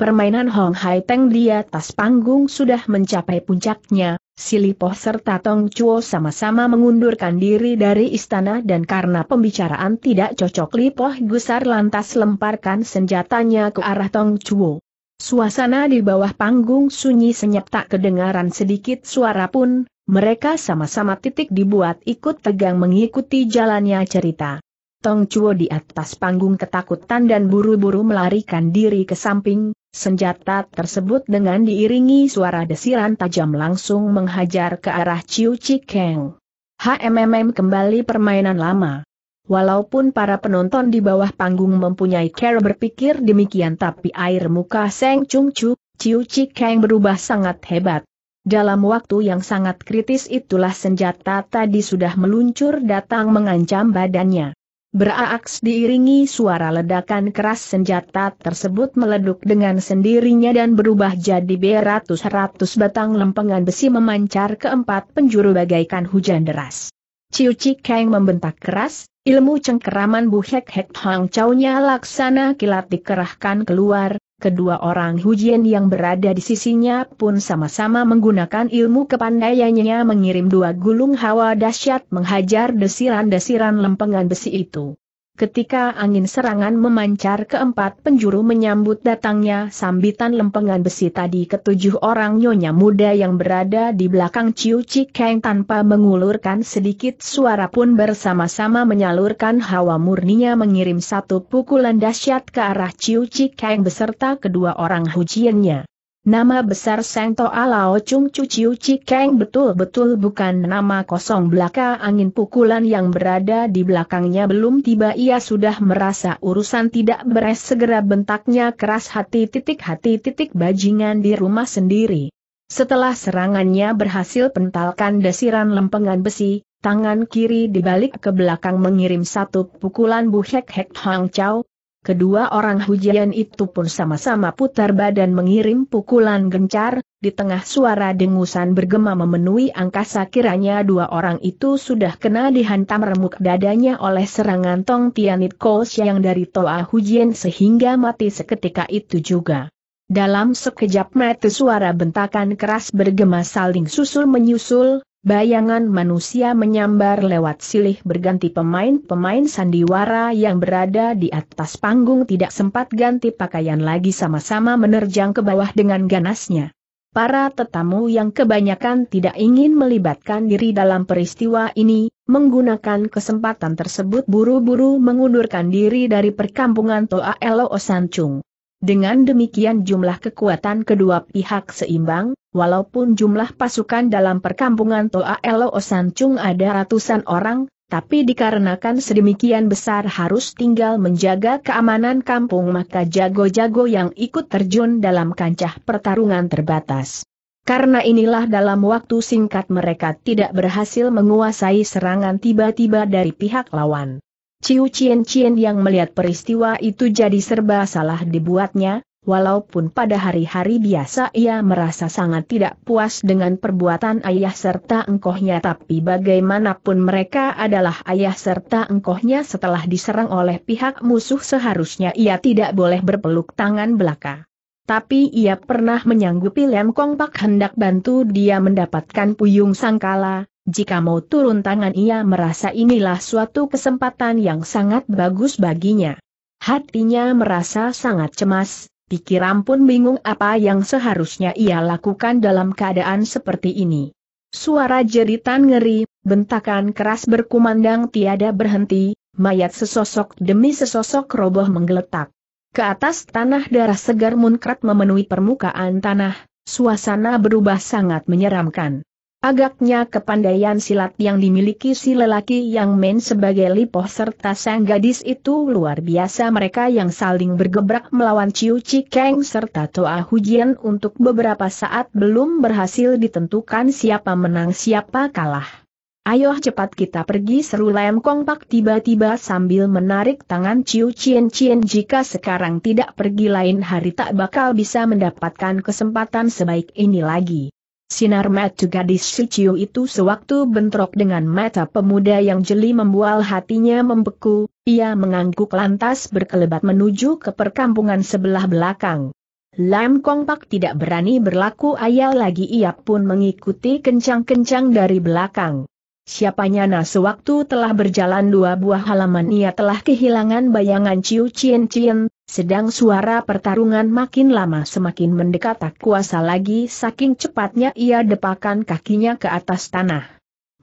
Permainan Hong Hai Teng di atas panggung sudah mencapai puncaknya, Silipoh serta Tong Chuo sama-sama mengundurkan diri dari istana dan karena pembicaraan tidak cocok Lipoh Gusar lantas lemparkan senjatanya ke arah Tong Chuo. Suasana di bawah panggung sunyi senyap tak kedengaran sedikit suara pun, mereka sama-sama titik dibuat ikut tegang mengikuti jalannya cerita. Tong Chuo di atas panggung ketakutan dan buru-buru melarikan diri ke samping, Senjata tersebut dengan diiringi suara desiran tajam langsung menghajar ke arah Ciu Cikeng. HMMM kembali permainan lama. Walaupun para penonton di bawah panggung mempunyai cara berpikir demikian tapi air muka Seng Chung Chu, Ciu Cikeng berubah sangat hebat. Dalam waktu yang sangat kritis itulah senjata tadi sudah meluncur datang mengancam badannya. Beraaks diiringi suara ledakan keras senjata tersebut meleduk dengan sendirinya dan berubah jadi beratus-ratus batang lempengan besi memancar ke empat penjuru bagaikan hujan deras. Ciu Kang membentak keras, ilmu cengkeraman Bu Hek Hek Hang chau laksana kilat dikerahkan keluar, Kedua orang Hujian yang berada di sisinya pun sama-sama menggunakan ilmu kepandaiannya mengirim dua gulung hawa dahsyat menghajar desiran-desiran lempengan besi itu. Ketika angin serangan memancar ke empat penjuru menyambut datangnya sambitan lempengan besi tadi ketujuh orang nyonya muda yang berada di belakang Ciu Cikeng tanpa mengulurkan sedikit suara pun bersama-sama menyalurkan hawa murninya mengirim satu pukulan dahsyat ke arah Ciu Cikeng beserta kedua orang hujiannya. Nama besar Seng Toa Lao Chung Chu Chiu Keng betul-betul bukan nama kosong belaka angin pukulan yang berada di belakangnya belum tiba ia sudah merasa urusan tidak beres segera bentaknya keras hati titik hati titik bajingan di rumah sendiri. Setelah serangannya berhasil pentalkan desiran lempengan besi, tangan kiri dibalik ke belakang mengirim satu pukulan buhek hek hang chow, Kedua orang hujan itu pun sama-sama putar badan mengirim pukulan gencar, di tengah suara dengusan bergema memenuhi angkasa kiranya dua orang itu sudah kena dihantam remuk dadanya oleh serangan Tong Tianit Kos yang dari Toa Hujian sehingga mati seketika itu juga. Dalam sekejap mata suara bentakan keras bergema saling susul menyusul, Bayangan manusia menyambar lewat silih berganti pemain-pemain sandiwara yang berada di atas panggung tidak sempat ganti pakaian lagi sama-sama menerjang ke bawah dengan ganasnya. Para tetamu yang kebanyakan tidak ingin melibatkan diri dalam peristiwa ini, menggunakan kesempatan tersebut buru-buru mengundurkan diri dari perkampungan Toa Elo Osancung. Dengan demikian jumlah kekuatan kedua pihak seimbang, walaupun jumlah pasukan dalam perkampungan Toa Elo Osancung ada ratusan orang, tapi dikarenakan sedemikian besar harus tinggal menjaga keamanan kampung maka jago-jago yang ikut terjun dalam kancah pertarungan terbatas. Karena inilah dalam waktu singkat mereka tidak berhasil menguasai serangan tiba-tiba dari pihak lawan. Ciu Cien Cien yang melihat peristiwa itu jadi serba salah dibuatnya, walaupun pada hari-hari biasa ia merasa sangat tidak puas dengan perbuatan ayah serta engkohnya tapi bagaimanapun mereka adalah ayah serta engkohnya setelah diserang oleh pihak musuh seharusnya ia tidak boleh berpeluk tangan belaka. Tapi ia pernah menyanggupi Lem Kong Pak hendak bantu dia mendapatkan puyung sangkala, jika mau turun tangan ia merasa inilah suatu kesempatan yang sangat bagus baginya. Hatinya merasa sangat cemas, pikiran pun bingung apa yang seharusnya ia lakukan dalam keadaan seperti ini. Suara jeritan ngeri, bentakan keras berkumandang tiada berhenti, mayat sesosok demi sesosok roboh menggeletak. Ke atas tanah darah segar munkrat memenuhi permukaan tanah, suasana berubah sangat menyeramkan. Agaknya kepandaian silat yang dimiliki si lelaki yang main sebagai lipoh serta sang gadis itu luar biasa mereka yang saling bergebrak melawan Ciu Cikeng serta Toa Hujian untuk beberapa saat belum berhasil ditentukan siapa menang siapa kalah. Ayo cepat kita pergi seru Lam Kong Pak tiba-tiba sambil menarik tangan Ciu Cien Cien jika sekarang tidak pergi lain hari tak bakal bisa mendapatkan kesempatan sebaik ini lagi. Sinar mata gadis Suciu itu sewaktu bentrok dengan mata pemuda yang jeli membual hatinya membeku, ia mengangguk lantas berkelebat menuju ke perkampungan sebelah belakang. Lam Kong Pak tidak berani berlaku ayal lagi ia pun mengikuti kencang-kencang dari belakang. Siapanya nah sewaktu telah berjalan dua buah halaman ia telah kehilangan bayangan Ciu Cien Cien, sedang suara pertarungan makin lama semakin mendekat tak kuasa lagi saking cepatnya ia depakan kakinya ke atas tanah.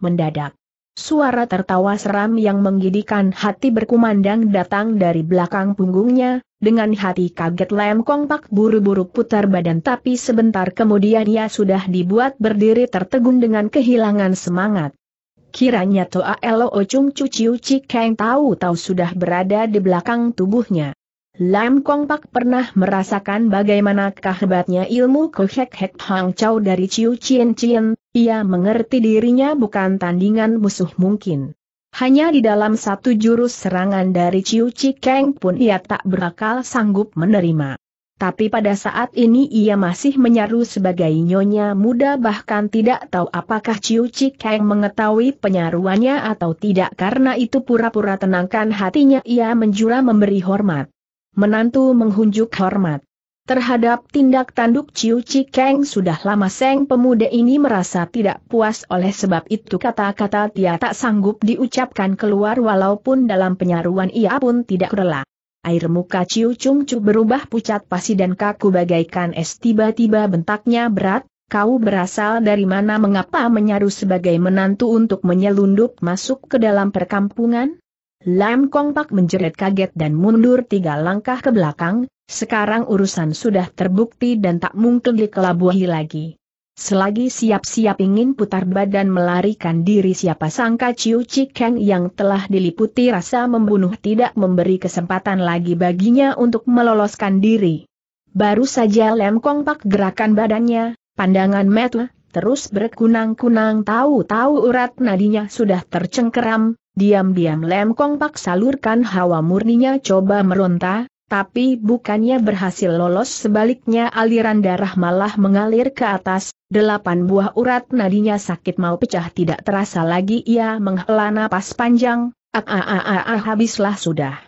Mendadak. Suara tertawa seram yang menggidikan hati berkumandang datang dari belakang punggungnya, dengan hati kaget Lem Kong Pak buru-buru putar badan tapi sebentar kemudian ia sudah dibuat berdiri tertegun dengan kehilangan semangat. Kiranya Toa Elo Ocung Cuciu Cikeng tahu-tahu sudah berada di belakang tubuhnya. Lam Kong Pak pernah merasakan bagaimana kehebatnya ilmu Kohek Hek Hang Chau dari Ciu Chien Chien, ia mengerti dirinya bukan tandingan musuh mungkin. Hanya di dalam satu jurus serangan dari Ciu Cikeng pun ia tak berakal sanggup menerima. Tapi pada saat ini ia masih menyaru sebagai nyonya muda bahkan tidak tahu apakah Ciu Cikeng mengetahui penyaruannya atau tidak karena itu pura-pura tenangkan hatinya ia menjura memberi hormat. Menantu menghunjuk hormat. Terhadap tindak tanduk Ciu Cikeng sudah lama Seng pemuda ini merasa tidak puas oleh sebab itu kata-kata dia tak sanggup diucapkan keluar walaupun dalam penyaruan ia pun tidak rela. Air muka Ciu Chung Chu berubah pucat pasi dan kaku bagaikan es tiba-tiba bentaknya berat, kau berasal dari mana mengapa menyaru sebagai menantu untuk menyelundup masuk ke dalam perkampungan? Lam Kong Pak menjerit kaget dan mundur tiga langkah ke belakang, sekarang urusan sudah terbukti dan tak mungkin dikelabuhi lagi. Selagi siap-siap ingin putar badan melarikan diri siapa sangka Ciu Cikeng yang telah diliputi rasa membunuh tidak memberi kesempatan lagi baginya untuk meloloskan diri. Baru saja Lem Kong Pak gerakan badannya, pandangan Metu terus berkunang-kunang tahu-tahu urat nadinya sudah tercengkeram, diam-diam Lem Kong Pak salurkan hawa murninya coba meronta, tapi bukannya berhasil lolos sebaliknya aliran darah malah mengalir ke atas, delapan buah urat nadinya sakit mau pecah tidak terasa lagi ia menghela napas panjang, ah, ah, ah, ah habislah sudah.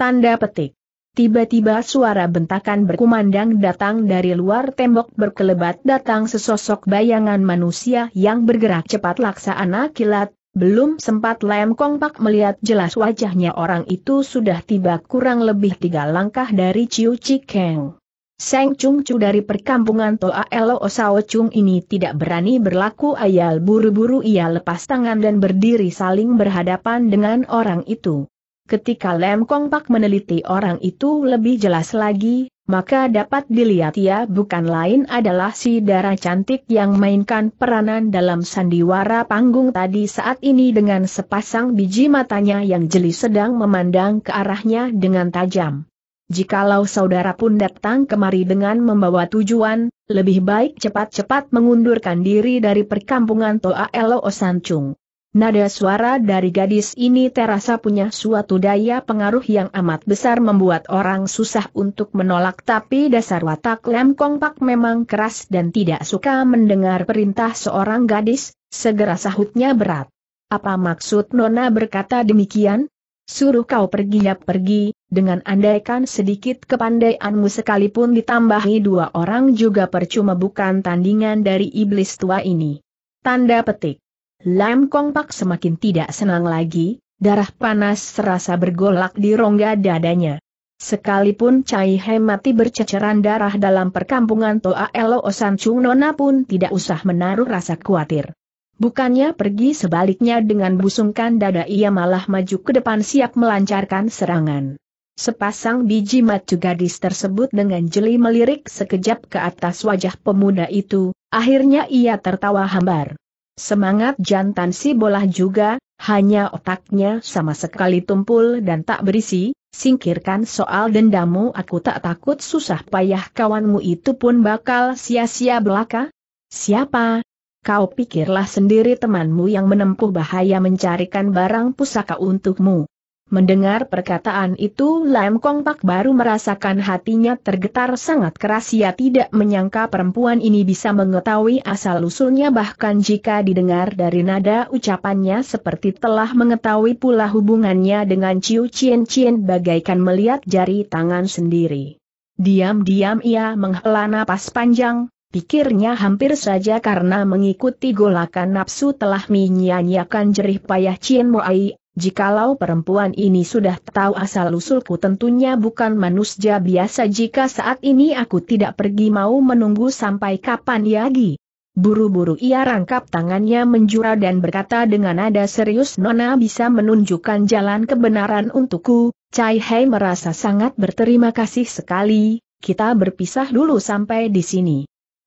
Tanda petik. Tiba-tiba suara bentakan berkumandang datang dari luar tembok berkelebat datang sesosok bayangan manusia yang bergerak cepat laksana kilat, belum sempat Lem Kong Pak melihat jelas wajahnya orang itu sudah tiba kurang lebih tiga langkah dari Chiu Chikeng. Seng Chung Chu dari perkampungan Toa Elo Osao Chung ini tidak berani berlaku ayal buru-buru ia lepas tangan dan berdiri saling berhadapan dengan orang itu. Ketika Lem Kong Pak meneliti orang itu lebih jelas lagi, maka dapat dilihat ia bukan lain adalah si darah cantik yang mainkan peranan dalam sandiwara panggung tadi saat ini dengan sepasang biji matanya yang jeli sedang memandang ke arahnya dengan tajam. Jikalau saudara pun datang kemari dengan membawa tujuan, lebih baik cepat-cepat mengundurkan diri dari perkampungan Toa Elo Osancung. Nada suara dari gadis ini terasa punya suatu daya pengaruh yang amat besar membuat orang susah untuk menolak tapi dasar watak Lem kompak memang keras dan tidak suka mendengar perintah seorang gadis, segera sahutnya berat. Apa maksud Nona berkata demikian? Suruh kau pergi ya pergi, dengan andaikan sedikit kepandaianmu sekalipun ditambahi dua orang juga percuma bukan tandingan dari iblis tua ini. Tanda petik. Lam Kong Pak semakin tidak senang lagi, darah panas serasa bergolak di rongga dadanya. Sekalipun Cai He mati berceceran darah dalam perkampungan Toa Elo Osancung Nona pun tidak usah menaruh rasa khawatir. Bukannya pergi sebaliknya dengan busungkan dada ia malah maju ke depan siap melancarkan serangan. Sepasang biji mata gadis tersebut dengan jeli melirik sekejap ke atas wajah pemuda itu, akhirnya ia tertawa hambar. Semangat jantan si bolah juga, hanya otaknya sama sekali tumpul dan tak berisi, singkirkan soal dendamu aku tak takut susah payah kawanmu itu pun bakal sia-sia belaka. Siapa? Kau pikirlah sendiri temanmu yang menempuh bahaya mencarikan barang pusaka untukmu. Mendengar perkataan itu Lam Kong Pak baru merasakan hatinya tergetar sangat keras ia tidak menyangka perempuan ini bisa mengetahui asal-usulnya bahkan jika didengar dari nada ucapannya seperti telah mengetahui pula hubungannya dengan Ciu Chien Chien bagaikan melihat jari tangan sendiri. Diam-diam ia menghela napas panjang, Pikirnya hampir saja karena mengikuti golakan nafsu telah menyanyiakan jerih payah Cien Moai, Jikalau perempuan ini sudah tahu asal-usulku tentunya bukan manusia biasa jika saat ini aku tidak pergi mau menunggu sampai kapan Yagi. Buru-buru ia rangkap tangannya menjura dan berkata dengan nada serius Nona bisa menunjukkan jalan kebenaran untukku, Chai Hei merasa sangat berterima kasih sekali, kita berpisah dulu sampai di sini.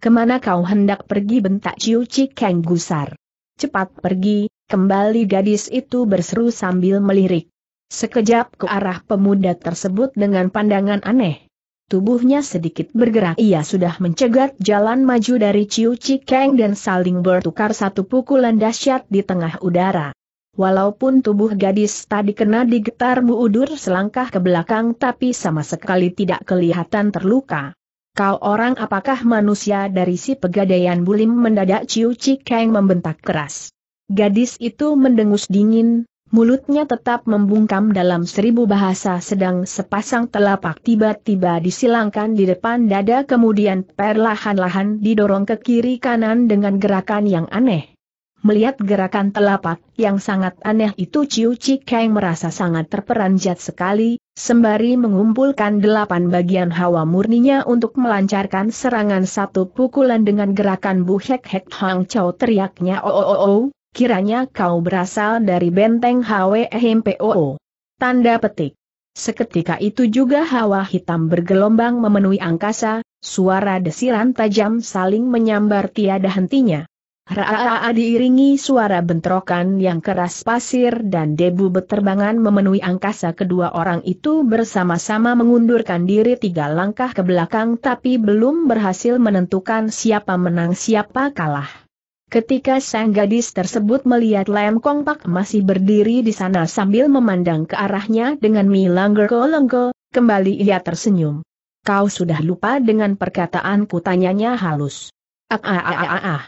Kemana kau hendak pergi bentak Ciu Cikeng gusar. Cepat pergi, Kembali gadis itu berseru sambil melirik. Sekejap ke arah pemuda tersebut dengan pandangan aneh. Tubuhnya sedikit bergerak ia sudah mencegat jalan maju dari Ciu Cikeng dan saling bertukar satu pukulan dahsyat di tengah udara. Walaupun tubuh gadis tadi kena digetar muudur selangkah ke belakang tapi sama sekali tidak kelihatan terluka. Kau orang apakah manusia dari si pegadaian bulim mendadak Ciu Cikeng membentak keras. Gadis itu mendengus dingin, mulutnya tetap membungkam dalam seribu bahasa sedang sepasang telapak tiba-tiba disilangkan di depan dada kemudian perlahan-lahan didorong ke kiri kanan dengan gerakan yang aneh. Melihat gerakan telapak yang sangat aneh itu Ciu Cikeng merasa sangat terperanjat sekali, sembari mengumpulkan delapan bagian hawa murninya untuk melancarkan serangan satu pukulan dengan gerakan Bu Hek Hek Hang Chow teriaknya oh oh oh, oh kiranya kau berasal dari benteng HWMPOO. Tanda petik. Seketika itu juga hawa hitam bergelombang memenuhi angkasa, suara desiran tajam saling menyambar tiada hentinya. Raa diiringi suara bentrokan yang keras pasir dan debu beterbangan memenuhi angkasa kedua orang itu bersama-sama mengundurkan diri tiga langkah ke belakang tapi belum berhasil menentukan siapa menang siapa kalah. Ketika sang gadis tersebut melihat Lem Kong Pak masih berdiri di sana sambil memandang ke arahnya dengan milanggo-lenggo, kembali ia tersenyum. Kau sudah lupa dengan perkataanku tanyanya halus. Ah ah ah ah ah. ah.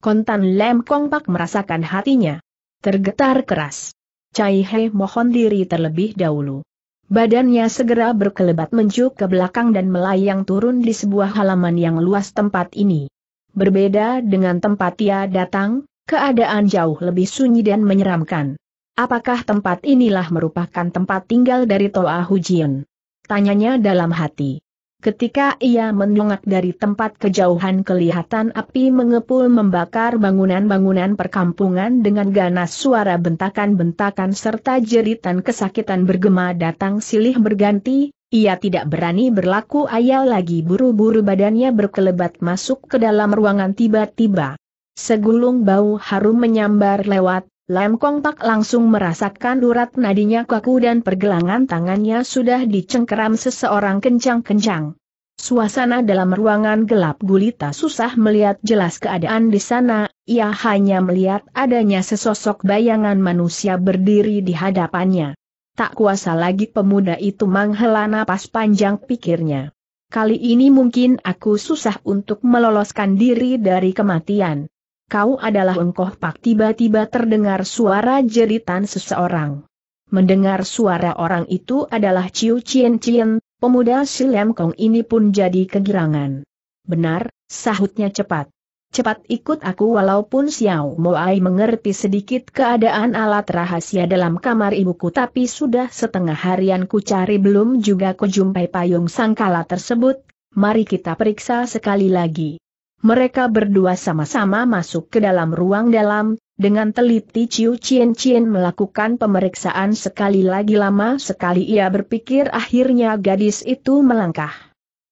Kontan Lem Kong Pak merasakan hatinya. Tergetar keras. Cai He mohon diri terlebih dahulu. Badannya segera berkelebat menuju ke belakang dan melayang turun di sebuah halaman yang luas tempat ini. Berbeda dengan tempat ia datang, keadaan jauh lebih sunyi dan menyeramkan. Apakah tempat inilah merupakan tempat tinggal dari Toa Hujian? Tanyanya dalam hati. Ketika ia mendongak dari tempat kejauhan kelihatan api mengepul membakar bangunan-bangunan perkampungan dengan ganas suara bentakan-bentakan serta jeritan kesakitan bergema datang silih berganti, ia tidak berani berlaku ayal lagi buru-buru badannya berkelebat masuk ke dalam ruangan tiba-tiba. Segulung bau harum menyambar lewat, Lam Kong Pak langsung merasakan urat nadinya kaku dan pergelangan tangannya sudah dicengkeram seseorang kencang-kencang. Suasana dalam ruangan gelap gulita susah melihat jelas keadaan di sana, ia hanya melihat adanya sesosok bayangan manusia berdiri di hadapannya. Tak kuasa lagi pemuda itu menghela napas panjang pikirnya. Kali ini mungkin aku susah untuk meloloskan diri dari kematian. Kau adalah engkoh pak tiba-tiba terdengar suara jeritan seseorang. Mendengar suara orang itu adalah Ciu Cien Cien, pemuda Silem Kong ini pun jadi kegirangan. Benar, sahutnya cepat cepat ikut aku walaupun Xiao Moai mengerti sedikit keadaan alat rahasia dalam kamar ibuku tapi sudah setengah harian ku cari belum juga kujumpai payung sangkala tersebut, mari kita periksa sekali lagi. Mereka berdua sama-sama masuk ke dalam ruang dalam, dengan teliti Ciu Chien Chien melakukan pemeriksaan sekali lagi lama sekali ia berpikir akhirnya gadis itu melangkah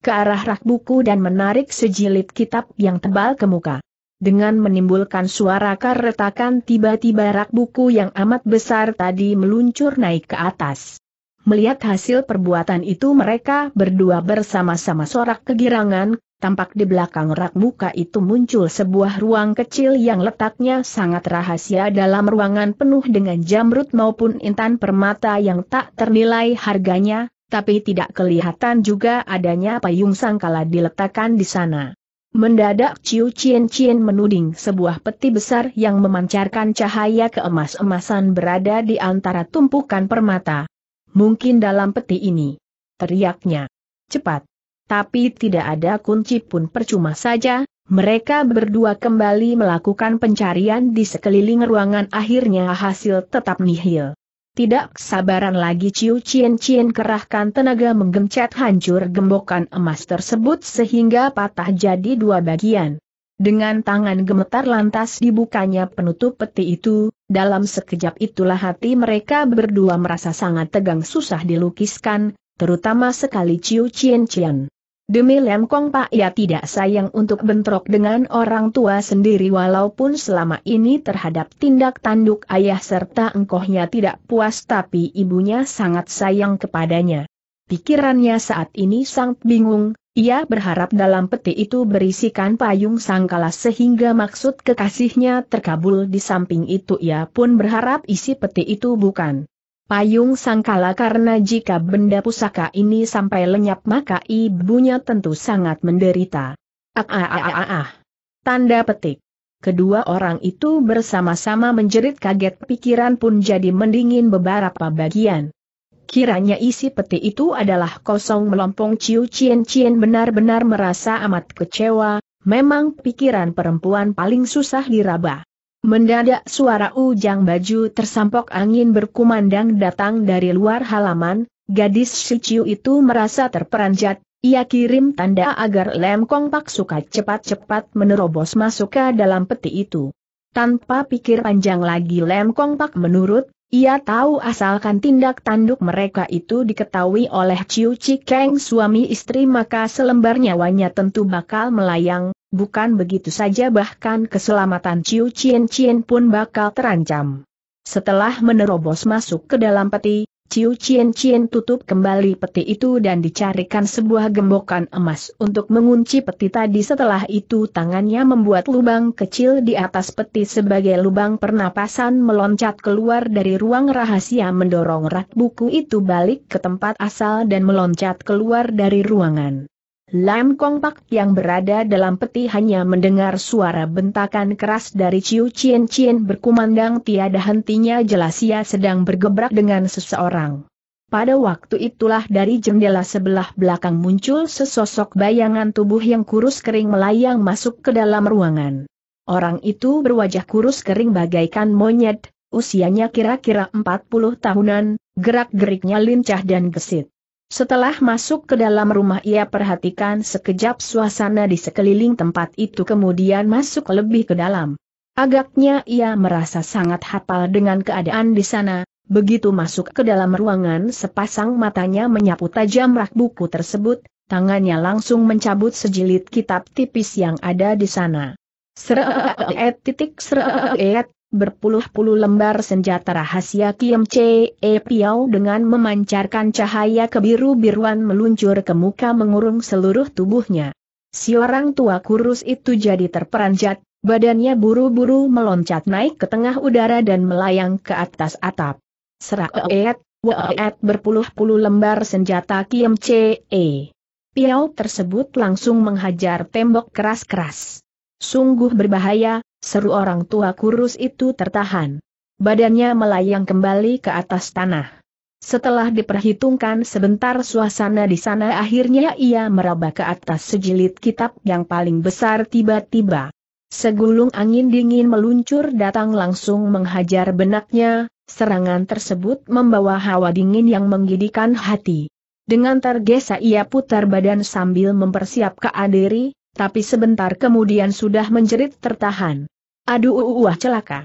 ke arah rak buku dan menarik sejilid kitab yang tebal ke muka. Dengan menimbulkan suara keretakan tiba-tiba rak buku yang amat besar tadi meluncur naik ke atas. Melihat hasil perbuatan itu mereka berdua bersama-sama sorak kegirangan, tampak di belakang rak buka itu muncul sebuah ruang kecil yang letaknya sangat rahasia dalam ruangan penuh dengan jamrut maupun intan permata yang tak ternilai harganya, tapi tidak kelihatan juga adanya payung sangkala diletakkan di sana. Mendadak Ciu Cien Cien menuding sebuah peti besar yang memancarkan cahaya keemas-emasan berada di antara tumpukan permata. Mungkin dalam peti ini. Teriaknya. Cepat. Tapi tidak ada kunci pun percuma saja, mereka berdua kembali melakukan pencarian di sekeliling ruangan akhirnya hasil tetap nihil. Tidak sabaran lagi Ciu Cien Cien kerahkan tenaga menggencet hancur gembokan emas tersebut sehingga patah jadi dua bagian. Dengan tangan gemetar lantas dibukanya penutup peti itu, dalam sekejap itulah hati mereka berdua merasa sangat tegang susah dilukiskan, terutama sekali Ciu Cien Cien. Demi Kong Pak ia ya tidak sayang untuk bentrok dengan orang tua sendiri walaupun selama ini terhadap tindak tanduk ayah serta engkohnya tidak puas tapi ibunya sangat sayang kepadanya. Pikirannya saat ini sangat bingung, ia berharap dalam peti itu berisikan payung sangkala sehingga maksud kekasihnya terkabul di samping itu ia pun berharap isi peti itu bukan Payung sangkala karena jika benda pusaka ini sampai lenyap maka ibunya tentu sangat menderita. Ah ah ah ah ah. Tanda petik. Kedua orang itu bersama-sama menjerit kaget pikiran pun jadi mendingin beberapa bagian. Kiranya isi peti itu adalah kosong melompong Ciu Cien Cien benar-benar merasa amat kecewa, memang pikiran perempuan paling susah diraba. Mendadak suara ujang baju tersampok angin berkumandang datang dari luar halaman, gadis Shiciu itu merasa terperanjat, ia kirim tanda agar Lem Kong Pak Suka cepat-cepat menerobos masuk ke dalam peti itu. Tanpa pikir panjang lagi Lem Kong Pak menurut, ia tahu asalkan tindak tanduk mereka itu diketahui oleh Ciu Cikeng suami istri maka selembar nyawanya tentu bakal melayang, bukan begitu saja bahkan keselamatan Ciu Cien Cien pun bakal terancam. Setelah menerobos masuk ke dalam peti, Ciu Cien Cien tutup kembali peti itu dan dicarikan sebuah gembokan emas untuk mengunci peti tadi setelah itu tangannya membuat lubang kecil di atas peti sebagai lubang pernapasan meloncat keluar dari ruang rahasia mendorong rak buku itu balik ke tempat asal dan meloncat keluar dari ruangan. Lam Kong Pak yang berada dalam peti hanya mendengar suara bentakan keras dari Ciu Chien Chien berkumandang tiada hentinya jelas ia sedang bergebrak dengan seseorang. Pada waktu itulah dari jendela sebelah belakang muncul sesosok bayangan tubuh yang kurus kering melayang masuk ke dalam ruangan. Orang itu berwajah kurus kering bagaikan monyet, usianya kira-kira 40 tahunan, gerak-geriknya lincah dan gesit. Setelah masuk ke dalam rumah ia perhatikan sekejap suasana di sekeliling tempat itu kemudian masuk lebih ke dalam. Agaknya ia merasa sangat hafal dengan keadaan di sana, begitu masuk ke dalam ruangan sepasang matanya menyapu tajam rak buku tersebut, tangannya langsung mencabut sejilid kitab tipis yang ada di sana. titik berpuluh-puluh lembar senjata rahasia Kim Chee Piao dengan memancarkan cahaya kebiru-biruan meluncur ke muka mengurung seluruh tubuhnya. Si orang tua kurus itu jadi terperanjat, badannya buru-buru meloncat naik ke tengah udara dan melayang ke atas atap. Serak eet, weet berpuluh-puluh lembar senjata Kim Chee Piao tersebut langsung menghajar tembok keras-keras. Sungguh berbahaya, seru orang tua kurus itu tertahan. Badannya melayang kembali ke atas tanah. Setelah diperhitungkan sebentar suasana di sana akhirnya ia meraba ke atas sejilid kitab yang paling besar tiba-tiba. Segulung angin dingin meluncur datang langsung menghajar benaknya, serangan tersebut membawa hawa dingin yang menggidikan hati. Dengan tergesa ia putar badan sambil mempersiapkan diri, tapi sebentar kemudian sudah menjerit tertahan. Aduh uah uh, uh, uh, celaka.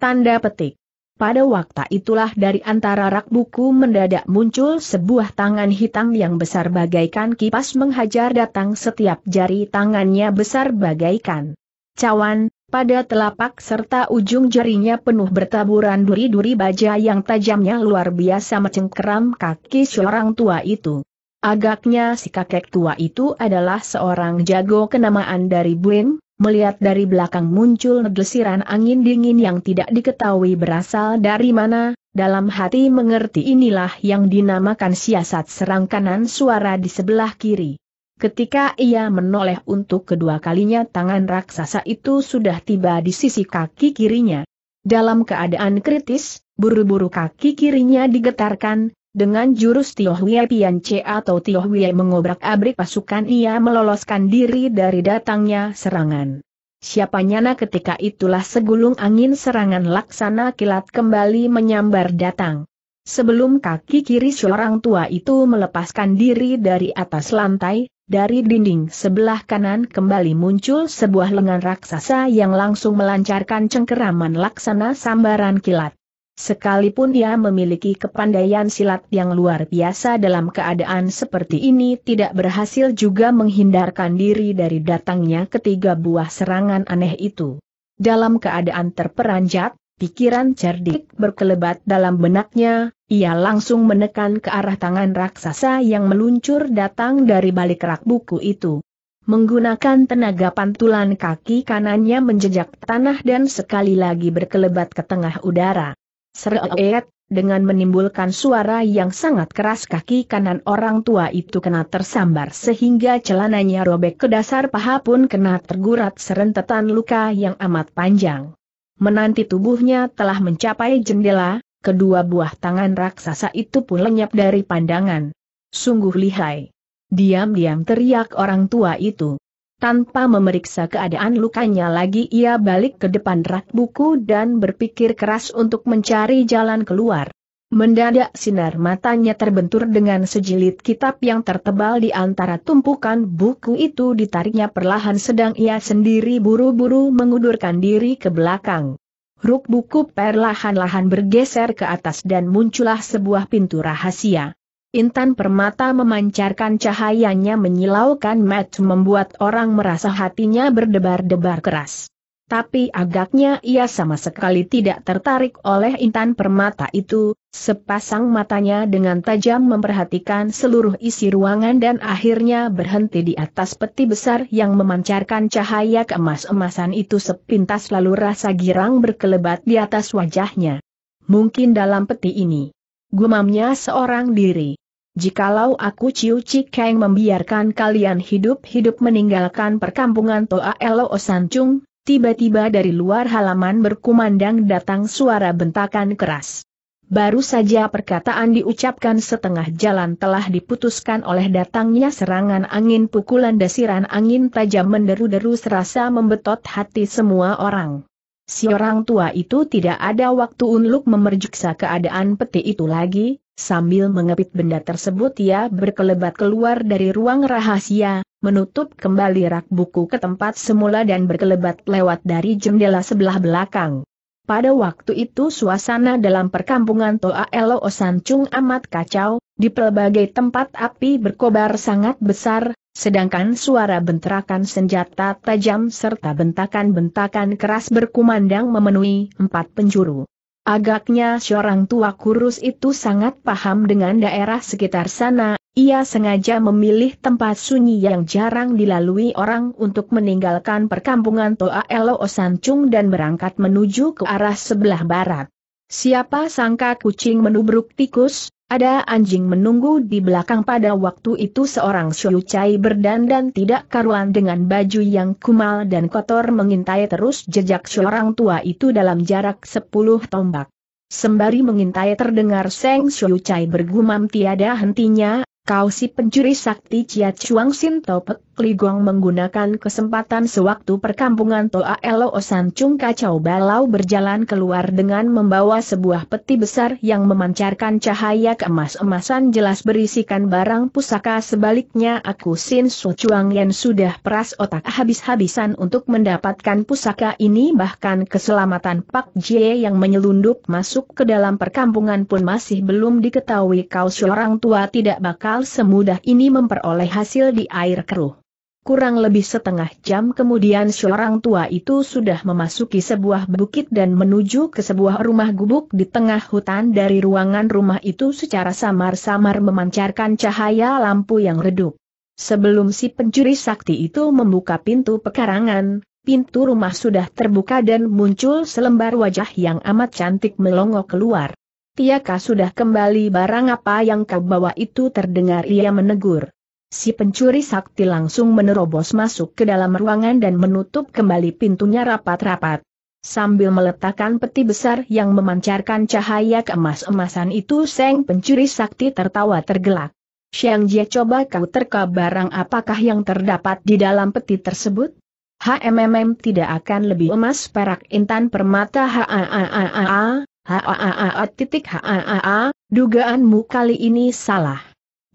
Tanda petik. Pada waktu itulah dari antara rak buku mendadak muncul sebuah tangan hitam yang besar bagaikan kipas menghajar datang setiap jari tangannya besar bagaikan cawan, pada telapak serta ujung jarinya penuh bertaburan duri-duri baja yang tajamnya luar biasa mencengkeram kaki seorang tua itu. Agaknya si kakek tua itu adalah seorang jago kenamaan dari Buing, melihat dari belakang muncul desiran angin dingin yang tidak diketahui berasal dari mana, dalam hati mengerti inilah yang dinamakan siasat serang kanan suara di sebelah kiri. Ketika ia menoleh untuk kedua kalinya tangan raksasa itu sudah tiba di sisi kaki kirinya. Dalam keadaan kritis, buru-buru kaki kirinya digetarkan, dengan jurus Tioh Wei Pian C atau Tioh mengobrak-abrik pasukan ia meloloskan diri dari datangnya serangan. Siapanya na ketika itulah segulung angin serangan laksana kilat kembali menyambar datang. Sebelum kaki kiri seorang tua itu melepaskan diri dari atas lantai, dari dinding sebelah kanan kembali muncul sebuah lengan raksasa yang langsung melancarkan cengkeraman laksana sambaran kilat. Sekalipun dia memiliki kepandaian silat yang luar biasa dalam keadaan seperti ini tidak berhasil juga menghindarkan diri dari datangnya ketiga buah serangan aneh itu. Dalam keadaan terperanjat, pikiran cerdik berkelebat dalam benaknya, ia langsung menekan ke arah tangan raksasa yang meluncur datang dari balik rak buku itu. Menggunakan tenaga pantulan kaki kanannya menjejak tanah dan sekali lagi berkelebat ke tengah udara. Seret, dengan menimbulkan suara yang sangat keras kaki kanan orang tua itu kena tersambar sehingga celananya robek ke dasar paha pun kena tergurat serentetan luka yang amat panjang. Menanti tubuhnya telah mencapai jendela, kedua buah tangan raksasa itu pun lenyap dari pandangan. Sungguh lihai. Diam-diam teriak orang tua itu. Tanpa memeriksa keadaan lukanya lagi ia balik ke depan rak buku dan berpikir keras untuk mencari jalan keluar. Mendadak sinar matanya terbentur dengan sejilid kitab yang tertebal di antara tumpukan buku itu ditariknya perlahan sedang ia sendiri buru-buru mengundurkan diri ke belakang. Ruk buku perlahan-lahan bergeser ke atas dan muncullah sebuah pintu rahasia. Intan Permata memancarkan cahayanya menyilaukan Matt membuat orang merasa hatinya berdebar-debar keras. Tapi agaknya ia sama sekali tidak tertarik oleh Intan Permata itu, sepasang matanya dengan tajam memperhatikan seluruh isi ruangan dan akhirnya berhenti di atas peti besar yang memancarkan cahaya keemas-emasan itu sepintas lalu rasa girang berkelebat di atas wajahnya. Mungkin dalam peti ini gumamnya seorang diri. Jikalau aku Ciu Cikeng membiarkan kalian hidup-hidup meninggalkan perkampungan Toa Elo Osancung, tiba-tiba dari luar halaman berkumandang datang suara bentakan keras. Baru saja perkataan diucapkan setengah jalan telah diputuskan oleh datangnya serangan angin pukulan desiran angin tajam menderu-deru serasa membetot hati semua orang. Si orang tua itu tidak ada waktu untuk memeriksa keadaan peti itu lagi, Sambil mengepit benda tersebut ia berkelebat keluar dari ruang rahasia, menutup kembali rak buku ke tempat semula dan berkelebat lewat dari jendela sebelah belakang. Pada waktu itu suasana dalam perkampungan Toa Elo Osancung amat kacau, di pelbagai tempat api berkobar sangat besar, sedangkan suara bentrakan senjata tajam serta bentakan-bentakan keras berkumandang memenuhi empat penjuru. Agaknya seorang tua kurus itu sangat paham dengan daerah sekitar sana, ia sengaja memilih tempat sunyi yang jarang dilalui orang untuk meninggalkan perkampungan Toa Elo Osancung dan berangkat menuju ke arah sebelah barat. Siapa sangka kucing menubruk tikus, ada anjing menunggu di belakang pada waktu itu seorang Xiu Chai berdandan tidak karuan dengan baju yang kumal dan kotor mengintai terus jejak seorang tua itu dalam jarak sepuluh tombak. Sembari mengintai terdengar Seng Xiu Chai bergumam tiada hentinya, kau si pencuri sakti Chia Chuang Sin Topek, Kligong menggunakan kesempatan sewaktu perkampungan Toa Elo Chung Kacau Balau berjalan keluar dengan membawa sebuah peti besar yang memancarkan cahaya keemas-emasan jelas berisikan barang pusaka sebaliknya aku Sin So Chuang yang sudah peras otak habis-habisan untuk mendapatkan pusaka ini bahkan keselamatan Pak Jie yang menyelundup masuk ke dalam perkampungan pun masih belum diketahui kau seorang tua tidak bakal semudah ini memperoleh hasil di air keruh. Kurang lebih setengah jam kemudian seorang tua itu sudah memasuki sebuah bukit dan menuju ke sebuah rumah gubuk di tengah hutan dari ruangan rumah itu secara samar-samar memancarkan cahaya lampu yang redup. Sebelum si pencuri sakti itu membuka pintu pekarangan, pintu rumah sudah terbuka dan muncul selembar wajah yang amat cantik melongo keluar. Tiaka sudah kembali barang apa yang kau bawa itu terdengar ia menegur. Si pencuri sakti langsung menerobos masuk ke dalam ruangan dan menutup kembali pintunya rapat-rapat. Sambil meletakkan peti besar yang memancarkan cahaya keemas-emasan itu Seng pencuri sakti tertawa tergelak. Siang Jie coba kau terka barang apakah yang terdapat di dalam peti tersebut? HMMM tidak akan lebih emas perak intan permata HAAAA, HAAA titik HAAAA, dugaanmu kali ini salah.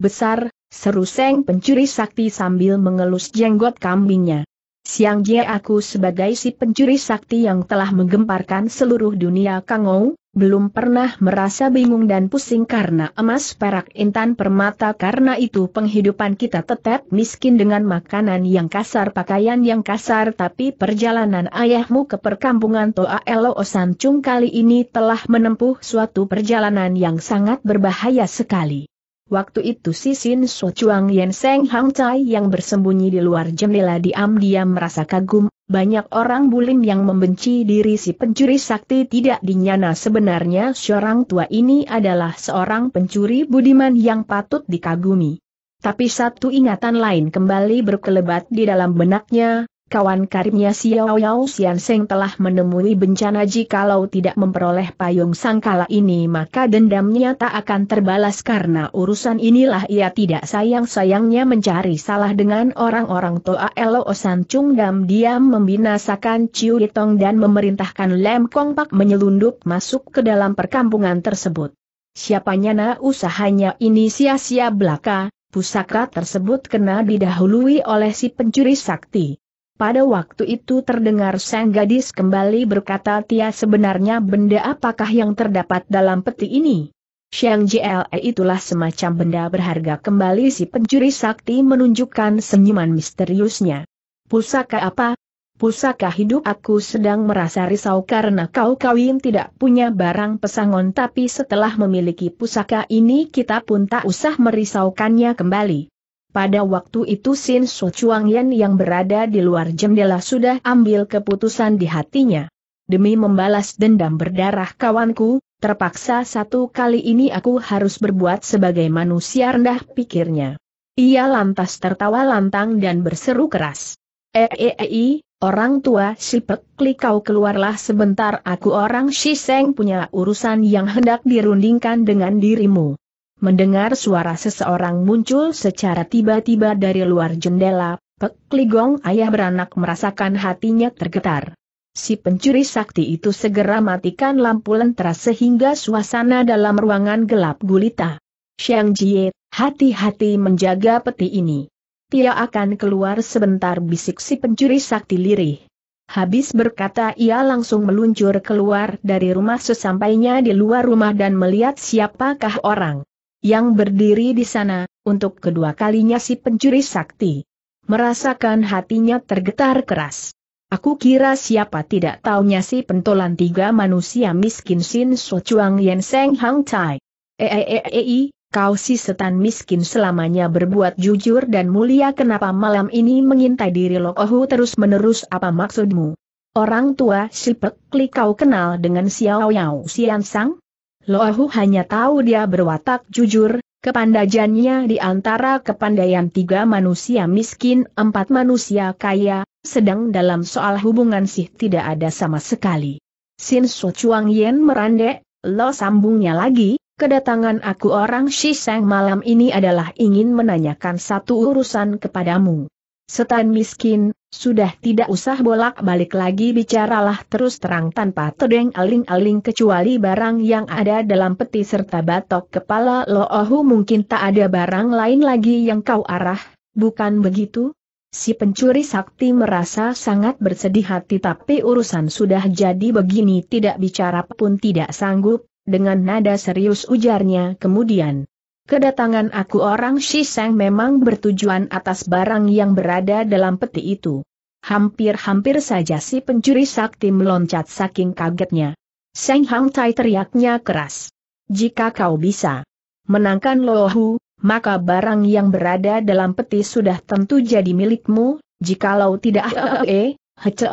Besar, Seru Seng pencuri sakti sambil mengelus jenggot kambingnya. Siang Jie aku sebagai si pencuri sakti yang telah menggemparkan seluruh dunia Kangou, belum pernah merasa bingung dan pusing karena emas perak intan permata karena itu penghidupan kita tetap miskin dengan makanan yang kasar pakaian yang kasar tapi perjalanan ayahmu ke perkampungan Toa Elo Osancung kali ini telah menempuh suatu perjalanan yang sangat berbahaya sekali. Waktu itu si Sin So Chuang Yen Seng Hang Cai yang bersembunyi di luar jendela diam-diam merasa kagum, banyak orang bulim yang membenci diri si pencuri sakti tidak dinyana sebenarnya seorang tua ini adalah seorang pencuri budiman yang patut dikagumi. Tapi satu ingatan lain kembali berkelebat di dalam benaknya, kawan karibnya Xiao Yao Xian Seng telah menemui bencana jikalau tidak memperoleh payung sangkala ini maka dendamnya tak akan terbalas karena urusan inilah ia tidak sayang-sayangnya mencari salah dengan orang-orang Toa Elo San Chung Dam diam membinasakan Ciu Yitong dan memerintahkan Lem Kong Pak menyelundup masuk ke dalam perkampungan tersebut. Siapanya na usahanya ini sia-sia belaka, pusaka tersebut kena didahului oleh si pencuri sakti. Pada waktu itu terdengar sang gadis kembali berkata Tia sebenarnya benda apakah yang terdapat dalam peti ini? Shang JLE itulah semacam benda berharga kembali si pencuri sakti menunjukkan senyuman misteriusnya. Pusaka apa? Pusaka hidup aku sedang merasa risau karena kau kawin tidak punya barang pesangon tapi setelah memiliki pusaka ini kita pun tak usah merisaukannya kembali. Pada waktu itu Sin Su Chuang Yan yang berada di luar jendela sudah ambil keputusan di hatinya. Demi membalas dendam berdarah kawanku, terpaksa satu kali ini aku harus berbuat sebagai manusia rendah pikirnya. Ia lantas tertawa lantang dan berseru keras. Eei, eh, eh, eh, orang tua si Pekli kau keluarlah sebentar aku orang Shiseng punya urusan yang hendak dirundingkan dengan dirimu mendengar suara seseorang muncul secara tiba-tiba dari luar jendela, Pek Ligong ayah beranak merasakan hatinya tergetar. Si pencuri sakti itu segera matikan lampu lentera sehingga suasana dalam ruangan gelap gulita. Xiang Jie, hati-hati menjaga peti ini. Tia akan keluar sebentar bisik si pencuri sakti lirih. Habis berkata ia langsung meluncur keluar dari rumah sesampainya di luar rumah dan melihat siapakah orang yang berdiri di sana, untuk kedua kalinya si pencuri sakti. Merasakan hatinya tergetar keras. Aku kira siapa tidak taunya si pentolan tiga manusia miskin Sin So Chuang Yen Seng Hang Tai. Eeeei, kau si setan miskin selamanya berbuat jujur dan mulia kenapa malam ini mengintai diri ohu terus-menerus apa maksudmu? Orang tua si Pekli kau kenal dengan Xiao Yao Sian Sang? Loahu hanya tahu dia berwatak jujur, kepandajannya di antara kepandaian tiga manusia miskin empat manusia kaya, sedang dalam soal hubungan sih tidak ada sama sekali. Sin Su Chuang Yen merandek, lo sambungnya lagi, kedatangan aku orang Shiseng malam ini adalah ingin menanyakan satu urusan kepadamu. Setan miskin, sudah tidak usah bolak-balik lagi bicaralah terus terang tanpa tedeng aling-aling kecuali barang yang ada dalam peti serta batok kepala Loohu mungkin tak ada barang lain lagi yang kau arah, bukan begitu? Si pencuri sakti merasa sangat bersedih hati tapi urusan sudah jadi begini tidak bicara pun tidak sanggup, dengan nada serius ujarnya kemudian. Kedatangan aku orang Shiseng memang bertujuan atas barang yang berada dalam peti itu. Hampir-hampir saja si pencuri sakti meloncat saking kagetnya. Seng Hang Tai teriaknya keras. Jika kau bisa menangkan Lohu, maka barang yang berada dalam peti sudah tentu jadi milikmu, jikalau tidak ee, hece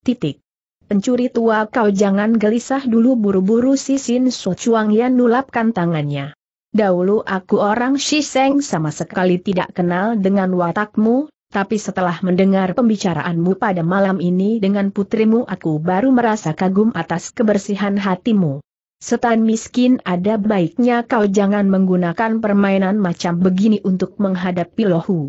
Titik. Pencuri tua kau jangan gelisah dulu buru-buru si Sin Su Chuang yang nulapkan tangannya. Dahulu aku orang Shiseng sama sekali tidak kenal dengan watakmu, tapi setelah mendengar pembicaraanmu pada malam ini dengan putrimu aku baru merasa kagum atas kebersihan hatimu. Setan miskin ada baiknya kau jangan menggunakan permainan macam begini untuk menghadapi lohu.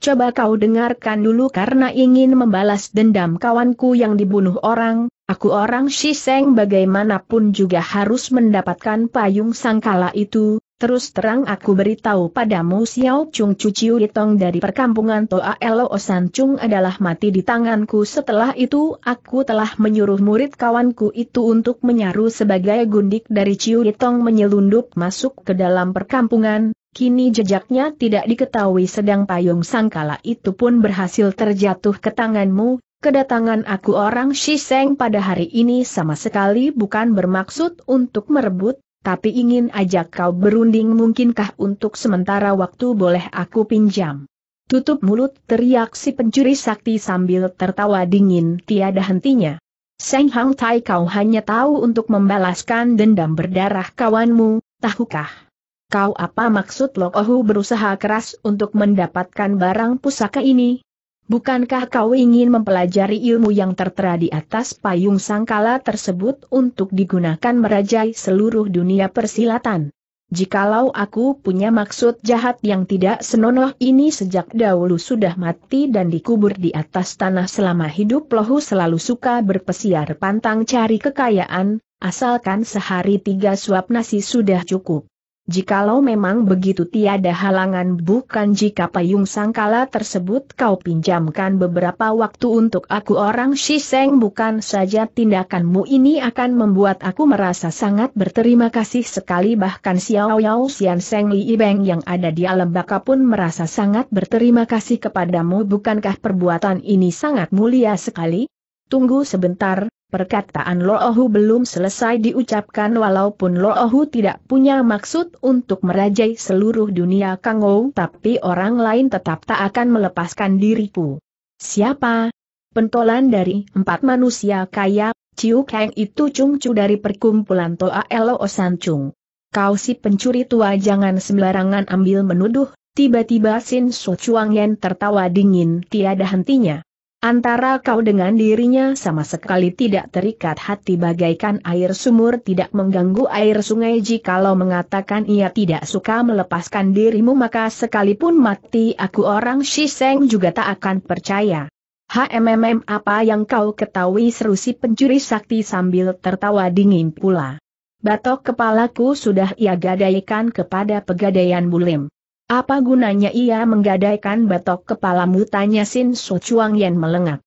Coba kau dengarkan dulu karena ingin membalas dendam kawanku yang dibunuh orang, aku orang Shiseng bagaimanapun juga harus mendapatkan payung sangkala itu, Terus terang aku beritahu padamu Xiao Chung Cuciu Yitong dari perkampungan Toa Elo Osan Chung adalah mati di tanganku setelah itu aku telah menyuruh murid kawanku itu untuk menyaru sebagai gundik dari Ciu Yitong menyelundup masuk ke dalam perkampungan, kini jejaknya tidak diketahui sedang payung sangkala itu pun berhasil terjatuh ke tanganmu, Kedatangan aku orang Shiseng pada hari ini sama sekali bukan bermaksud untuk merebut, tapi ingin ajak kau berunding mungkinkah untuk sementara waktu boleh aku pinjam. Tutup mulut teriak si pencuri sakti sambil tertawa dingin tiada hentinya. Seng Hang Tai kau hanya tahu untuk membalaskan dendam berdarah kawanmu, tahukah? Kau apa maksud Lo Ohu berusaha keras untuk mendapatkan barang pusaka ini? Bukankah kau ingin mempelajari ilmu yang tertera di atas payung sangkala tersebut untuk digunakan merajai seluruh dunia persilatan? Jikalau aku punya maksud jahat yang tidak senonoh ini sejak dahulu sudah mati dan dikubur di atas tanah selama hidup lohu selalu suka berpesiar pantang cari kekayaan, asalkan sehari tiga suap nasi sudah cukup. Jikalau memang begitu tiada halangan bukan jika payung sangkala tersebut kau pinjamkan beberapa waktu untuk aku orang Shiseng bukan saja tindakanmu ini akan membuat aku merasa sangat berterima kasih sekali bahkan Xiao Yao Xian Seng Li Ibeng yang ada di alam baka pun merasa sangat berterima kasih kepadamu bukankah perbuatan ini sangat mulia sekali? Tunggu sebentar, Perkataan Loohu belum selesai diucapkan walaupun Loohu tidak punya maksud untuk merajai seluruh dunia Kangou tapi orang lain tetap tak akan melepaskan diriku. Siapa? Pentolan dari empat manusia kaya, Ciu Kang itu cung-cu dari perkumpulan Toa Elo Osancung. Kau si pencuri tua jangan sembarangan ambil menuduh, tiba-tiba Sin So Chuang Yen tertawa dingin tiada hentinya. Antara kau dengan dirinya sama sekali tidak terikat hati bagaikan air sumur tidak mengganggu air sungai jikalau mengatakan ia tidak suka melepaskan dirimu maka sekalipun mati aku orang Shiseng juga tak akan percaya. HMMM apa yang kau ketahui seru si pencuri sakti sambil tertawa dingin pula. Batok kepalaku sudah ia gadaikan kepada pegadaian bulim. Apa gunanya ia menggadaikan batok kepalamu tanya Sin Su Chuang Yan melengak.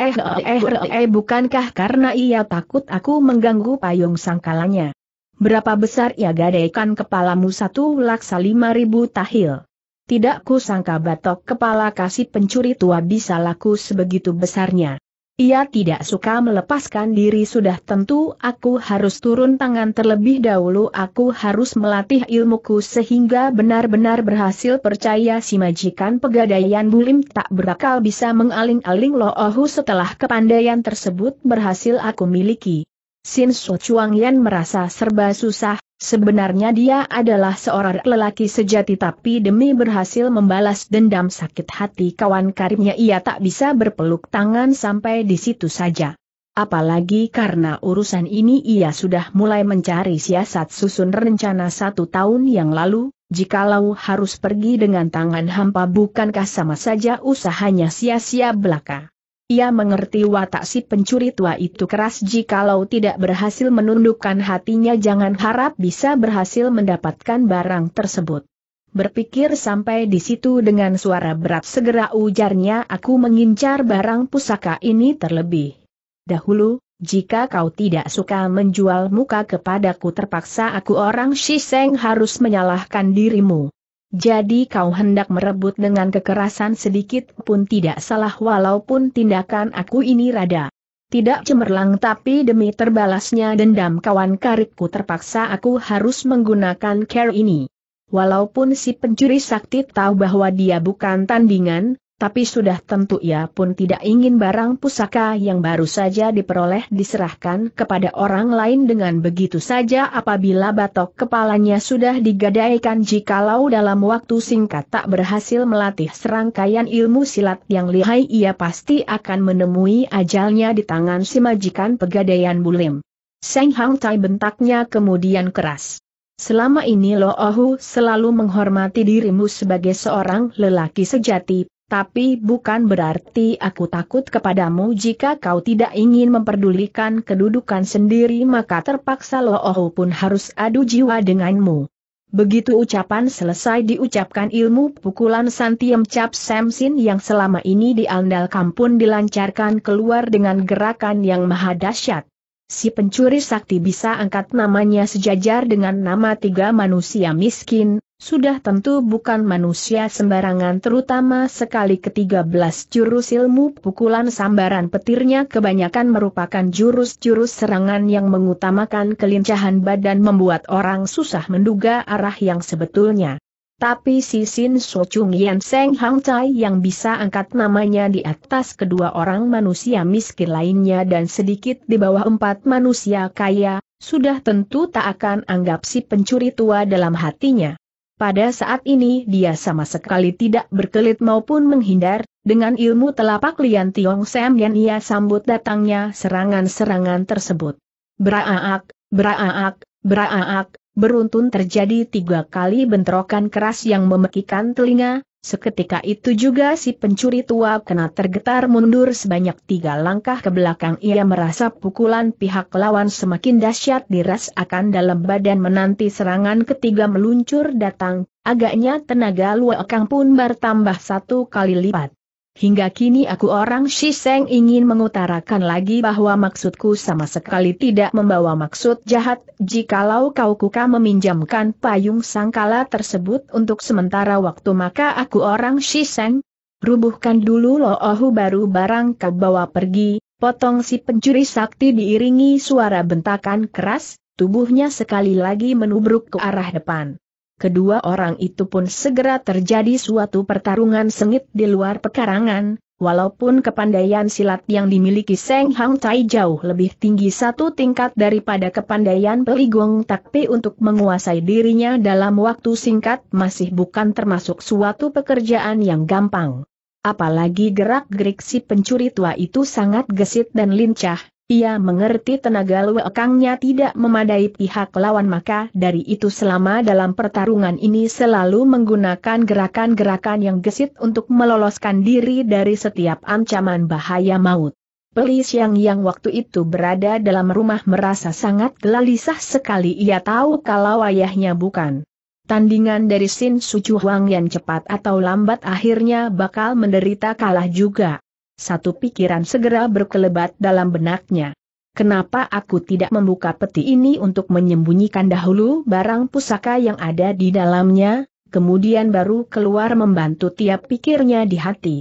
Eh eh, eh, bukankah karena ia takut aku mengganggu payung sangkalanya? Berapa besar ia gadaikan kepalamu satu laksa lima ribu tahil? Tidak ku sangka batok kepala kasih pencuri tua bisa laku sebegitu besarnya. Ia tidak suka melepaskan diri sudah tentu aku harus turun tangan terlebih dahulu aku harus melatih ilmuku sehingga benar-benar berhasil percaya si majikan pegadaian bulim tak berakal bisa mengaling-aling Lo loohu setelah kepandaian tersebut berhasil aku miliki. Sin Chuang Yan merasa serba susah, Sebenarnya dia adalah seorang lelaki sejati tapi demi berhasil membalas dendam sakit hati kawan karibnya ia tak bisa berpeluk tangan sampai di situ saja. Apalagi karena urusan ini ia sudah mulai mencari siasat susun rencana satu tahun yang lalu, jikalau harus pergi dengan tangan hampa bukankah sama saja usahanya sia-sia belaka. Ia mengerti watak si pencuri tua itu keras jikalau tidak berhasil menundukkan hatinya jangan harap bisa berhasil mendapatkan barang tersebut. Berpikir sampai di situ dengan suara berat segera ujarnya aku mengincar barang pusaka ini terlebih. Dahulu, jika kau tidak suka menjual muka kepadaku terpaksa aku orang Shiseng harus menyalahkan dirimu. Jadi kau hendak merebut dengan kekerasan sedikit pun tidak salah walaupun tindakan aku ini rada tidak cemerlang tapi demi terbalasnya dendam kawan karibku terpaksa aku harus menggunakan care ini. Walaupun si pencuri sakti tahu bahwa dia bukan tandingan, tapi sudah tentu ia pun tidak ingin barang pusaka yang baru saja diperoleh diserahkan kepada orang lain dengan begitu saja apabila batok kepalanya sudah digadaikan jikalau dalam waktu singkat tak berhasil melatih serangkaian ilmu silat yang lihai ia pasti akan menemui ajalnya di tangan si majikan pegadaian bulim. Seng Hang Tai bentaknya kemudian keras. Selama ini Lo Ohu selalu menghormati dirimu sebagai seorang lelaki sejati, tapi bukan berarti aku takut kepadamu jika kau tidak ingin memperdulikan kedudukan sendiri maka terpaksa Loohu pun harus adu jiwa denganmu. Begitu ucapan selesai diucapkan ilmu pukulan Santiam Cap Samsin yang selama ini diandalkan pun dilancarkan keluar dengan gerakan yang maha dahsyat. Si pencuri sakti bisa angkat namanya sejajar dengan nama tiga manusia miskin, sudah tentu bukan manusia sembarangan terutama sekali ke-13 jurus ilmu pukulan sambaran petirnya kebanyakan merupakan jurus-jurus serangan yang mengutamakan kelincahan badan membuat orang susah menduga arah yang sebetulnya. Tapi si Sin So Chung Yen Seng Hang Chai yang bisa angkat namanya di atas kedua orang manusia miskin lainnya dan sedikit di bawah empat manusia kaya, sudah tentu tak akan anggap si pencuri tua dalam hatinya. Pada saat ini dia sama sekali tidak berkelit maupun menghindar, dengan ilmu telapak Lian Tiong Sam yang ia sambut datangnya serangan-serangan tersebut. Braaak, braaak, braaak, beruntun terjadi tiga kali bentrokan keras yang memekikan telinga, Seketika itu juga si pencuri tua kena tergetar mundur sebanyak tiga langkah ke belakang ia merasa pukulan pihak lawan semakin dahsyat dirasakan dalam badan menanti serangan ketiga meluncur datang, agaknya tenaga luar pun bertambah satu kali lipat. Hingga kini aku orang Shiseng ingin mengutarakan lagi bahwa maksudku sama sekali tidak membawa maksud jahat jikalau kau kuka meminjamkan payung sangkala tersebut untuk sementara waktu maka aku orang Shiseng. Rubuhkan dulu loohu baru barang kau bawa pergi, potong si pencuri sakti diiringi suara bentakan keras, tubuhnya sekali lagi menubruk ke arah depan kedua orang itu pun segera terjadi suatu pertarungan sengit di luar pekarangan, walaupun kepandaian silat yang dimiliki Seng Hang Tai jauh lebih tinggi satu tingkat daripada kepandaian Peligong takpi untuk menguasai dirinya dalam waktu singkat masih bukan termasuk suatu pekerjaan yang gampang. Apalagi gerak-gerik si pencuri tua itu sangat gesit dan lincah, ia mengerti tenaga luekangnya tidak memadai pihak lawan maka dari itu selama dalam pertarungan ini selalu menggunakan gerakan-gerakan yang gesit untuk meloloskan diri dari setiap ancaman bahaya maut. Pelis yang yang waktu itu berada dalam rumah merasa sangat gelisah sekali ia tahu kalau ayahnya bukan. Tandingan dari Sin Huang yang cepat atau lambat akhirnya bakal menderita kalah juga. Satu pikiran segera berkelebat dalam benaknya. Kenapa aku tidak membuka peti ini untuk menyembunyikan dahulu barang pusaka yang ada di dalamnya, kemudian baru keluar membantu tiap pikirnya di hati.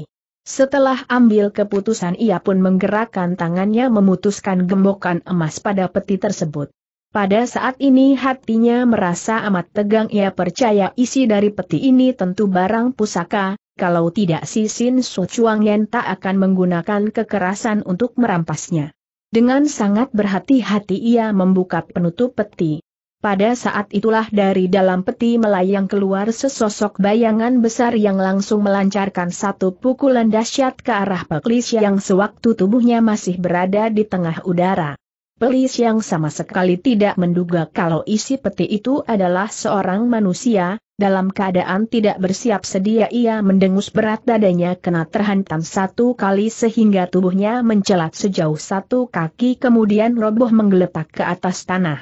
Setelah ambil keputusan ia pun menggerakkan tangannya memutuskan gembokan emas pada peti tersebut. Pada saat ini hatinya merasa amat tegang ia percaya isi dari peti ini tentu barang pusaka, kalau tidak si Sin Su Chuang Yen tak akan menggunakan kekerasan untuk merampasnya. Dengan sangat berhati-hati ia membuka penutup peti. Pada saat itulah dari dalam peti melayang keluar sesosok bayangan besar yang langsung melancarkan satu pukulan dahsyat ke arah Peklis yang sewaktu tubuhnya masih berada di tengah udara. Pelis yang sama sekali tidak menduga kalau isi peti itu adalah seorang manusia, dalam keadaan tidak bersiap sedia ia mendengus berat dadanya kena terhantam satu kali sehingga tubuhnya mencelat sejauh satu kaki kemudian roboh menggeletak ke atas tanah.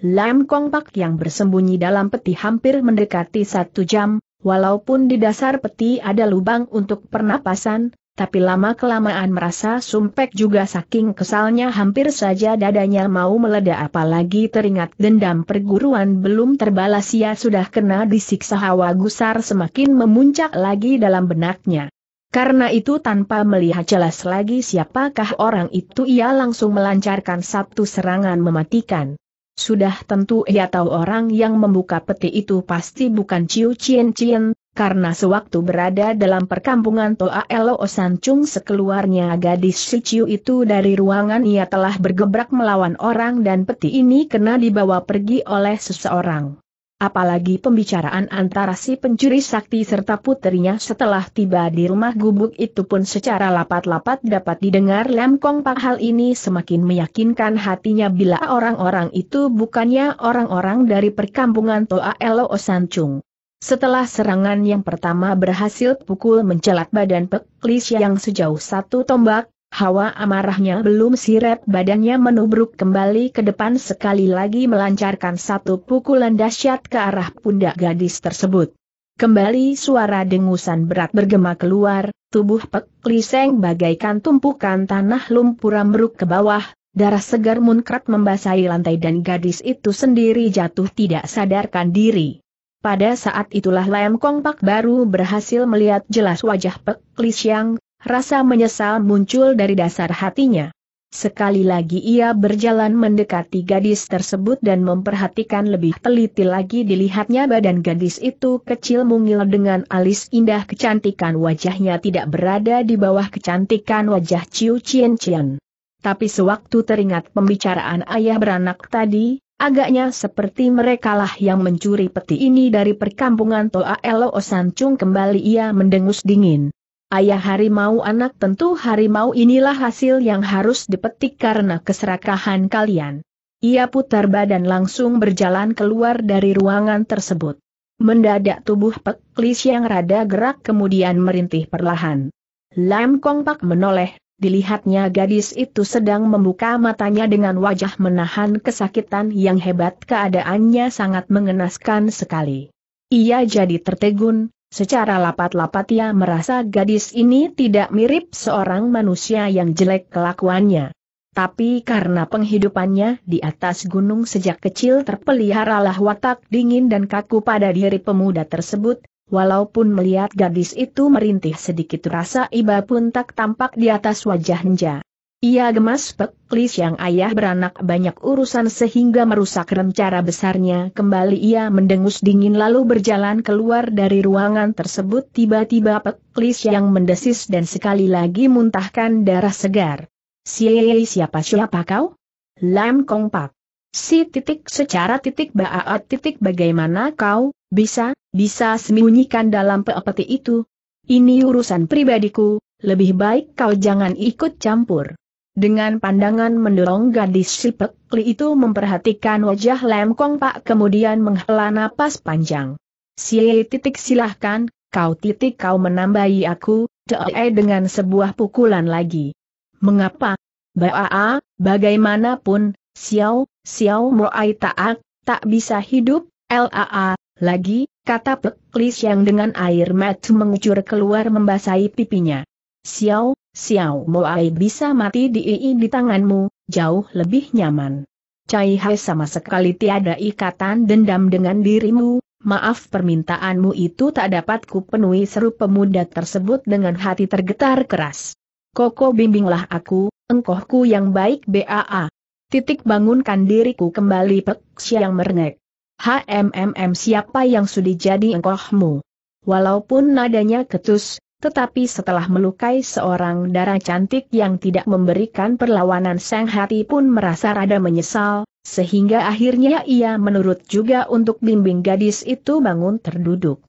Lam Kong Pak yang bersembunyi dalam peti hampir mendekati satu jam, walaupun di dasar peti ada lubang untuk pernapasan, tapi lama-kelamaan merasa sumpek juga saking kesalnya hampir saja dadanya mau meledak apalagi teringat dendam perguruan belum terbalas ia sudah kena disiksa hawa gusar semakin memuncak lagi dalam benaknya. Karena itu tanpa melihat jelas lagi siapakah orang itu ia langsung melancarkan satu serangan mematikan. Sudah tentu ia tahu orang yang membuka peti itu pasti bukan Ciu Cien Cien, karena sewaktu berada dalam perkampungan Toa Elo Osancung sekeluarnya gadis Shichiu itu dari ruangan ia telah bergebrak melawan orang dan peti ini kena dibawa pergi oleh seseorang. Apalagi pembicaraan antara si pencuri sakti serta putrinya setelah tiba di rumah gubuk itu pun secara lapat-lapat dapat didengar Lemkong, Kong Pak hal ini semakin meyakinkan hatinya bila orang-orang itu bukannya orang-orang dari perkampungan Toa Elo Osancung. Setelah serangan yang pertama berhasil pukul mencelat badan Peklis yang sejauh satu tombak, hawa amarahnya belum siret badannya menubruk kembali ke depan sekali lagi melancarkan satu pukulan dahsyat ke arah pundak gadis tersebut. Kembali suara dengusan berat bergema keluar, tubuh pekliseng bagaikan tumpukan tanah lumpur ambruk ke bawah, darah segar munkrat membasahi lantai dan gadis itu sendiri jatuh tidak sadarkan diri. Pada saat itulah Lam Kong Pak baru berhasil melihat jelas wajah Pek Li Xiang, rasa menyesal muncul dari dasar hatinya. Sekali lagi ia berjalan mendekati gadis tersebut dan memperhatikan lebih teliti lagi dilihatnya badan gadis itu kecil mungil dengan alis indah kecantikan wajahnya tidak berada di bawah kecantikan wajah Ciu Chien Chien. Tapi sewaktu teringat pembicaraan ayah beranak tadi, Agaknya seperti merekalah yang mencuri peti ini dari perkampungan Toa Elo Osancung kembali ia mendengus dingin. Ayah harimau anak tentu harimau inilah hasil yang harus dipetik karena keserakahan kalian. Ia putar badan langsung berjalan keluar dari ruangan tersebut. Mendadak tubuh Peklis yang rada gerak kemudian merintih perlahan. Lam Kong Pak menoleh, dilihatnya gadis itu sedang membuka matanya dengan wajah menahan kesakitan yang hebat keadaannya sangat mengenaskan sekali. Ia jadi tertegun, secara lapat-lapat ia merasa gadis ini tidak mirip seorang manusia yang jelek kelakuannya. Tapi karena penghidupannya di atas gunung sejak kecil terpeliharalah watak dingin dan kaku pada diri pemuda tersebut, Walaupun melihat gadis itu merintih sedikit rasa iba pun tak tampak di atas wajah Nja. Ia gemas peklis yang ayah beranak banyak urusan sehingga merusak rencana besarnya kembali ia mendengus dingin lalu berjalan keluar dari ruangan tersebut tiba-tiba peklis yang mendesis dan sekali lagi muntahkan darah segar. Siapa-siapa kau? Lam Kong Pak. Si titik secara titik baat titik bagaimana kau, bisa, bisa sembunyikan dalam peepeti itu. Ini urusan pribadiku, lebih baik kau jangan ikut campur. Dengan pandangan mendorong gadis sipek, Li itu memperhatikan wajah Lemkong Pak kemudian menghela napas panjang. Si titik silahkan, kau titik kau menambahi aku, Dee dengan sebuah pukulan lagi. Mengapa? Baa, bagaimanapun, Xiao, Xiao Moai Taak, tak bisa hidup, LAA, lagi, kata Peklis yang dengan air mata mengucur keluar membasahi pipinya. Xiao, Xiao Moai bisa mati di ii di tanganmu, jauh lebih nyaman. Cai Hai sama sekali tiada ikatan dendam dengan dirimu, maaf permintaanmu itu tak dapat kupenuhi seru pemuda tersebut dengan hati tergetar keras. Koko bimbinglah aku, engkohku yang baik BAA. Titik bangunkan diriku kembali Pek siang merengek. HMMM siapa yang sudi jadi engkohmu? Walaupun nadanya ketus, tetapi setelah melukai seorang darah cantik yang tidak memberikan perlawanan sang hati pun merasa rada menyesal, sehingga akhirnya ia menurut juga untuk bimbing gadis itu bangun terduduk.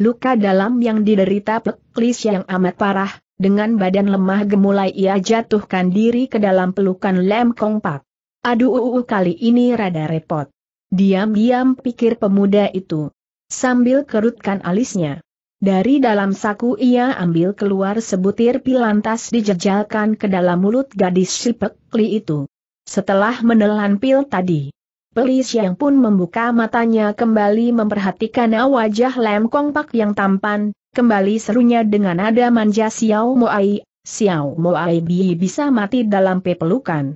Luka dalam yang diderita Peklis yang amat parah, dengan badan lemah gemulai ia jatuhkan diri ke dalam pelukan Lem Kongpak. Aduh uh, uh, kali ini rada repot. Diam-diam pikir pemuda itu. Sambil kerutkan alisnya. Dari dalam saku ia ambil keluar sebutir pil lantas dijejalkan ke dalam mulut gadis si pekli itu. Setelah menelan pil tadi, Pelis yang pun membuka matanya kembali memperhatikan wajah Lem kongpak Pak yang tampan, kembali serunya dengan nada manja Xiao Moai, Xiao Moai Bi bisa mati dalam pepelukan.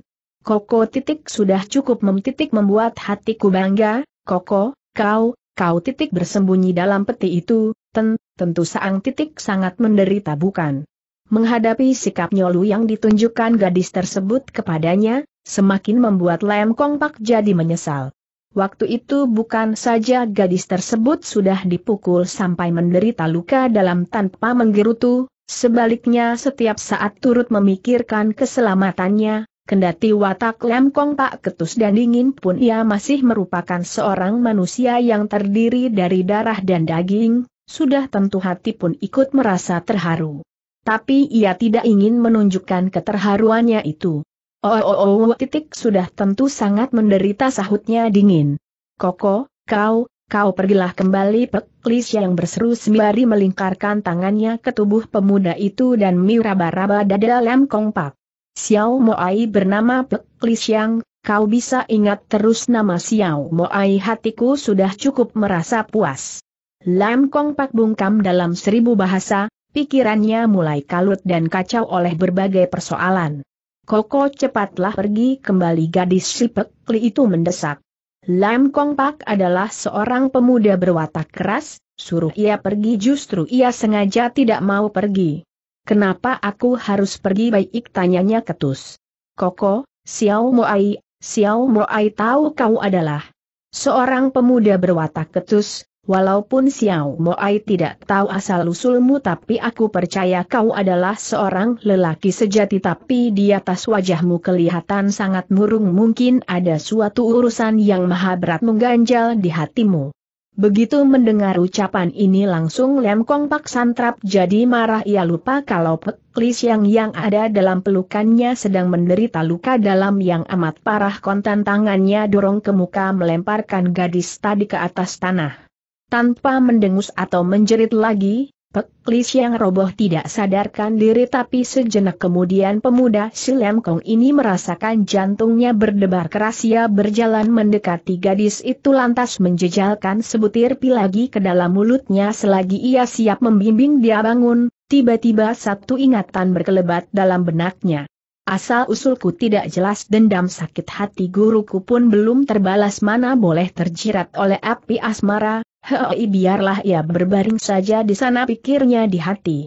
Koko titik sudah cukup memtitik membuat hatiku bangga, Koko, kau, kau titik bersembunyi dalam peti itu, ten, tentu saang titik sangat menderita bukan. Menghadapi sikap nyolu yang ditunjukkan gadis tersebut kepadanya, semakin membuat Lem kongpak jadi menyesal. Waktu itu bukan saja gadis tersebut sudah dipukul sampai menderita luka dalam tanpa menggerutu, sebaliknya setiap saat turut memikirkan keselamatannya, Kendati watak Lem Kong tak ketus dan dingin pun ia masih merupakan seorang manusia yang terdiri dari darah dan daging, sudah tentu hati pun ikut merasa terharu. Tapi ia tidak ingin menunjukkan keterharuannya itu. Oh, oh, oh, oh titik sudah tentu sangat menderita sahutnya dingin. Koko, kau, kau pergilah kembali peklis yang berseru sembari melingkarkan tangannya ke tubuh pemuda itu dan miraba-raba dada Lem Kong Pak. Xiao Moai bernama Pek Li Xiang, kau bisa ingat terus nama Xiao Moai hatiku sudah cukup merasa puas. Lam Kong Pak bungkam dalam seribu bahasa, pikirannya mulai kalut dan kacau oleh berbagai persoalan. Koko cepatlah pergi kembali gadis si Pek Li itu mendesak. Lam Kong Pak adalah seorang pemuda berwatak keras, suruh ia pergi justru ia sengaja tidak mau pergi. Kenapa aku harus pergi baik tanyanya ketus. Koko, Xiao Moai, Xiao Moai tahu kau adalah seorang pemuda berwatak ketus, walaupun Xiao Moai tidak tahu asal-usulmu tapi aku percaya kau adalah seorang lelaki sejati tapi di atas wajahmu kelihatan sangat murung mungkin ada suatu urusan yang maha berat mengganjal di hatimu. Begitu mendengar ucapan ini langsung Lem Kong Pak Santrap jadi marah ia lupa kalau Pek yang yang ada dalam pelukannya sedang menderita luka dalam yang amat parah kontan tangannya dorong ke muka melemparkan gadis tadi ke atas tanah. Tanpa mendengus atau menjerit lagi, Peklis yang roboh tidak sadarkan diri tapi sejenak kemudian pemuda Silem Kong ini merasakan jantungnya berdebar keras ia berjalan mendekati gadis itu lantas menjejalkan sebutir pil lagi ke dalam mulutnya selagi ia siap membimbing dia bangun, tiba-tiba satu ingatan berkelebat dalam benaknya. Asal-usulku tidak jelas dendam sakit hati guruku pun belum terbalas mana boleh terjerat oleh api asmara, hei biarlah ia berbaring saja di sana pikirnya di hati.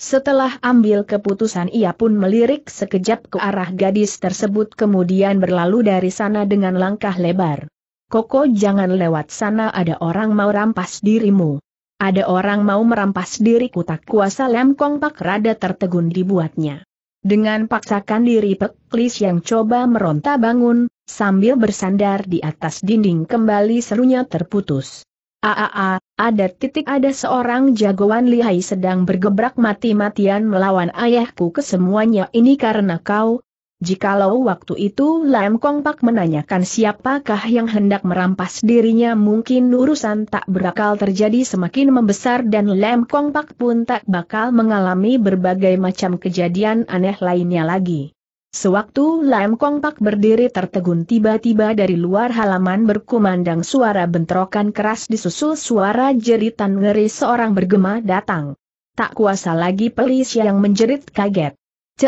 Setelah ambil keputusan ia pun melirik sekejap ke arah gadis tersebut kemudian berlalu dari sana dengan langkah lebar. Koko jangan lewat sana ada orang mau rampas dirimu. Ada orang mau merampas diriku tak kuasa lem pak rada tertegun dibuatnya. Dengan paksakan diri peklis yang coba meronta bangun, sambil bersandar di atas dinding kembali serunya terputus. Aaa, ada titik ada seorang jagoan lihai sedang bergebrak mati-matian melawan ayahku kesemuanya ini karena kau, Jikalau waktu itu Lam Kong Pak menanyakan siapakah yang hendak merampas dirinya mungkin urusan tak berakal terjadi semakin membesar dan Lam Kong Pak pun tak bakal mengalami berbagai macam kejadian aneh lainnya lagi. Sewaktu Lam Kong Pak berdiri tertegun tiba-tiba dari luar halaman berkumandang suara bentrokan keras disusul suara jeritan ngeri seorang bergema datang. Tak kuasa lagi pelis yang menjerit kaget.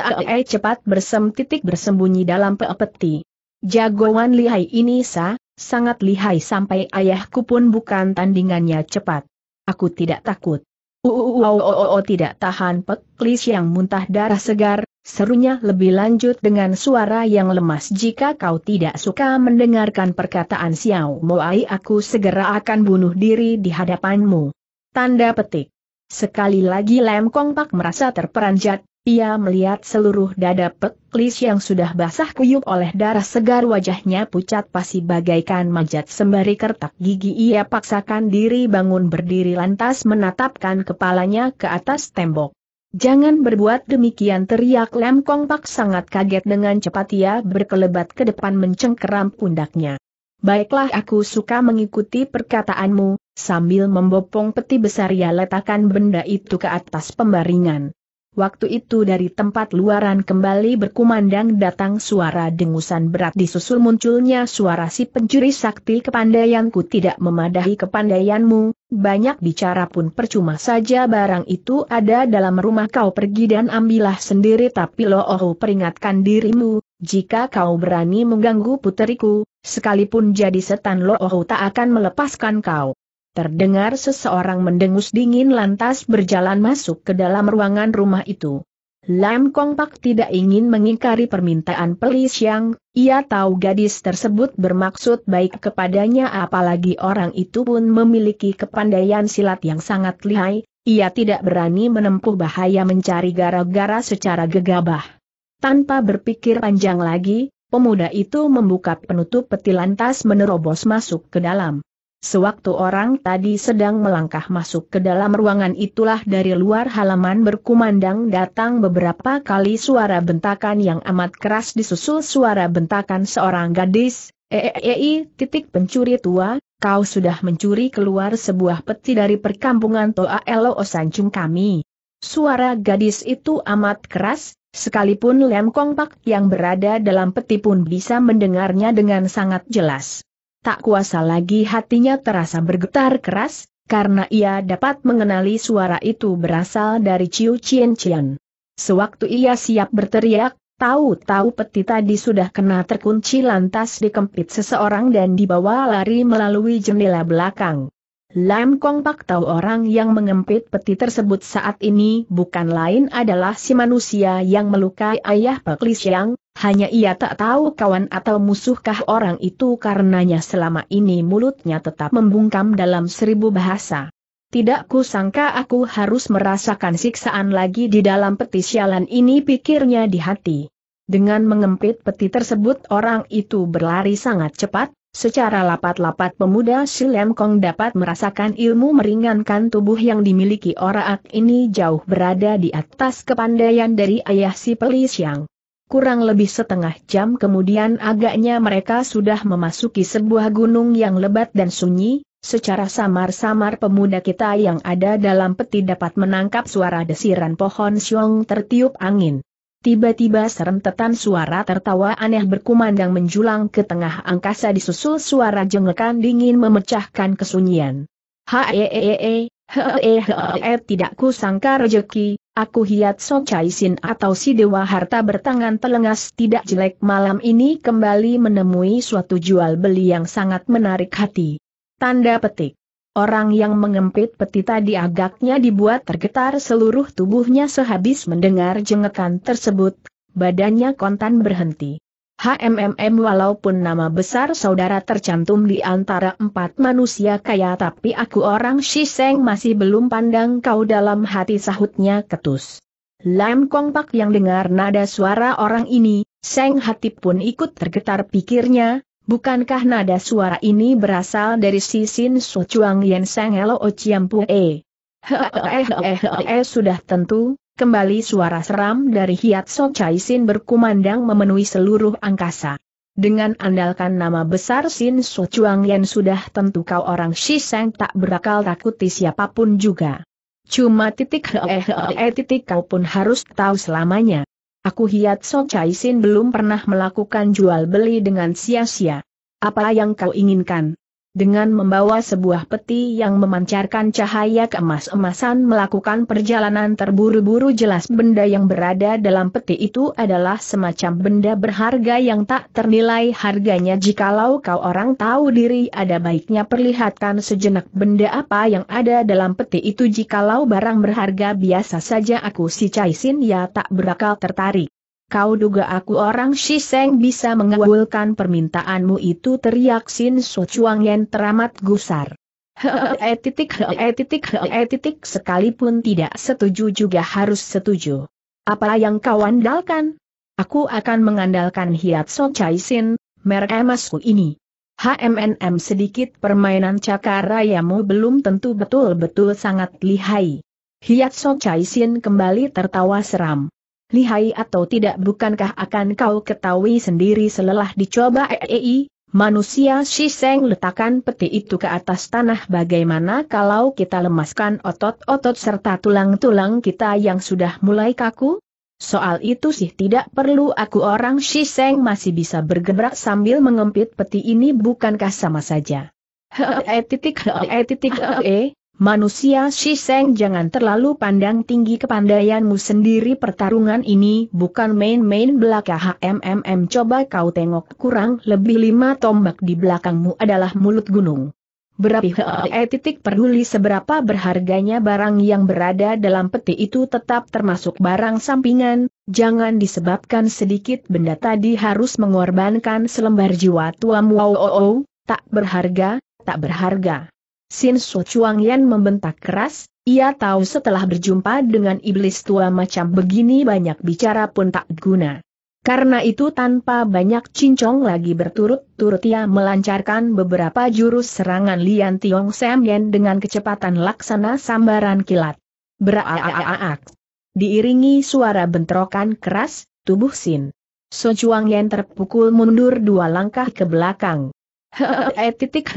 Ai cepat bersem-titik bersembunyi dalam peti. Jagoan lihai ini sa, sangat lihai sampai ayahku pun bukan tandingannya cepat. Aku tidak takut. Uuuuuuuuuu tidak tahan peklis yang muntah darah segar, serunya lebih lanjut dengan suara yang lemas jika kau tidak suka mendengarkan perkataan Xiao Moai aku segera akan bunuh diri di hadapanmu. Tanda petik. Sekali lagi Lem Kong Pak merasa terperanjat, ia melihat seluruh dada peklis yang sudah basah kuyup oleh darah segar wajahnya pucat pasi bagaikan majat sembari kertak gigi ia paksakan diri bangun berdiri lantas menatapkan kepalanya ke atas tembok. Jangan berbuat demikian teriak Lem Kong Pak sangat kaget dengan cepat ia berkelebat ke depan mencengkeram pundaknya. Baiklah aku suka mengikuti perkataanmu, sambil membopong peti besar ia letakkan benda itu ke atas pembaringan. Waktu itu dari tempat luaran kembali berkumandang datang suara dengusan berat disusul munculnya suara si pencuri sakti kepandaianku tidak memadahi kepandaianmu, banyak bicara pun percuma saja barang itu ada dalam rumah kau pergi dan ambillah sendiri tapi oh peringatkan dirimu, jika kau berani mengganggu puteriku, sekalipun jadi setan oh tak akan melepaskan kau. Terdengar seseorang mendengus dingin lantas berjalan masuk ke dalam ruangan rumah itu. Lam Kong Pak tidak ingin mengingkari permintaan Pelis yang ia tahu gadis tersebut bermaksud baik kepadanya apalagi orang itu pun memiliki kepandaian silat yang sangat lihai, ia tidak berani menempuh bahaya mencari gara-gara secara gegabah. Tanpa berpikir panjang lagi, pemuda itu membuka penutup peti lantas menerobos masuk ke dalam. Sewaktu orang tadi sedang melangkah masuk ke dalam ruangan itulah dari luar halaman berkumandang datang beberapa kali suara bentakan yang amat keras disusul suara bentakan seorang gadis, Eei, eh, eh, eh, titik pencuri tua, kau sudah mencuri keluar sebuah peti dari perkampungan Toa Elo Osanjung kami. Suara gadis itu amat keras, sekalipun Lem Kong yang berada dalam peti pun bisa mendengarnya dengan sangat jelas tak kuasa lagi hatinya terasa bergetar keras, karena ia dapat mengenali suara itu berasal dari Ciu Cien Cien. Sewaktu ia siap berteriak, tahu-tahu peti tadi sudah kena terkunci lantas dikempit seseorang dan dibawa lari melalui jendela belakang. Lam Kong Pak tahu orang yang mengempit peti tersebut saat ini bukan lain adalah si manusia yang melukai ayah Pak Li Xiang, hanya ia tak tahu kawan atau musuhkah orang itu karenanya selama ini mulutnya tetap membungkam dalam seribu bahasa. Tidak kusangka aku harus merasakan siksaan lagi di dalam peti sialan ini pikirnya di hati. Dengan mengempit peti tersebut orang itu berlari sangat cepat, Secara lapat-lapat pemuda Silem Kong dapat merasakan ilmu meringankan tubuh yang dimiliki orang ini jauh berada di atas kepandaian dari ayah si yang Kurang lebih setengah jam kemudian agaknya mereka sudah memasuki sebuah gunung yang lebat dan sunyi, secara samar-samar pemuda kita yang ada dalam peti dapat menangkap suara desiran pohon siung tertiup angin. Tiba-tiba serentetan suara tertawa aneh berkumandang menjulang ke tengah angkasa disusul suara jengekan dingin memecahkan kesunyian. Haeeee, heeeee tidak kusangka rejeki, aku hiat sok caisin atau si dewa harta bertangan telengas tidak jelek malam ini kembali menemui suatu jual beli yang sangat menarik hati. Tanda petik. Orang yang mengempit peti tadi agaknya dibuat tergetar seluruh tubuhnya sehabis mendengar jengekan tersebut, badannya kontan berhenti. HMMM walaupun nama besar saudara tercantum di antara empat manusia kaya tapi aku orang Shiseng masih belum pandang kau dalam hati sahutnya ketus. Lam Kong Pak yang dengar nada suara orang ini, Seng hati pun ikut tergetar pikirnya, Bukankah nada suara ini berasal dari si Sin Su Chuang Yen Sang Elo O Chiam Pue? Hehehe sudah tentu, kembali suara seram dari Hiat So Chai Sin berkumandang memenuhi seluruh angkasa. Dengan andalkan nama besar Sin Su Chuang Yen sudah tentu kau orang Shiseng tak berakal takuti siapapun juga. Cuma titik hehehe titik kau pun harus tahu selamanya. Aku Hiat Sok Chai Sin belum pernah melakukan jual beli dengan sia-sia. Apa yang kau inginkan? dengan membawa sebuah peti yang memancarkan cahaya keemas-emasan melakukan perjalanan terburu-buru jelas benda yang berada dalam peti itu adalah semacam benda berharga yang tak ternilai harganya jikalau kau orang tahu diri ada baiknya perlihatkan sejenak benda apa yang ada dalam peti itu jikalau barang berharga biasa saja aku si Caisin ya tak berakal tertarik. Kau duga aku orang Shiseng bisa mengabulkan permintaanmu itu teriak Sin So Chuang yang teramat gusar. Hehehe titik hehehe titik hehehe titik sekalipun tidak setuju juga harus setuju. Apa yang kau andalkan? Aku akan mengandalkan Hiatso Chai Sin, merek emasku ini. HMNM sedikit permainan cakarayamu belum tentu betul-betul sangat lihai. Hiatso Chai Sin kembali tertawa seram lihai atau tidak bukankah akan kau ketahui sendiri selelah dicoba EEI, manusia Shiseng letakkan peti itu ke atas tanah bagaimana kalau kita lemaskan otot-otot serta tulang-tulang kita yang sudah mulai kaku? Soal itu sih tidak perlu aku orang Shiseng masih bisa bergerak sambil mengempit peti ini bukankah sama saja? Hee titik hee titik hee e. Manusia Shiseng jangan terlalu pandang tinggi kepandaianmu sendiri pertarungan ini bukan main-main belaka HMMM coba kau tengok kurang lebih lima tombak di belakangmu adalah mulut gunung. Berapi hee eh, titik peduli seberapa berharganya barang yang berada dalam peti itu tetap termasuk barang sampingan, jangan disebabkan sedikit benda tadi harus mengorbankan selembar jiwa tuamu oh, oh, oh, tak berharga, tak berharga. Sin Su Chuang Yan membentak keras, ia tahu setelah berjumpa dengan iblis tua macam begini banyak bicara pun tak guna. Karena itu tanpa banyak cincong lagi berturut-turut ia melancarkan beberapa jurus serangan Lian Tiong Sam Yan dengan kecepatan laksana sambaran kilat. Beraaaaak. Diiringi suara bentrokan keras, tubuh Sin. So Chuang Yan terpukul mundur dua langkah ke belakang. Hehehe titik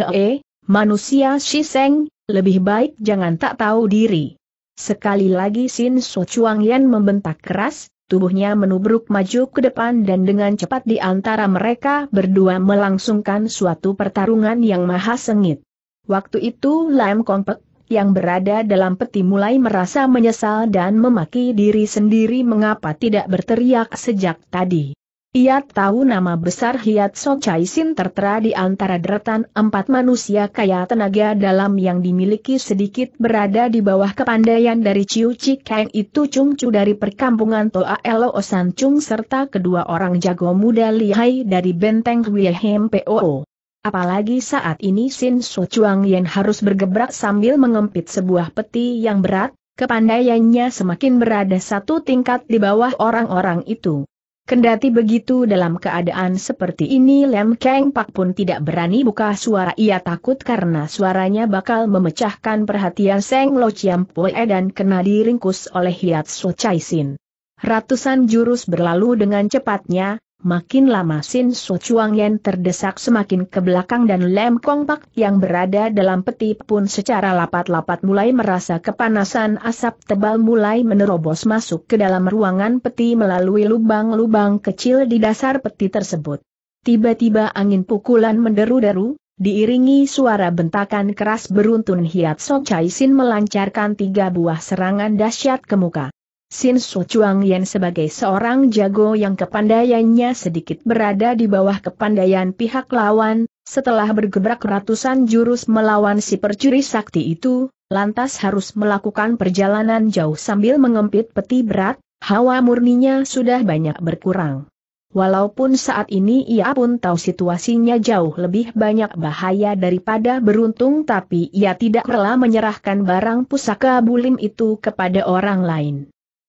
Manusia Shiseng, lebih baik jangan tak tahu diri. Sekali lagi Sin So Chuang Yan membentak keras, tubuhnya menubruk maju ke depan dan dengan cepat di antara mereka berdua melangsungkan suatu pertarungan yang maha sengit. Waktu itu Lam Kong Pek, yang berada dalam peti mulai merasa menyesal dan memaki diri sendiri mengapa tidak berteriak sejak tadi. Ia tahu nama besar Hiat So Chai Sin tertera di antara deretan empat manusia kaya tenaga dalam yang dimiliki sedikit berada di bawah kepandaian dari Chiu Chi Kang itu Chung Chu dari perkampungan Toa Elo Osan Chung serta kedua orang jago muda lihai dari benteng Wilhelm P.O. Apalagi saat ini Sin So Chuang Yen harus bergebrak sambil mengempit sebuah peti yang berat, kepandaiannya semakin berada satu tingkat di bawah orang-orang itu. Kendati begitu dalam keadaan seperti ini Lem Keng Pak pun tidak berani buka suara ia takut karena suaranya bakal memecahkan perhatian Seng Lo Chiam Pue dan kena diringkus oleh Hiat So Chai Sin. Ratusan jurus berlalu dengan cepatnya, Makin lama Sin Su Chuang Yen terdesak semakin ke belakang dan Lem Kong Pak yang berada dalam peti pun secara lapat-lapat mulai merasa kepanasan asap tebal mulai menerobos masuk ke dalam ruangan peti melalui lubang-lubang kecil di dasar peti tersebut. Tiba-tiba angin pukulan menderu-deru, diiringi suara bentakan keras beruntun Hiat Sok Chai Sin melancarkan tiga buah serangan dahsyat ke muka. Sin Su Chuang Yen sebagai seorang jago yang kepandaiannya sedikit berada di bawah kepandaian pihak lawan, setelah bergebrak ratusan jurus melawan si percuri sakti itu, lantas harus melakukan perjalanan jauh sambil mengempit peti berat, hawa murninya sudah banyak berkurang. Walaupun saat ini ia pun tahu situasinya jauh lebih banyak bahaya daripada beruntung tapi ia tidak rela menyerahkan barang pusaka bulim itu kepada orang lain.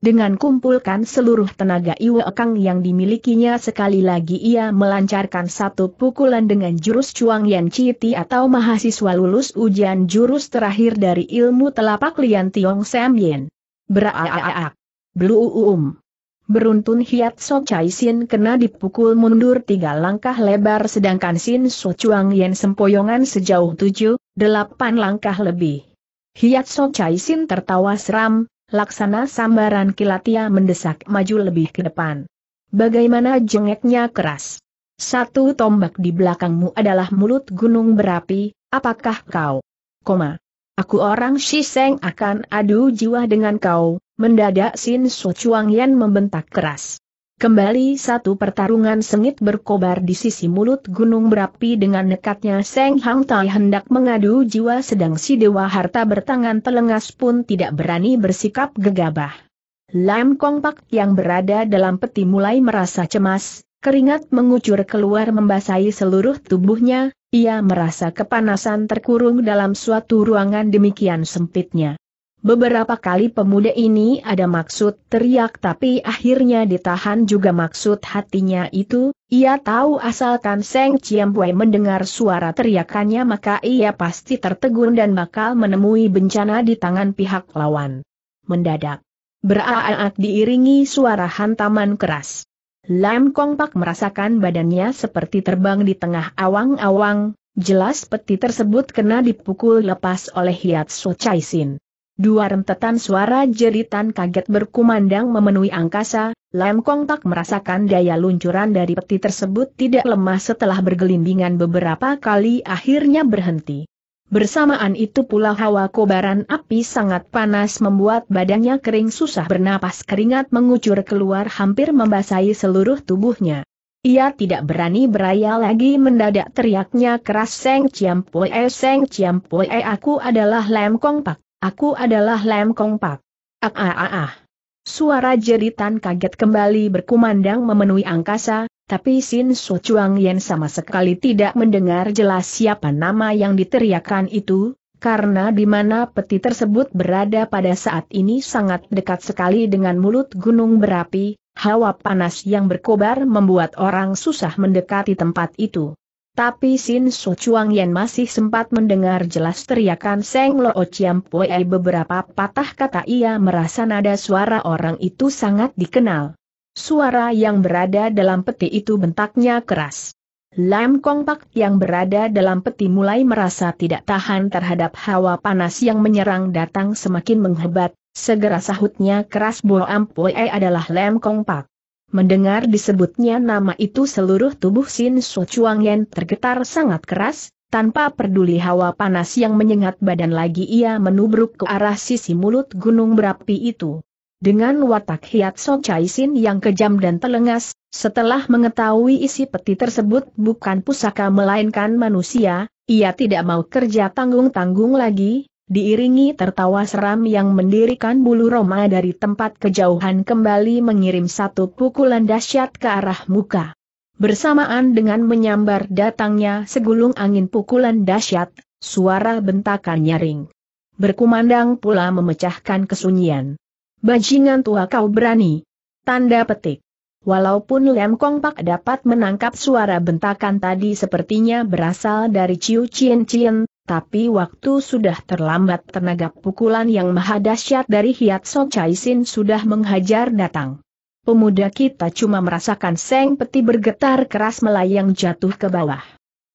Dengan kumpulkan seluruh tenaga Iwa Kang yang dimilikinya sekali lagi ia melancarkan satu pukulan dengan jurus Chuang Yan Chiti atau mahasiswa lulus ujian jurus terakhir dari ilmu telapak Lian Tiong Sam Yen. Beraaak. Bluuum. Beruntun Hiat Sok Chai Sin kena dipukul mundur tiga langkah lebar sedangkan Sin So Chuang Yen sempoyongan sejauh tujuh, delapan langkah lebih. Hiat Sok Chai Sin tertawa seram, Laksana sambaran kilatia mendesak maju lebih ke depan. Bagaimana jengeknya keras. Satu tombak di belakangmu adalah mulut gunung berapi, apakah kau? Koma. Aku orang Shiseng akan adu jiwa dengan kau, mendadak Sin So Chuang Yan membentak keras. Kembali satu pertarungan sengit berkobar di sisi mulut gunung berapi dengan nekatnya Seng Hang Tai hendak mengadu jiwa sedang si Dewa Harta bertangan telengas pun tidak berani bersikap gegabah. Lam Kong Pak yang berada dalam peti mulai merasa cemas, keringat mengucur keluar membasahi seluruh tubuhnya, ia merasa kepanasan terkurung dalam suatu ruangan demikian sempitnya. Beberapa kali pemuda ini ada maksud teriak tapi akhirnya ditahan juga maksud hatinya itu, ia tahu asalkan Seng Ciampuai mendengar suara teriakannya maka ia pasti tertegun dan bakal menemui bencana di tangan pihak lawan. Mendadak. Beraak diiringi suara hantaman keras. Lam Kong Pak merasakan badannya seperti terbang di tengah awang-awang, jelas peti tersebut kena dipukul lepas oleh Hiat So Chai Sin. Dua rentetan suara jeritan kaget berkumandang memenuhi angkasa, Lam Kong tak merasakan daya luncuran dari peti tersebut tidak lemah setelah bergelindingan beberapa kali akhirnya berhenti. Bersamaan itu pula hawa kobaran api sangat panas membuat badannya kering susah bernapas keringat mengucur keluar hampir membasahi seluruh tubuhnya. Ia tidak berani beraya lagi mendadak teriaknya keras Seng Ciam Pue Seng Ciam aku adalah Lam Kong Pak. Aku adalah Lem Kong Pak. Ah ah ah ah. Suara jeritan kaget kembali berkumandang memenuhi angkasa, tapi Sin Su Chuang Yen sama sekali tidak mendengar jelas siapa nama yang diteriakan itu, karena di mana peti tersebut berada pada saat ini sangat dekat sekali dengan mulut gunung berapi, hawa panas yang berkobar membuat orang susah mendekati tempat itu. Tapi Sin So Chuang Yan masih sempat mendengar jelas teriakan Seng Lo Chiam Pue beberapa patah kata ia merasa nada suara orang itu sangat dikenal. Suara yang berada dalam peti itu bentaknya keras. Lam Kong Pak yang berada dalam peti mulai merasa tidak tahan terhadap hawa panas yang menyerang datang semakin menghebat, segera sahutnya keras Bo Ampue adalah Lam Kong Pak. Mendengar disebutnya nama itu seluruh tubuh Sin So Chuang Yen tergetar sangat keras, tanpa peduli hawa panas yang menyengat badan lagi ia menubruk ke arah sisi mulut gunung berapi itu. Dengan watak hiat So Chai Sin yang kejam dan telengas, setelah mengetahui isi peti tersebut bukan pusaka melainkan manusia, ia tidak mau kerja tanggung-tanggung lagi, diiringi tertawa seram yang mendirikan bulu Roma dari tempat kejauhan kembali mengirim satu pukulan dahsyat ke arah muka. Bersamaan dengan menyambar datangnya segulung angin pukulan dahsyat, suara bentakan nyaring. Berkumandang pula memecahkan kesunyian. Bajingan tua kau berani. Tanda petik. Walaupun Lem Kong Pak dapat menangkap suara bentakan tadi sepertinya berasal dari Ciu Cien Cien, tapi waktu sudah terlambat tenaga pukulan yang maha dahsyat dari Hiat So Sin sudah menghajar datang. Pemuda kita cuma merasakan seng peti bergetar keras melayang jatuh ke bawah.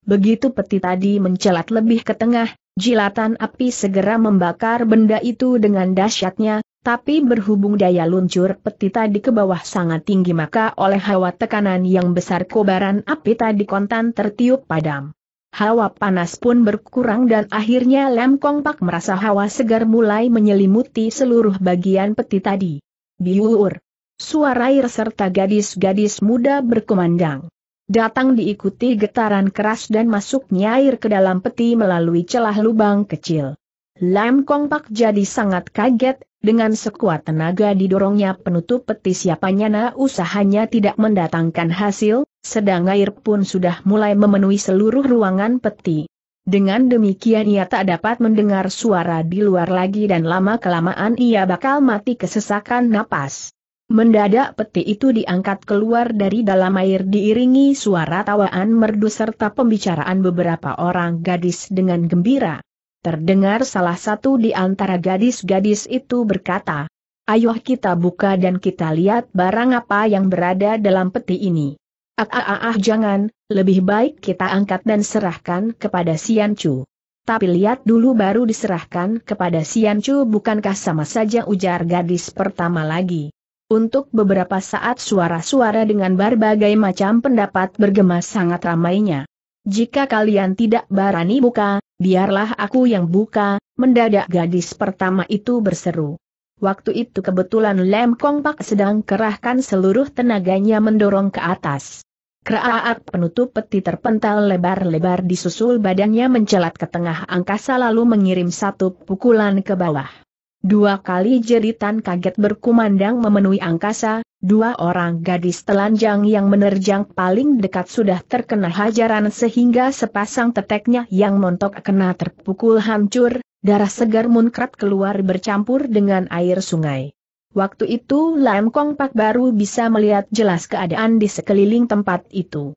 Begitu peti tadi mencelat lebih ke tengah, jilatan api segera membakar benda itu dengan dahsyatnya, tapi berhubung daya luncur peti tadi ke bawah sangat tinggi maka oleh hawa tekanan yang besar kobaran api tadi kontan tertiup padam. Hawa panas pun berkurang dan akhirnya Lem Kong Pak merasa hawa segar mulai menyelimuti seluruh bagian peti tadi. Biur! Suara air serta gadis-gadis muda berkumandang. Datang diikuti getaran keras dan masuknya air ke dalam peti melalui celah lubang kecil. Lem Kong Pak jadi sangat kaget, dengan sekuat tenaga didorongnya penutup peti siapanya na usahanya tidak mendatangkan hasil, sedang air pun sudah mulai memenuhi seluruh ruangan peti. Dengan demikian ia tak dapat mendengar suara di luar lagi dan lama-kelamaan ia bakal mati kesesakan napas. Mendadak peti itu diangkat keluar dari dalam air diiringi suara tawaan merdu serta pembicaraan beberapa orang gadis dengan gembira. Terdengar salah satu di antara gadis-gadis itu berkata, Ayo kita buka dan kita lihat barang apa yang berada dalam peti ini. Ah, jangan, lebih baik kita angkat dan serahkan kepada Sian Chu. Tapi lihat dulu baru diserahkan kepada Sian Chu bukankah sama saja ujar gadis pertama lagi. Untuk beberapa saat suara-suara dengan berbagai macam pendapat bergema sangat ramainya. Jika kalian tidak berani buka, biarlah aku yang buka, mendadak gadis pertama itu berseru. Waktu itu kebetulan Lem Kong Pak sedang kerahkan seluruh tenaganya mendorong ke atas. Keraat penutup peti terpental lebar-lebar disusul badannya mencelat ke tengah angkasa lalu mengirim satu pukulan ke bawah. Dua kali jeritan kaget berkumandang memenuhi angkasa, dua orang gadis telanjang yang menerjang paling dekat sudah terkena hajaran sehingga sepasang teteknya yang montok kena terpukul hancur, darah segar munkrat keluar bercampur dengan air sungai. Waktu itu Lam Kong Pak baru bisa melihat jelas keadaan di sekeliling tempat itu.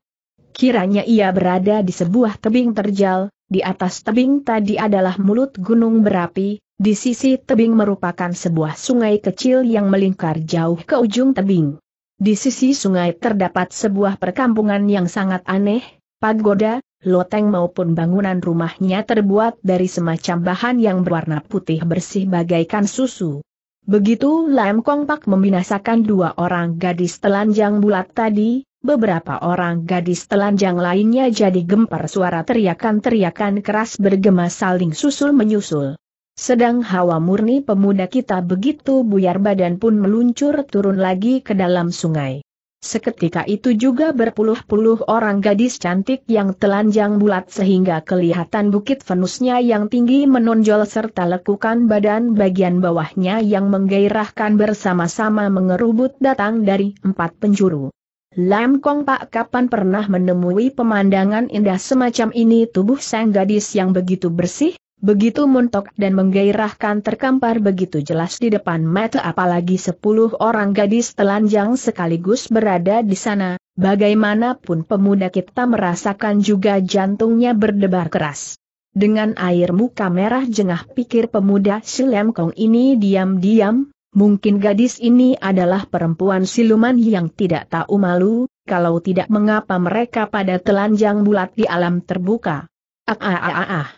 Kiranya ia berada di sebuah tebing terjal, di atas tebing tadi adalah mulut gunung berapi, di sisi tebing merupakan sebuah sungai kecil yang melingkar jauh ke ujung tebing. Di sisi sungai terdapat sebuah perkampungan yang sangat aneh, pagoda, loteng maupun bangunan rumahnya terbuat dari semacam bahan yang berwarna putih bersih bagaikan susu. Begitu Lam Kong Pak membinasakan dua orang gadis telanjang bulat tadi, beberapa orang gadis telanjang lainnya jadi gempar suara teriakan-teriakan keras bergema saling susul-menyusul. Sedang hawa murni pemuda kita begitu buyar badan pun meluncur turun lagi ke dalam sungai. Seketika itu juga berpuluh-puluh orang gadis cantik yang telanjang bulat sehingga kelihatan bukit Venusnya yang tinggi menonjol serta lekukan badan bagian bawahnya yang menggairahkan bersama-sama mengerubut datang dari empat penjuru. Lam Kong Pak kapan pernah menemui pemandangan indah semacam ini tubuh sang gadis yang begitu bersih, Begitu montok dan menggairahkan terkampar begitu jelas di depan mata apalagi sepuluh orang gadis telanjang sekaligus berada di sana, bagaimanapun pemuda kita merasakan juga jantungnya berdebar keras. Dengan air muka merah jengah pikir pemuda Silem Kong ini diam-diam, mungkin gadis ini adalah perempuan siluman yang tidak tahu malu, kalau tidak mengapa mereka pada telanjang bulat di alam terbuka. Ah ah ah ah. ah.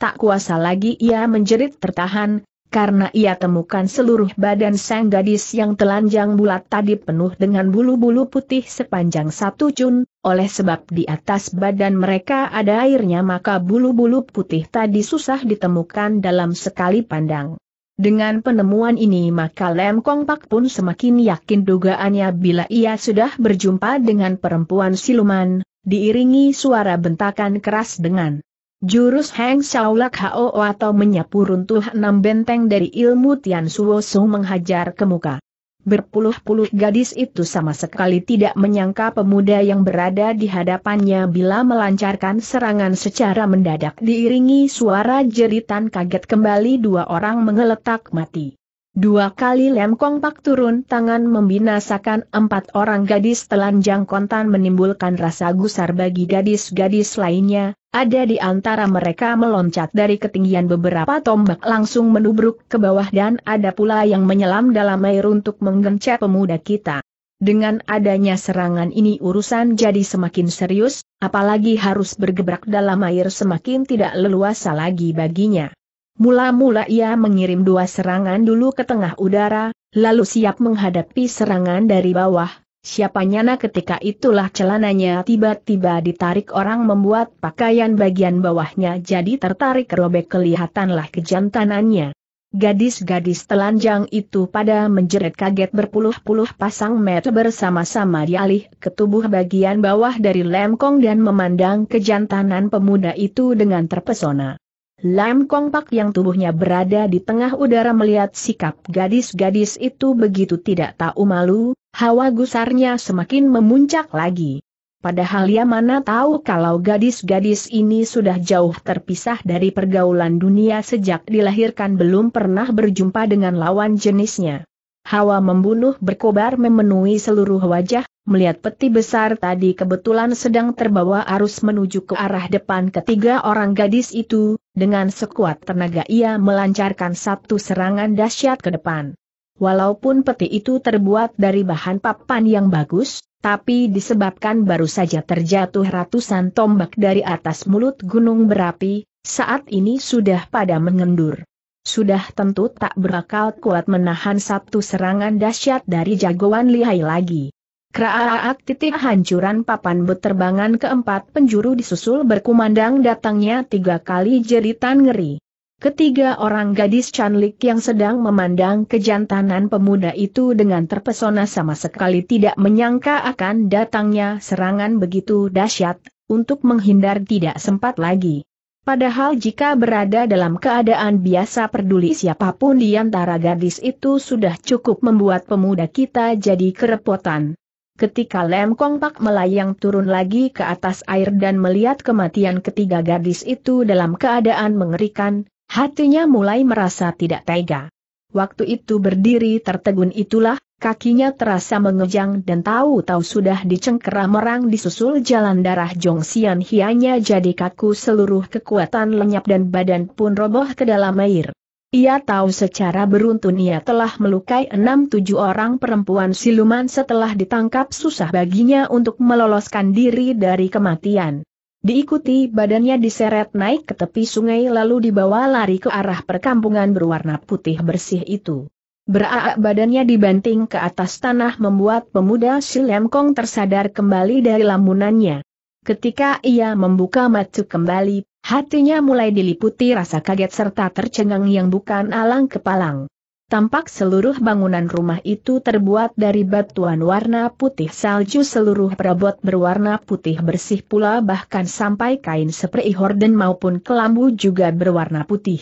Tak kuasa lagi ia menjerit tertahan, karena ia temukan seluruh badan sang gadis yang telanjang bulat tadi penuh dengan bulu-bulu putih sepanjang satu cun, oleh sebab di atas badan mereka ada airnya maka bulu-bulu putih tadi susah ditemukan dalam sekali pandang. Dengan penemuan ini maka Lem Kong Pak pun semakin yakin dugaannya bila ia sudah berjumpa dengan perempuan siluman, diiringi suara bentakan keras dengan Jurus Heng Shaolak Hao atau menyapu runtuh enam benteng dari ilmu Tian Suo Su menghajar ke muka. Berpuluh-puluh gadis itu sama sekali tidak menyangka pemuda yang berada di hadapannya bila melancarkan serangan secara mendadak diiringi suara jeritan kaget kembali dua orang mengeletak mati. Dua kali Lem Pak turun tangan membinasakan empat orang gadis telanjang kontan menimbulkan rasa gusar bagi gadis-gadis lainnya, ada di antara mereka meloncat dari ketinggian beberapa tombak langsung menubruk ke bawah dan ada pula yang menyelam dalam air untuk menggencet pemuda kita. Dengan adanya serangan ini urusan jadi semakin serius, apalagi harus bergebrak dalam air semakin tidak leluasa lagi baginya. Mula-mula ia mengirim dua serangan dulu ke tengah udara, lalu siap menghadapi serangan dari bawah. Siapa nyana ketika itulah celananya tiba-tiba ditarik orang membuat pakaian bagian bawahnya jadi tertarik robek kelihatanlah kejantanannya. Gadis-gadis telanjang itu pada menjerit kaget berpuluh-puluh pasang mata bersama-sama dialih ke tubuh bagian bawah dari Lemkong dan memandang kejantanan pemuda itu dengan terpesona. Lam Kong Pak yang tubuhnya berada di tengah udara melihat sikap gadis-gadis itu begitu tidak tahu malu, hawa gusarnya semakin memuncak lagi. Padahal ia mana tahu kalau gadis-gadis ini sudah jauh terpisah dari pergaulan dunia sejak dilahirkan belum pernah berjumpa dengan lawan jenisnya. Hawa membunuh berkobar memenuhi seluruh wajah, Melihat peti besar tadi kebetulan sedang terbawa arus menuju ke arah depan ketiga orang gadis itu, dengan sekuat tenaga ia melancarkan satu serangan dahsyat ke depan. Walaupun peti itu terbuat dari bahan papan yang bagus, tapi disebabkan baru saja terjatuh ratusan tombak dari atas mulut gunung berapi, saat ini sudah pada mengendur sudah tentu tak berakal kuat menahan satu serangan dahsyat dari jagoan lihai lagi. Kraaat titik hancuran papan berterbangan keempat penjuru disusul berkumandang datangnya tiga kali jeritan ngeri. Ketiga orang gadis canlik yang sedang memandang kejantanan pemuda itu dengan terpesona sama sekali tidak menyangka akan datangnya serangan begitu dahsyat, untuk menghindar tidak sempat lagi. Padahal jika berada dalam keadaan biasa peduli siapapun di antara gadis itu sudah cukup membuat pemuda kita jadi kerepotan. Ketika Lem Kong Pak melayang turun lagi ke atas air dan melihat kematian ketiga gadis itu dalam keadaan mengerikan, hatinya mulai merasa tidak tega. Waktu itu berdiri tertegun itulah, kakinya terasa mengejang dan tahu-tahu sudah dicengkera merang disusul jalan darah Jongsian hianya jadi kaku seluruh kekuatan lenyap dan badan pun roboh ke dalam air. Ia tahu secara beruntun ia telah melukai enam tujuh orang perempuan siluman setelah ditangkap susah baginya untuk meloloskan diri dari kematian. Diikuti badannya diseret naik ke tepi sungai lalu dibawa lari ke arah perkampungan berwarna putih bersih itu. Beraak badannya dibanting ke atas tanah membuat pemuda Silemkong tersadar kembali dari lamunannya. Ketika ia membuka mata kembali, Hatinya mulai diliputi rasa kaget serta tercengang yang bukan alang kepalang. Tampak seluruh bangunan rumah itu terbuat dari batuan warna putih salju seluruh perabot berwarna putih bersih pula bahkan sampai kain seperti horden maupun kelambu juga berwarna putih.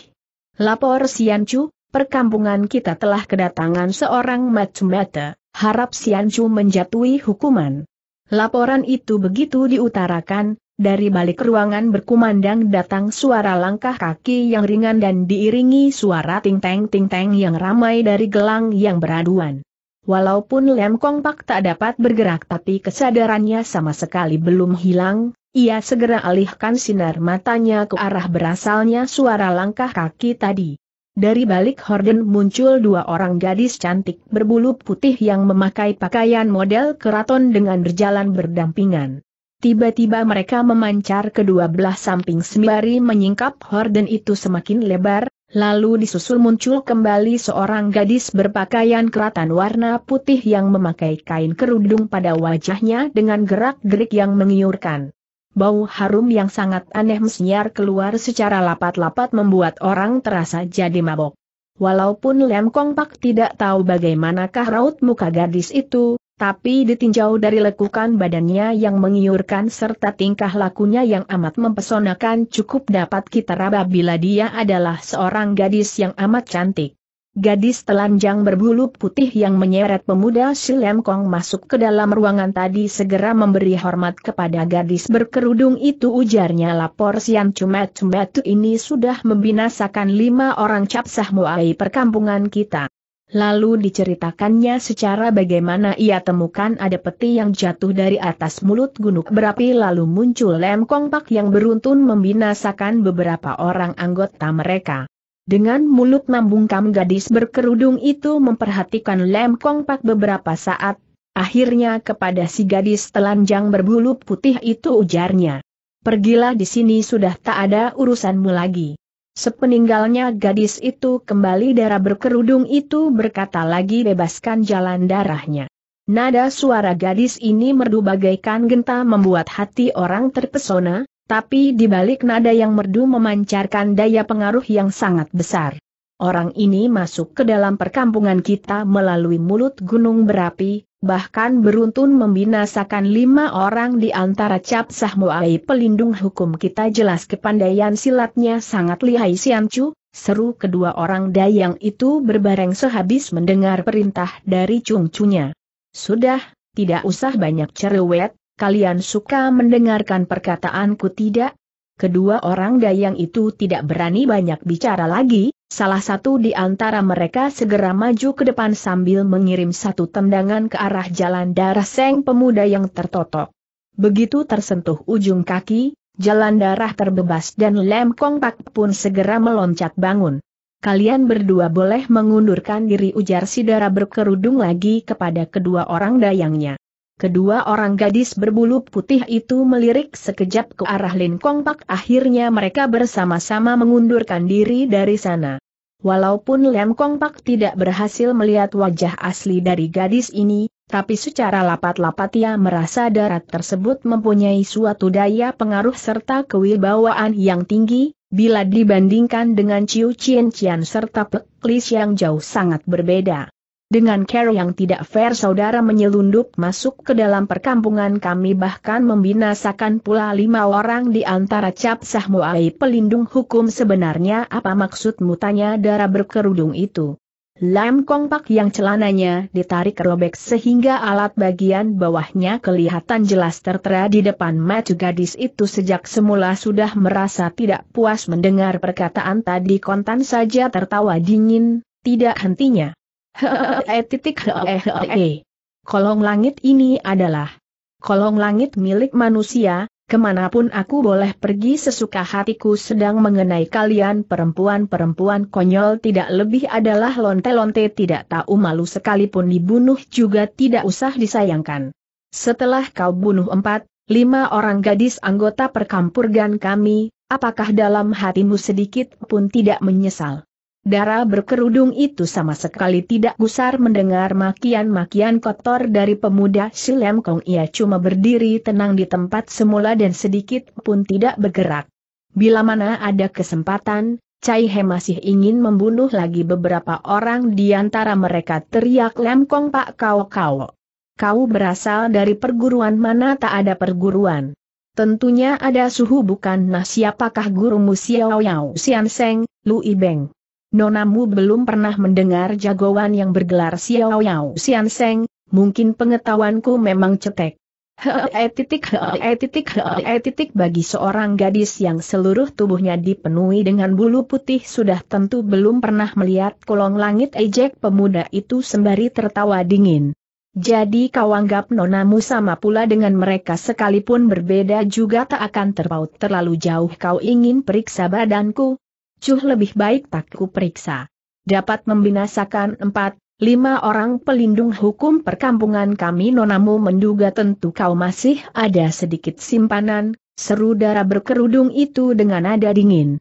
Lapor Siancu, perkampungan kita telah kedatangan seorang matumata, harap Siancu menjatuhi hukuman. Laporan itu begitu diutarakan, dari balik ruangan berkumandang datang suara langkah kaki yang ringan dan diiringi suara ting-teng-ting-teng yang ramai dari gelang yang beraduan. Walaupun Lem Kong Pak tak dapat bergerak tapi kesadarannya sama sekali belum hilang, ia segera alihkan sinar matanya ke arah berasalnya suara langkah kaki tadi. Dari balik horden muncul dua orang gadis cantik berbulu putih yang memakai pakaian model keraton dengan berjalan berdampingan. Tiba-tiba mereka memancar kedua belah samping sembari menyingkap horden itu semakin lebar, lalu disusul muncul kembali seorang gadis berpakaian keratan warna putih yang memakai kain kerudung pada wajahnya dengan gerak-gerik yang mengiurkan. Bau harum yang sangat aneh menyiar keluar secara lapat-lapat membuat orang terasa jadi mabok. Walaupun Lem Kong Pak tidak tahu bagaimanakah raut muka gadis itu, tapi ditinjau dari lekukan badannya yang mengiurkan serta tingkah lakunya yang amat mempesonakan cukup dapat kita raba bila dia adalah seorang gadis yang amat cantik. Gadis telanjang berbulu putih yang menyeret pemuda Silem Kong masuk ke dalam ruangan tadi segera memberi hormat kepada gadis berkerudung itu ujarnya lapor Sian Cumet Cumetu ini sudah membinasakan lima orang capsah muai perkampungan kita. Lalu diceritakannya secara bagaimana ia temukan ada peti yang jatuh dari atas mulut gunung berapi lalu muncul lem kongpak yang beruntun membinasakan beberapa orang anggota mereka. Dengan mulut membungkam gadis berkerudung itu memperhatikan lem kongpak beberapa saat, akhirnya kepada si gadis telanjang berbulu putih itu ujarnya. Pergilah di sini sudah tak ada urusanmu lagi. Sepeninggalnya gadis itu kembali darah berkerudung itu berkata lagi bebaskan jalan darahnya. Nada suara gadis ini merdu bagaikan genta membuat hati orang terpesona, tapi di balik nada yang merdu memancarkan daya pengaruh yang sangat besar. Orang ini masuk ke dalam perkampungan kita melalui mulut gunung berapi, bahkan beruntun membinasakan lima orang di antara Cap Sahmuai pelindung hukum kita jelas kepandaian silatnya sangat lihai Siancu, seru kedua orang dayang itu berbareng sehabis mendengar perintah dari cungcunya. Sudah, tidak usah banyak cerewet, kalian suka mendengarkan perkataanku tidak? Kedua orang dayang itu tidak berani banyak bicara lagi, salah satu di antara mereka segera maju ke depan sambil mengirim satu tendangan ke arah jalan darah seng pemuda yang tertotok. Begitu tersentuh ujung kaki, jalan darah terbebas dan Lem kongpak pun segera meloncat bangun. Kalian berdua boleh mengundurkan diri ujar si darah berkerudung lagi kepada kedua orang dayangnya. Kedua orang gadis berbulu putih itu melirik sekejap ke arah Lin Kong Pak akhirnya mereka bersama-sama mengundurkan diri dari sana. Walaupun Lem Kong Pak tidak berhasil melihat wajah asli dari gadis ini, tapi secara lapat-lapat ia merasa darat tersebut mempunyai suatu daya pengaruh serta kewibawaan yang tinggi, bila dibandingkan dengan Ciu Cien Cian serta Pek yang jauh sangat berbeda. Dengan care yang tidak fair saudara menyelundup masuk ke dalam perkampungan kami bahkan membinasakan pula lima orang di antara cap sahmuai pelindung hukum sebenarnya apa maksudmu tanya darah berkerudung itu. Lam kongpak yang celananya ditarik robek sehingga alat bagian bawahnya kelihatan jelas tertera di depan mata gadis itu sejak semula sudah merasa tidak puas mendengar perkataan tadi kontan saja tertawa dingin, tidak hentinya. Eh, titik E. Kolong langit ini adalah kolong langit milik manusia, kemanapun aku boleh pergi sesuka hatiku sedang mengenai kalian perempuan-perempuan konyol tidak lebih adalah lonte-lonte tidak tahu malu sekalipun dibunuh juga tidak usah disayangkan. Setelah kau bunuh empat, lima orang gadis anggota perkampurgan kami, apakah dalam hatimu sedikit pun tidak menyesal? Darah berkerudung itu sama sekali tidak gusar mendengar makian-makian kotor dari pemuda Si Kong. Ia cuma berdiri tenang di tempat semula dan sedikit pun tidak bergerak. Bila mana ada kesempatan, Cai He masih ingin membunuh lagi beberapa orang di antara mereka teriak Lem Kong Pak Kau Kau. Kau berasal dari perguruan mana tak ada perguruan. Tentunya ada suhu bukan nah siapakah gurumu Xiao Yao Sian Seng, Lu Ibeng? Nonamu belum pernah mendengar jagoan yang bergelar Xiao Yao Xian Seng, mungkin pengetahuanku memang cetek. Hee titik hee titik hee titik bagi seorang gadis yang seluruh tubuhnya dipenuhi dengan bulu putih sudah tentu belum pernah melihat kolong langit ejek pemuda itu sembari tertawa dingin. Jadi kau anggap nonamu sama pula dengan mereka sekalipun berbeda juga tak akan terpaut terlalu jauh kau ingin periksa badanku, Cuh lebih baik tak ku periksa. Dapat membinasakan empat, lima orang pelindung hukum perkampungan kami nonamu menduga tentu kau masih ada sedikit simpanan, seru darah berkerudung itu dengan nada dingin.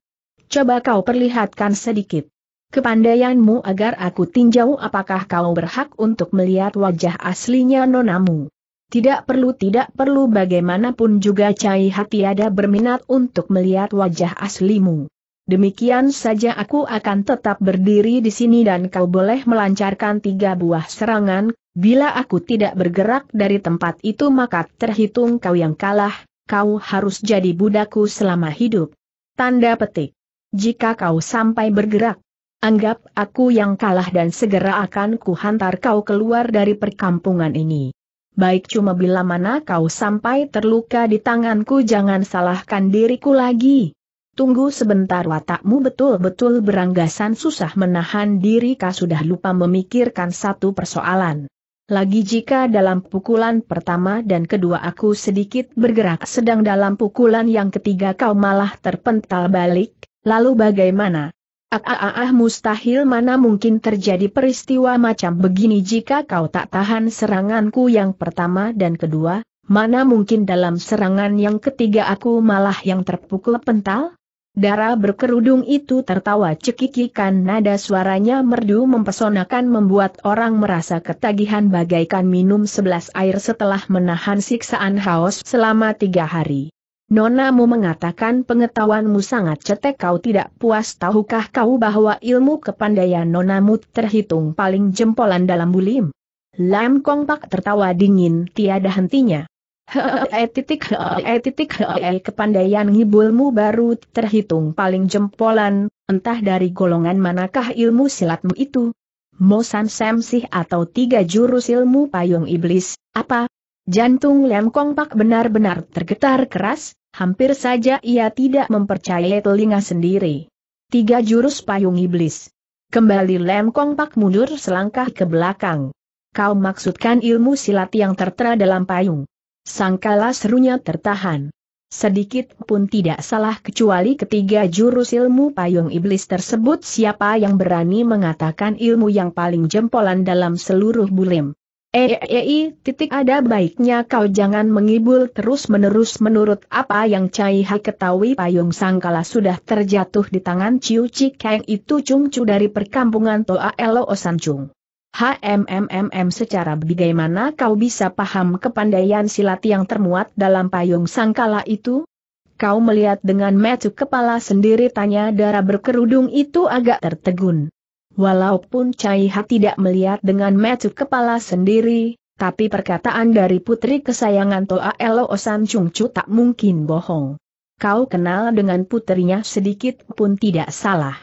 Coba kau perlihatkan sedikit. Kepandaianmu agar aku tinjau apakah kau berhak untuk melihat wajah aslinya nonamu. Tidak perlu tidak perlu bagaimanapun juga Cai Hati ada berminat untuk melihat wajah aslimu. Demikian saja aku akan tetap berdiri di sini dan kau boleh melancarkan tiga buah serangan, bila aku tidak bergerak dari tempat itu maka terhitung kau yang kalah, kau harus jadi budakku selama hidup. Tanda petik. Jika kau sampai bergerak, anggap aku yang kalah dan segera akan kuhantar kau keluar dari perkampungan ini. Baik cuma bila mana kau sampai terluka di tanganku jangan salahkan diriku lagi. Tunggu sebentar watakmu betul-betul beranggasan susah menahan diri kau sudah lupa memikirkan satu persoalan. Lagi jika dalam pukulan pertama dan kedua aku sedikit bergerak sedang dalam pukulan yang ketiga kau malah terpental balik, lalu bagaimana? Ah, ah, ah mustahil mana mungkin terjadi peristiwa macam begini jika kau tak tahan seranganku yang pertama dan kedua, mana mungkin dalam serangan yang ketiga aku malah yang terpukul pental? Darah berkerudung itu tertawa cekikikan nada suaranya merdu mempesonakan membuat orang merasa ketagihan bagaikan minum sebelas air setelah menahan siksaan haus selama tiga hari. Nona Mu mengatakan pengetahuanmu sangat cetek kau tidak puas tahukah kau bahwa ilmu kepandaian nonamu terhitung paling jempolan dalam bulim? Lam Kong Pak tertawa dingin tiada hentinya. Hehehe, titik hehehe, titik hehehe, kepandaian ngibulmu baru terhitung paling jempolan, entah dari golongan manakah ilmu silatmu itu. Mosan Samsih atau tiga jurus ilmu payung iblis, apa? Jantung Lem Pak benar-benar tergetar keras, hampir saja ia tidak mempercayai telinga sendiri. Tiga jurus payung iblis. Kembali Lem Pak mundur selangkah ke belakang. Kau maksudkan ilmu silat yang tertera dalam payung sangkala serunya tertahan. Sedikit pun tidak salah kecuali ketiga jurus ilmu payung iblis tersebut siapa yang berani mengatakan ilmu yang paling jempolan dalam seluruh bulim. Eei, eh, eh, eh, titik ada baiknya kau jangan mengibul terus-menerus menurut apa yang Cai Hai ketahui payung sangkala sudah terjatuh di tangan Ciu Ci Kang itu cungcu dari perkampungan Toa Elo Osancung. HMMMM secara bagaimana kau bisa paham kepandaian silat yang termuat dalam payung sangkala itu? Kau melihat dengan metu kepala sendiri tanya darah berkerudung itu agak tertegun. Walaupun Cai Ha tidak melihat dengan metu kepala sendiri, tapi perkataan dari putri kesayangan Toa Elo Osan Chung Chu tak mungkin bohong. Kau kenal dengan putrinya sedikit pun tidak salah.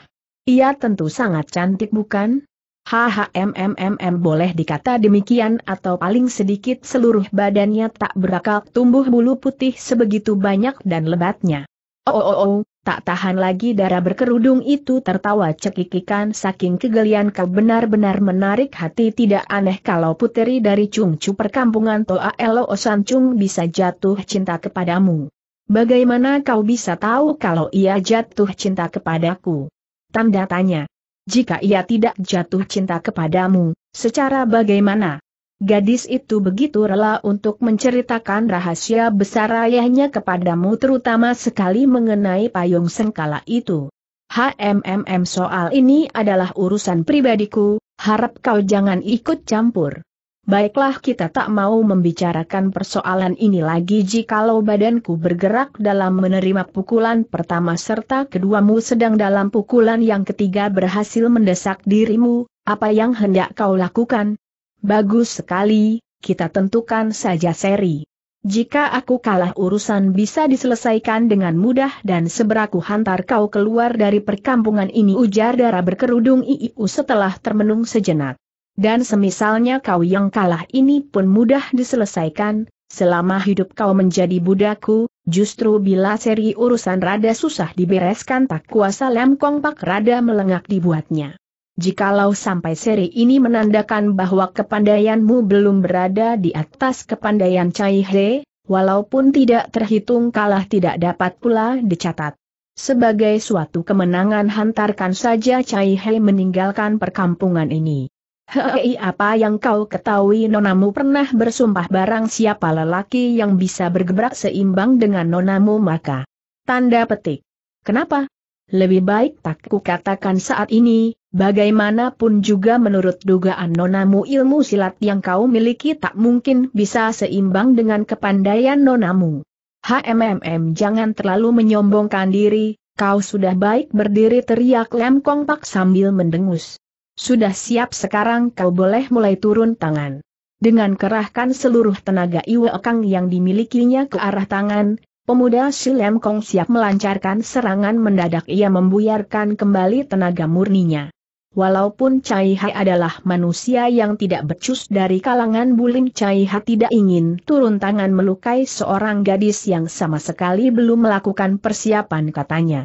Ia tentu sangat cantik bukan? HHMMMM boleh dikata demikian atau paling sedikit seluruh badannya tak berakal tumbuh bulu putih sebegitu banyak dan lebatnya. Oh, oh, oh, tak tahan lagi darah berkerudung itu tertawa cekikikan saking kegelian kau benar-benar menarik hati tidak aneh kalau puteri dari Chung Chu perkampungan Toa Elo Osancung bisa jatuh cinta kepadamu. Bagaimana kau bisa tahu kalau ia jatuh cinta kepadaku? Tanda tanya jika ia tidak jatuh cinta kepadamu, secara bagaimana? Gadis itu begitu rela untuk menceritakan rahasia besar ayahnya kepadamu terutama sekali mengenai payung sengkala itu. HMMM soal ini adalah urusan pribadiku, harap kau jangan ikut campur. Baiklah kita tak mau membicarakan persoalan ini lagi jikalau badanku bergerak dalam menerima pukulan pertama serta keduamu sedang dalam pukulan yang ketiga berhasil mendesak dirimu, apa yang hendak kau lakukan? Bagus sekali, kita tentukan saja seri. Jika aku kalah urusan bisa diselesaikan dengan mudah dan seberaku hantar kau keluar dari perkampungan ini ujar darah berkerudung IIU setelah termenung sejenak. Dan semisalnya kau yang kalah ini pun mudah diselesaikan, selama hidup kau menjadi budaku, justru bila seri urusan rada susah dibereskan tak kuasa lem pak rada melengak dibuatnya. Jikalau sampai seri ini menandakan bahwa kepandaianmu belum berada di atas kepandaian Cai He, walaupun tidak terhitung kalah tidak dapat pula dicatat. Sebagai suatu kemenangan hantarkan saja Cai He meninggalkan perkampungan ini. Hei apa yang kau ketahui nonamu pernah bersumpah barang siapa lelaki yang bisa bergebrak seimbang dengan nonamu maka. Tanda petik. Kenapa? Lebih baik tak kukatakan saat ini, bagaimanapun juga menurut dugaan nonamu ilmu silat yang kau miliki tak mungkin bisa seimbang dengan kepandaian nonamu. HMMM jangan terlalu menyombongkan diri, kau sudah baik berdiri teriak Lem Pak sambil mendengus. Sudah siap sekarang kau boleh mulai turun tangan. Dengan kerahkan seluruh tenaga Iwe Kang yang dimilikinya ke arah tangan, pemuda Silem Kong siap melancarkan serangan mendadak ia membuyarkan kembali tenaga murninya. Walaupun Cai Hai adalah manusia yang tidak becus dari kalangan bulim Cai Hai tidak ingin turun tangan melukai seorang gadis yang sama sekali belum melakukan persiapan katanya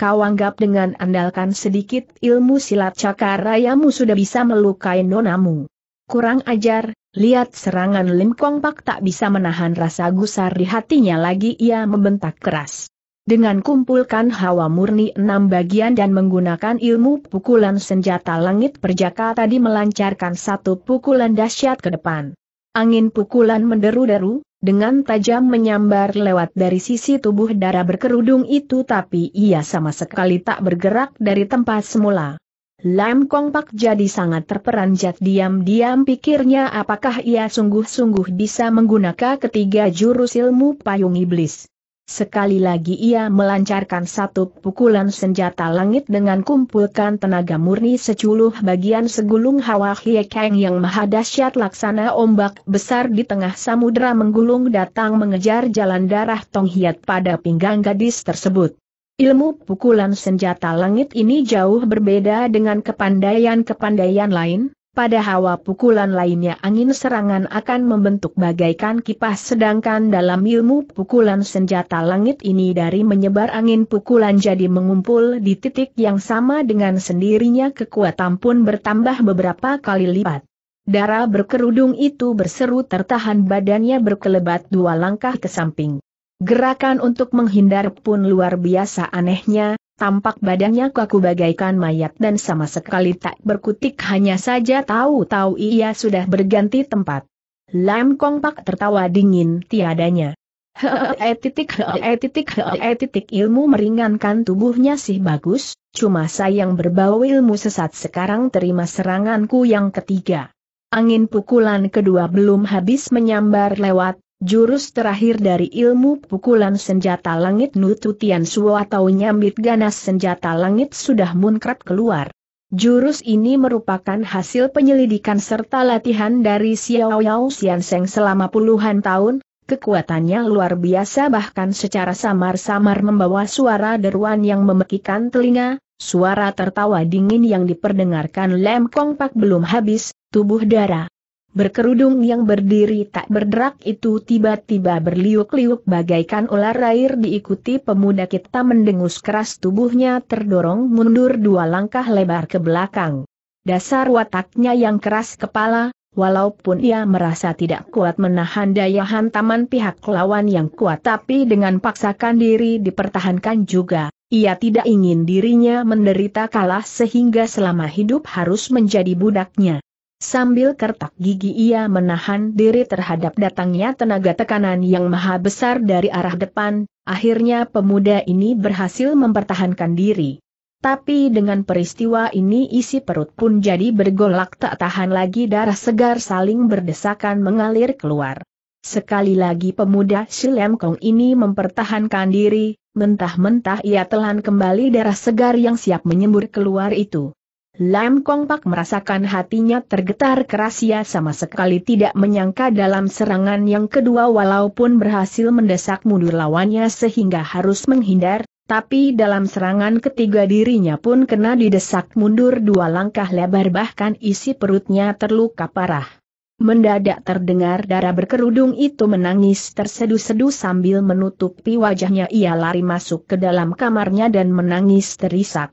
kau anggap dengan andalkan sedikit ilmu silat cakar rayamu sudah bisa melukai nonamu. Kurang ajar, lihat serangan Lim Kong Pak tak bisa menahan rasa gusar di hatinya lagi ia membentak keras. Dengan kumpulkan hawa murni enam bagian dan menggunakan ilmu pukulan senjata langit perjaka tadi melancarkan satu pukulan dahsyat ke depan. Angin pukulan menderu-deru, dengan tajam menyambar lewat dari sisi tubuh darah berkerudung itu tapi ia sama sekali tak bergerak dari tempat semula. Lam Kong Pak jadi sangat terperanjat diam-diam pikirnya apakah ia sungguh-sungguh bisa menggunakan ketiga jurus ilmu payung iblis. Sekali lagi ia melancarkan satu pukulan senjata langit dengan kumpulkan tenaga murni seculuh bagian segulung hawa hiekeng yang maha dahsyat laksana ombak besar di tengah samudera menggulung datang mengejar jalan darah Tong Hiat pada pinggang gadis tersebut. Ilmu pukulan senjata langit ini jauh berbeda dengan kepandaian-kepandaian lain, pada hawa pukulan lainnya angin serangan akan membentuk bagaikan kipas sedangkan dalam ilmu pukulan senjata langit ini dari menyebar angin pukulan jadi mengumpul di titik yang sama dengan sendirinya kekuatan pun bertambah beberapa kali lipat. Darah berkerudung itu berseru tertahan badannya berkelebat dua langkah ke samping. Gerakan untuk menghindar pun luar biasa anehnya, Tampak badannya kaku bagaikan mayat dan sama sekali tak berkutik hanya saja tahu-tahu ia sudah berganti tempat. Lam Kong Pak tertawa dingin tiadanya. Hehehe titik hehehe titik ilmu meringankan tubuhnya sih bagus, cuma sayang berbau ilmu sesat sekarang terima seranganku yang ketiga. Angin pukulan kedua belum habis menyambar lewat, Jurus terakhir dari ilmu pukulan senjata langit Nututian Suo atau nyambit ganas senjata langit sudah munkrat keluar. Jurus ini merupakan hasil penyelidikan serta latihan dari Xiao Yao Xian Seng selama puluhan tahun, kekuatannya luar biasa bahkan secara samar-samar membawa suara deruan yang memekikan telinga, suara tertawa dingin yang diperdengarkan Lem Kong Pak belum habis, tubuh darah Berkerudung yang berdiri tak berderak itu tiba-tiba berliuk-liuk bagaikan ular air diikuti pemuda kita mendengus keras tubuhnya terdorong mundur dua langkah lebar ke belakang. Dasar wataknya yang keras kepala, walaupun ia merasa tidak kuat menahan daya hantaman pihak lawan yang kuat tapi dengan paksakan diri dipertahankan juga. Ia tidak ingin dirinya menderita kalah sehingga selama hidup harus menjadi budaknya. Sambil kertak gigi ia menahan diri terhadap datangnya tenaga tekanan yang maha besar dari arah depan, akhirnya pemuda ini berhasil mempertahankan diri. Tapi dengan peristiwa ini isi perut pun jadi bergolak tak tahan lagi darah segar saling berdesakan mengalir keluar. Sekali lagi pemuda Shilem Kong ini mempertahankan diri, mentah-mentah ia telan kembali darah segar yang siap menyembur keluar itu. Lam Kong Pak merasakan hatinya tergetar keras ia sama sekali tidak menyangka dalam serangan yang kedua walaupun berhasil mendesak mundur lawannya sehingga harus menghindar, tapi dalam serangan ketiga dirinya pun kena didesak mundur dua langkah lebar bahkan isi perutnya terluka parah. Mendadak terdengar darah berkerudung itu menangis tersedu-sedu sambil menutupi wajahnya ia lari masuk ke dalam kamarnya dan menangis terisak.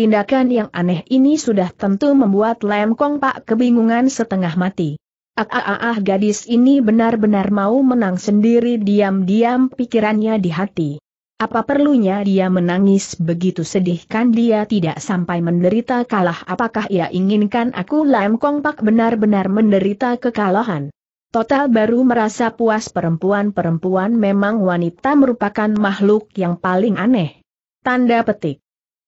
Tindakan yang aneh ini sudah tentu membuat Lem Kong Pak kebingungan setengah mati. Ah, ah, ah, ah, gadis ini benar-benar mau menang sendiri diam-diam pikirannya di hati. Apa perlunya dia menangis begitu sedih kan dia tidak sampai menderita kalah apakah ia inginkan aku Lam Kong Pak benar-benar menderita kekalahan. Total baru merasa puas perempuan-perempuan memang wanita merupakan makhluk yang paling aneh. Tanda petik.